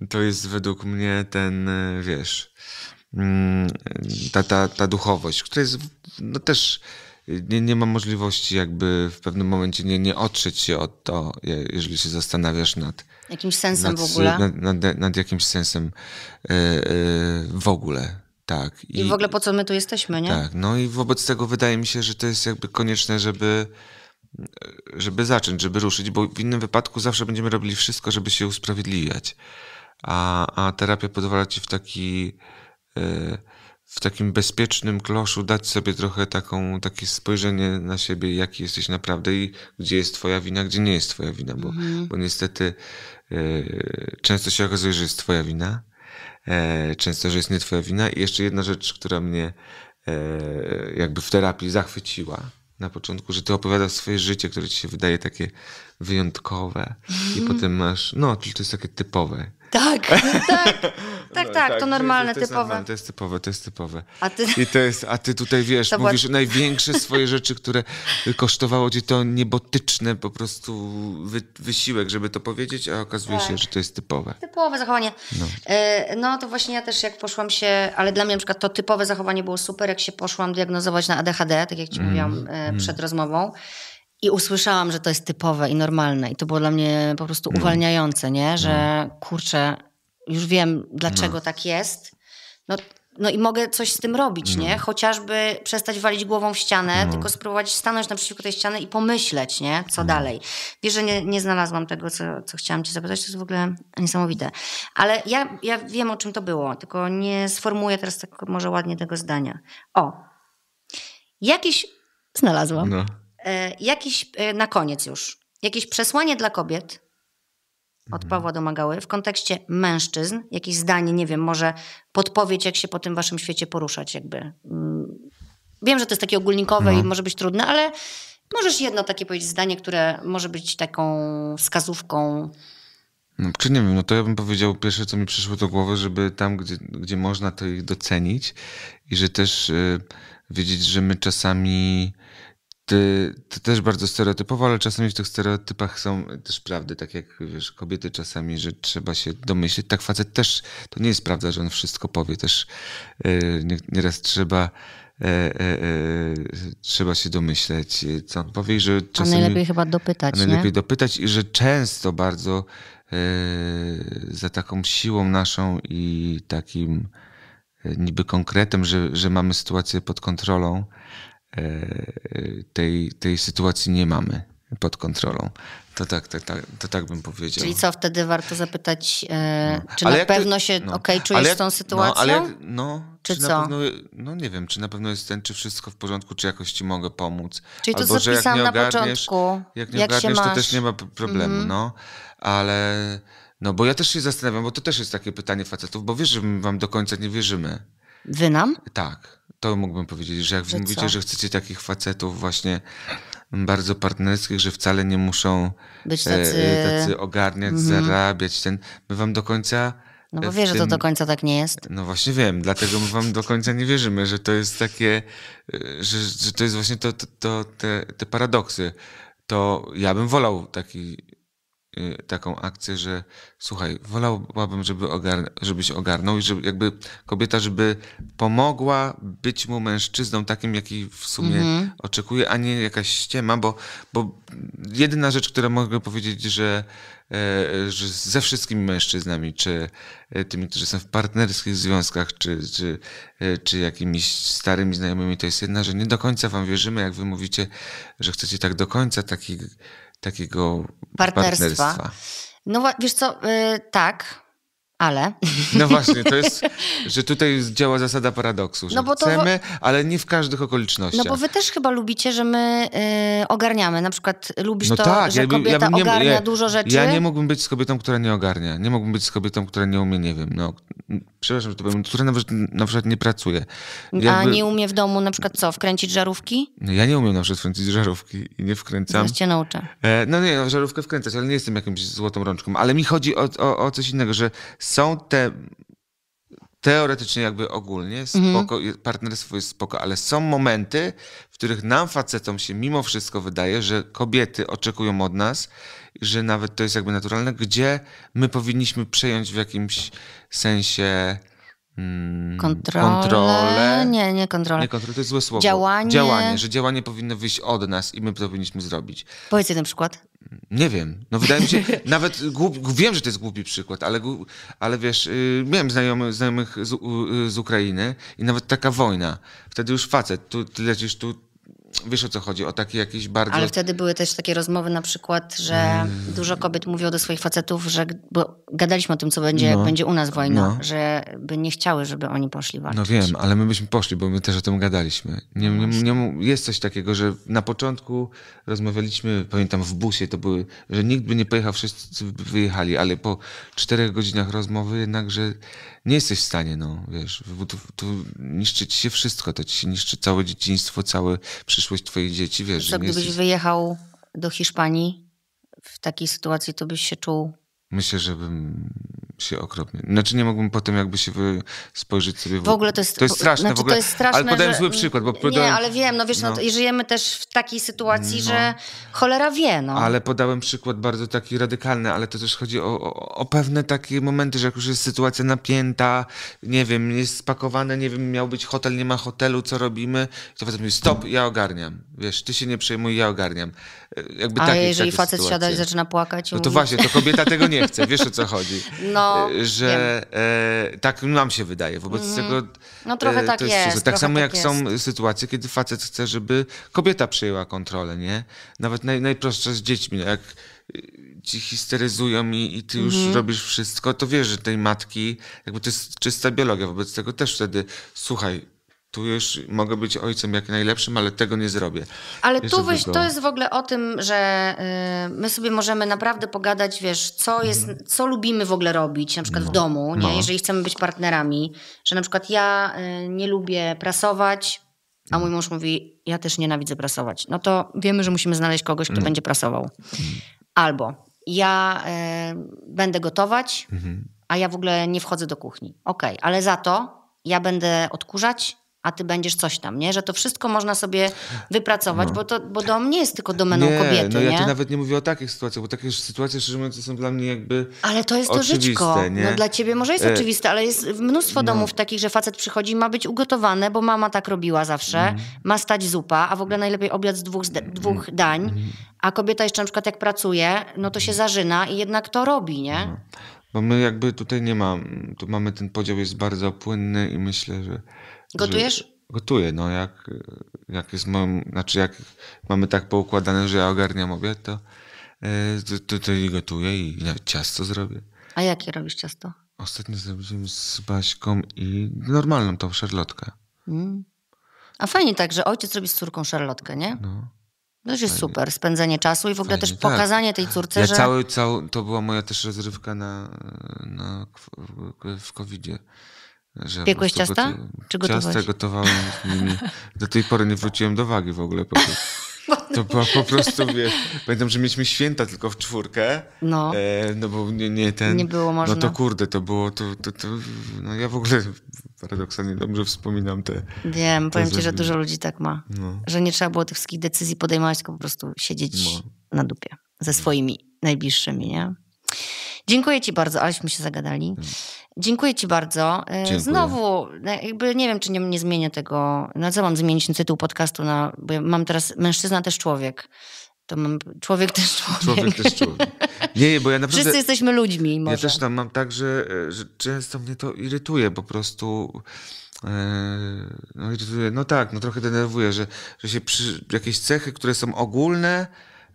to jest według mnie ten, e, wiesz, mm, ta, ta, ta duchowość, która jest no też nie, nie ma możliwości jakby w pewnym momencie nie, nie otrzeć się od to, jeżeli się zastanawiasz nad jakimś sensem nad, w ogóle. Nad, nad, nad jakimś sensem e, e, w ogóle. Tak. I, I w ogóle po co my tu jesteśmy, nie? Tak. No i wobec tego wydaje mi się, że to jest jakby konieczne, żeby żeby zacząć, żeby ruszyć, bo w innym wypadku zawsze będziemy robili wszystko, żeby się usprawiedliwiać. A, a terapia pozwala ci w taki e, w takim bezpiecznym kloszu dać sobie trochę taką, takie spojrzenie na siebie, jaki jesteś naprawdę i gdzie jest twoja wina, gdzie nie jest twoja wina, bo, mhm. bo niestety e, często się okazuje, że jest twoja wina, e, często, że jest nie twoja wina i jeszcze jedna rzecz, która mnie jakby w terapii zachwyciła, na początku, że ty opowiadasz swoje życie, które ci się wydaje takie wyjątkowe i potem masz, no, to jest takie typowe tak, tak, tak, no, tak, *laughs* tak, no tak, tak to normalne, to jest, typowe. Normalne, to jest typowe, to jest typowe. A ty, I to jest, a ty tutaj wiesz, mówisz była... największe swoje rzeczy, które kosztowało ci to niebotyczne po prostu wy, wysiłek, żeby to powiedzieć, a okazuje tak. się, że to jest typowe. Typowe zachowanie. No. E, no. to właśnie ja też jak poszłam się, ale dla mnie na przykład to typowe zachowanie było super, jak się poszłam diagnozować na ADHD, tak jak ci mm. mówiłam e, mm. przed mm. rozmową. I usłyszałam, że to jest typowe i normalne. I to było dla mnie po prostu mm. uwalniające, nie? Że mhm. kurczę, już wiem, dlaczego no. tak jest. No, no i mogę coś z tym robić, nie? Mhm. Chociażby przestać walić głową w ścianę, tylko spróbować stanąć naprzeciwko tej ściany i pomyśleć, nie? Co dalej. Wiesz, że nie, nie znalazłam tego, co, co chciałam cię zapytać. To jest w ogóle niesamowite. Ale ja, ja wiem, o czym to było, tylko nie sformułuję teraz tak może ładnie tego zdania. O, jakiś... Znalazłam. No. E, jakiś, e, na koniec już, jakieś przesłanie dla kobiet od mhm. Pawła Domagały w kontekście mężczyzn, jakieś zdanie, nie wiem, może podpowiedź, jak się po tym waszym świecie poruszać jakby. Mm, wiem, że to jest takie ogólnikowe no. i mhm. może być trudne, ale możesz jedno takie powiedzieć zdanie, które może być taką wskazówką no, czy nie wiem, no to ja bym powiedział pierwsze, co mi przyszło do głowy, żeby tam, gdzie, gdzie można, to ich docenić i że też e, wiedzieć, że my czasami to też bardzo stereotypowo, ale czasami w tych stereotypach są też prawdy, tak jak wiesz, kobiety czasami, że trzeba się domyśleć. Tak facet też, to nie jest prawda, że on wszystko powie. Też yy, nieraz trzeba E, e, e, trzeba się domyśleć, co on powie, że czasami. A najlepiej chyba dopytać. najlepiej nie? dopytać i że często bardzo e, za taką siłą naszą i takim e, niby konkretem, że, że mamy sytuację pod kontrolą, E, tej, tej sytuacji nie mamy pod kontrolą. To tak, tak, tak, to tak bym powiedział. Czyli co, wtedy warto zapytać, e, no. czy ale na pewno ty, się no. ok czujesz jak, z tą no, sytuacją? No, ale jak, no, czy, czy co? Pewno, no nie wiem, czy na pewno jest ten, czy wszystko w porządku, czy jakoś ci mogę pomóc. Czyli Albo, to zapisałam na początku. Jak nie jak ogarniesz, to też nie ma problemu, mm -hmm. no. Ale, no bo ja też się zastanawiam, bo to też jest takie pytanie facetów, bo wierzymy wam do końca, nie wierzymy. Wy nam? Tak to mógłbym powiedzieć, że jak że mówicie, że chcecie takich facetów właśnie bardzo partnerskich, że wcale nie muszą być tacy, e, tacy ogarniać, mhm. zarabiać ten. My wam do końca. No bo e, wiesz, że to do końca tak nie jest. No właśnie wiem, dlatego my wam do końca nie wierzymy, że to jest takie, e, że, że to jest właśnie to, to, to te, te paradoksy. To ja bym wolał taki Y, taką akcję, że słuchaj, wolałabym, żeby żebyś ogarnął i żeby jakby kobieta, żeby pomogła być mu mężczyzną takim, jaki w sumie mm -hmm. oczekuje, a nie jakaś ściema, bo, bo jedyna rzecz, którą mogę powiedzieć, że, e, że ze wszystkimi mężczyznami, czy e, tymi, którzy są w partnerskich związkach, czy, czy, e, czy jakimiś starymi znajomymi, to jest jedna, że nie do końca wam wierzymy, jak wy mówicie, że chcecie tak do końca takich takiego partnerstwa. partnerstwa. No wiesz co, y, tak, ale. No właśnie, to jest, że tutaj działa zasada paradoksu, że no bo to chcemy, ale nie w każdych okolicznościach. No bo wy też chyba lubicie, że my y, ogarniamy. Na przykład lubisz no to, tak, że ja kobieta ja ogarnia dużo rzeczy. Ja nie mógłbym być z kobietą, która nie ogarnia. Nie mógłbym być z kobietą, która nie umie, nie wiem, no, przepraszam, że to powiem, która nawet, na przykład nie pracuje. Jakby, A nie umie w domu na przykład co, wkręcić żarówki? No ja nie umiem na przykład wkręcić żarówki i nie wkręcam. Zaraz cię nauczę. E, no nie, no, żarówkę wkręcać, ale nie jestem jakimś złotą rączką. Ale mi chodzi o, o, o coś innego, że są te teoretycznie jakby ogólnie mhm. spoko, mhm. partnerstwo jest spoko, ale są momenty, w których nam facetom się mimo wszystko wydaje, że kobiety oczekują od nas, że nawet to jest jakby naturalne, gdzie my powinniśmy przejąć w jakimś sensie Kontrolę. Mm, kontrolę. Nie, nie kontrolę. Nie, kontrolę to jest złe słowo. Działanie. Działanie, że działanie powinno wyjść od nas i my to powinniśmy zrobić. Powiedz jeden przykład. Nie wiem. No wydaje mi się, *laughs* nawet głupi, wiem, że to jest głupi przykład, ale, ale wiesz, yy, miałem znajomy, znajomych z, yy, z Ukrainy i nawet taka wojna. Wtedy już facet, tu ty lecisz, tu Wiesz o co chodzi, o takie jakieś bardzo... Ale wtedy były też takie rozmowy na przykład, że hmm. dużo kobiet mówiło do swoich facetów, że bo gadaliśmy o tym, co będzie, no. jak będzie u nas wojna, no. że by nie chciały, żeby oni poszli walczyć. No wiem, ale my byśmy poszli, bo my też o tym gadaliśmy. Nie, nie, nie, jest coś takiego, że na początku rozmawialiśmy, pamiętam w busie to były, że nikt by nie pojechał, wszyscy wyjechali, ale po czterech godzinach rozmowy jednak, że nie jesteś w stanie, no, wiesz, tu, tu niszczy ci się wszystko, to ci się niszczy całe dzieciństwo, całe przyszłość twoich dzieci, wiesz. Co, gdybyś jesteś... wyjechał do Hiszpanii w takiej sytuacji, to byś się czuł Myślę, że bym się okropnie. Znaczy nie mógłbym potem jakby się wy... spojrzeć sobie w... w ogóle to jest, to jest straszne. Znaczy, w ogóle... to jest straszne. Ale podałem że... zły przykład. Bo podałem... Nie, ale wiem, no wiesz, no. no i żyjemy też w takiej sytuacji, no. że cholera wie, no. Ale podałem przykład bardzo taki radykalny, ale to też chodzi o, o, o, pewne takie momenty, że jak już jest sytuacja napięta, nie wiem, jest spakowane, nie wiem, miał być hotel, nie ma hotelu, co robimy? To potem mówi, stop, ja ogarniam. Wiesz, ty się nie przejmuj, ja ogarniam. E, jakby A takie, jeżeli takie facet sytuacje. siada i zaczyna płakać? No to właśnie, to kobieta tego nie nie chce, wiesz o co chodzi. No, e, że e, tak nam się wydaje, wobec mm. tego... No trochę e, tak jest. jest tak samo tak jak jest. są sytuacje, kiedy facet chce, żeby kobieta przejęła kontrolę, nie? Nawet naj, najprostsze z dziećmi, no, jak e, ci histeryzują i, i ty już mm -hmm. robisz wszystko, to wiesz, że tej matki, jakby to jest czysta biologia, wobec tego też wtedy, słuchaj, tu już mogę być ojcem jak najlepszym, ale tego nie zrobię. Ale Jeszcze tu weź, to jest w ogóle o tym, że y, my sobie możemy naprawdę pogadać, wiesz, co mhm. jest, mm. co lubimy w ogóle robić, na przykład no. w domu, nie? No. jeżeli chcemy być partnerami, że na przykład ja y, nie lubię prasować, a mój mąż mówi, ja też nienawidzę prasować. No to wiemy, że musimy znaleźć kogoś, kto mm. będzie prasował. Mhm. Albo ja y, będę gotować, mm -hmm. a ja w ogóle nie wchodzę do kuchni. Okej, okay, ale za to ja będę odkurzać, a ty będziesz coś tam, nie? Że to wszystko można sobie wypracować, no. bo, to, bo dom nie jest tylko domeną nie, no kobiety, no ja nie? tu nawet nie mówię o takich sytuacjach, bo takie sytuacje, szczerze mówiąc, są dla mnie jakby Ale to jest to żyćko. Nie? No dla ciebie może jest e... oczywiste, ale jest mnóstwo no. domów takich, że facet przychodzi ma być ugotowane, bo mama tak robiła zawsze, mm. ma stać zupa, a w ogóle najlepiej obiad z dwóch, z dwóch mm. dań, mhm. a kobieta jeszcze na przykład jak pracuje, no to się mhm. zarzyna i jednak to robi, nie? No. Bo my jakby tutaj nie mamy, tu mamy ten podział jest bardzo płynny i myślę, że Gotujesz? Gotuję, no jak, jak jest mam, znaczy jak mamy tak poukładane, że ja ogarniam obiad, to, e, to, to gotuję i nawet ciasto zrobię. A jakie robisz ciasto? Ostatnio zrobiliśmy z Baśką i normalną tą szarlotkę. Mm. A fajnie tak, że ojciec robi z córką szarlotkę, nie? No. To jest fajnie. super, spędzanie czasu i w ogóle fajnie, też tak. pokazanie tej córce, ja że... Cały, cały, to była moja też rozrywka na, na, w, w że Piekłeś ciasta? Gotu... Czy gotowałeś? Ciasta gotowałem z nimi. Do tej pory nie wróciłem do wagi w ogóle. To była po prostu, wiesz, pamiętam, że mieliśmy święta tylko w czwórkę. No. E, no bo nie, nie ten... Nie było można. No to kurde, to było, to, to, to no ja w ogóle paradoksalnie dobrze wspominam te... Wiem, te powiem ci, że dużo ludzi tak ma. No. Że nie trzeba było tych wszystkich decyzji podejmować, tylko po prostu siedzieć no. na dupie ze swoimi najbliższymi, nie? Dziękuję ci bardzo, aleśmy się zagadali. No. Dziękuję Ci bardzo. E, Dziękuję. Znowu, e, jakby nie wiem, czy nie, nie zmienię tego. Na no co mam zmienić tytuł podcastu? Na, bo ja mam teraz mężczyzna też człowiek. To mam człowiek też człowiek. Człowiek też człowiek. Nie, bo ja naprawdę... Wszyscy jesteśmy ludźmi może. Ja też tam mam tak, że, e, że często mnie to irytuje po prostu. No, irytuje. no tak, no trochę denerwuje, że, że się przy... jakieś cechy, które są ogólne,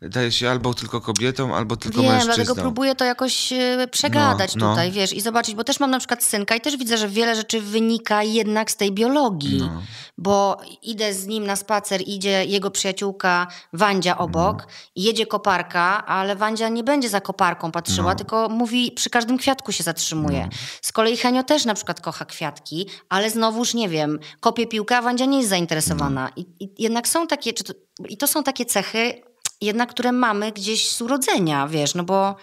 daje się albo tylko kobietom, albo tylko Wiem, mężczyznom. dlatego próbuję to jakoś e, przegadać no, no. tutaj, no. wiesz, i zobaczyć, bo też mam na przykład synka i też widzę, że wiele rzeczy wynika jednak z tej biologii, no. bo idę z nim na spacer, idzie jego przyjaciółka Wandzia obok, no. jedzie koparka, ale Wandzia nie będzie za koparką patrzyła, no. tylko mówi, przy każdym kwiatku się zatrzymuje. Z kolei Henio też na przykład kocha kwiatki, ale znowuż, nie wiem, kopie piłkę, a Wandzia nie jest zainteresowana. I, I, jednak są takie, to, i to są takie cechy, jednak, które mamy gdzieś z urodzenia, wiesz, no bo...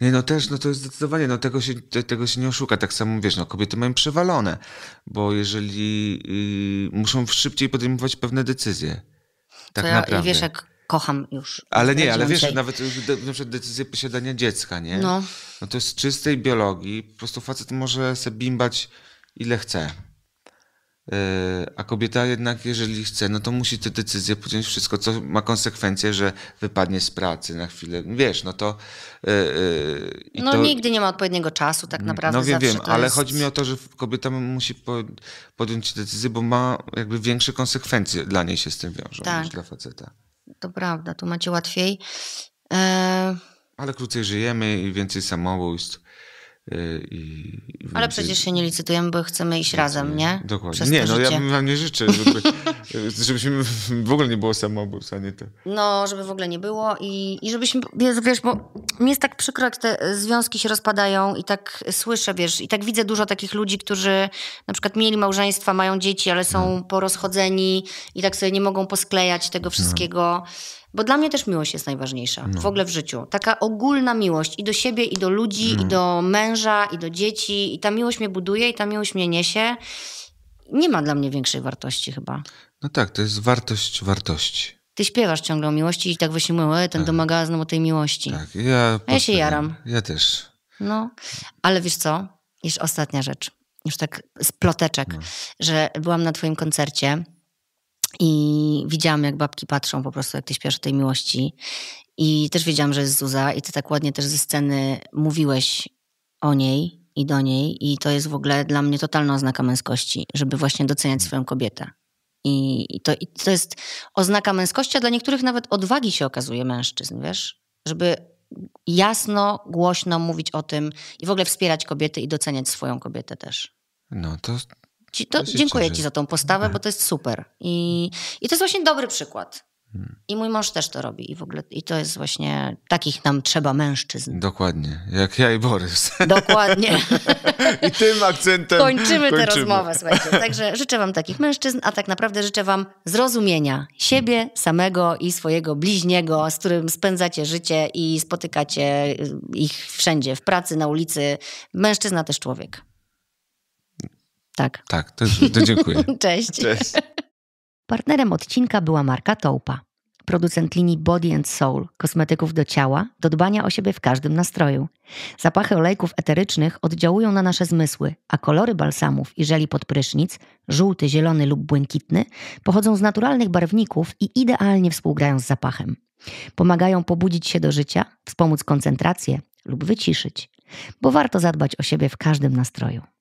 Nie, no też, no to jest zdecydowanie, no tego się, te, tego się nie oszuka. Tak samo, wiesz, no kobiety mają przewalone, bo jeżeli yy, muszą szybciej podejmować pewne decyzje. Tak to ja, naprawdę. Wiesz, jak kocham już. Ale nie, ale wiesz, nawet na przykład decyzję posiadania dziecka, nie? No. no to z czystej biologii po prostu facet może sobie bimbać ile chce. A kobieta jednak, jeżeli chce, no to musi te decyzje podjąć wszystko, co ma konsekwencje, że wypadnie z pracy na chwilę. Wiesz, no to. Yy, no to, nigdy nie ma odpowiedniego czasu, tak mm, naprawdę. No wiem, wiem, ale jest... chodzi mi o to, że kobieta musi podjąć decyzję, bo ma jakby większe konsekwencje dla niej się z tym wiążą tak. niż dla faceta. To prawda, tu macie łatwiej. E, ale krócej żyjemy i więcej samobójstw. Y, I, i Ale przecież się nie licytujemy, bo chcemy iść razem, nie? Dokładnie. Przez nie, no życie. ja wam nie życzę, żeby, *laughs* żebyśmy *laughs* w ogóle nie było samobójstwa, nie to. No, żeby w ogóle nie było i, i żebyśmy, wiesz, wiesz, bo mi jest tak przykro, jak te związki się rozpadają i tak słyszę, wiesz, i tak widzę dużo takich ludzi, którzy na przykład mieli małżeństwa, mają dzieci, ale są tak. porozchodzeni i tak sobie nie mogą posklejać tego tak. wszystkiego. No bo dla mnie też miłość jest najważniejsza no. w ogóle w życiu. Taka ogólna miłość i do siebie, i do ludzi, mm. i do męża, i do dzieci. I ta miłość mnie buduje, i ta miłość mnie niesie. Nie ma dla mnie większej wartości chyba. No tak, to jest wartość wartości. Ty śpiewasz ciągle o miłości i tak właśnie mówię, ten tak. domaga znowu tej miłości. Tak, ja... A ja się jaram. Ja też. No, ale wiesz co? Jeszcze ostatnia rzecz. Już tak z ploteczek, no. że byłam na twoim koncercie i widziałam, jak babki patrzą po prostu, jak ty śpiewasz tej miłości. I też wiedziałam, że jest Zuza i ty tak ładnie też ze sceny mówiłeś o niej i do niej. I to jest w ogóle dla mnie totalna oznaka męskości, żeby właśnie doceniać swoją kobietę. I, i, to, i to jest oznaka męskości, a dla niektórych nawet odwagi się okazuje mężczyzn, wiesz? Żeby jasno, głośno mówić o tym i w ogóle wspierać kobiety i doceniać swoją kobietę też. No to ci, to, dziękuję Ci za tą postawę, tak. bo to jest super. I, I to jest właśnie dobry przykład. Hmm. I mój mąż też to robi i w ogóle i to jest właśnie takich nam trzeba mężczyzn. Dokładnie, jak ja i Borys. Dokładnie. *laughs* I tym akcentem kończymy, kończymy. tę rozmowę, słuchajcie. Także życzę wam takich mężczyzn, a tak naprawdę życzę wam zrozumienia siebie samego i swojego bliźniego, z którym spędzacie życie i spotykacie y, ich wszędzie, w pracy, na ulicy. Mężczyzna też człowiek. Tak. Tak, to, to dziękuję. *laughs* Cześć. Cześć. Partnerem odcinka była marka Toupa, producent linii Body and Soul, kosmetyków do ciała, do dbania o siebie w każdym nastroju. Zapachy olejków eterycznych oddziałują na nasze zmysły, a kolory balsamów i żeli pod prysznic, żółty, zielony lub błękitny, pochodzą z naturalnych barwników i idealnie współgrają z zapachem. Pomagają pobudzić się do życia, wspomóc koncentrację lub wyciszyć, bo warto zadbać o siebie w każdym nastroju.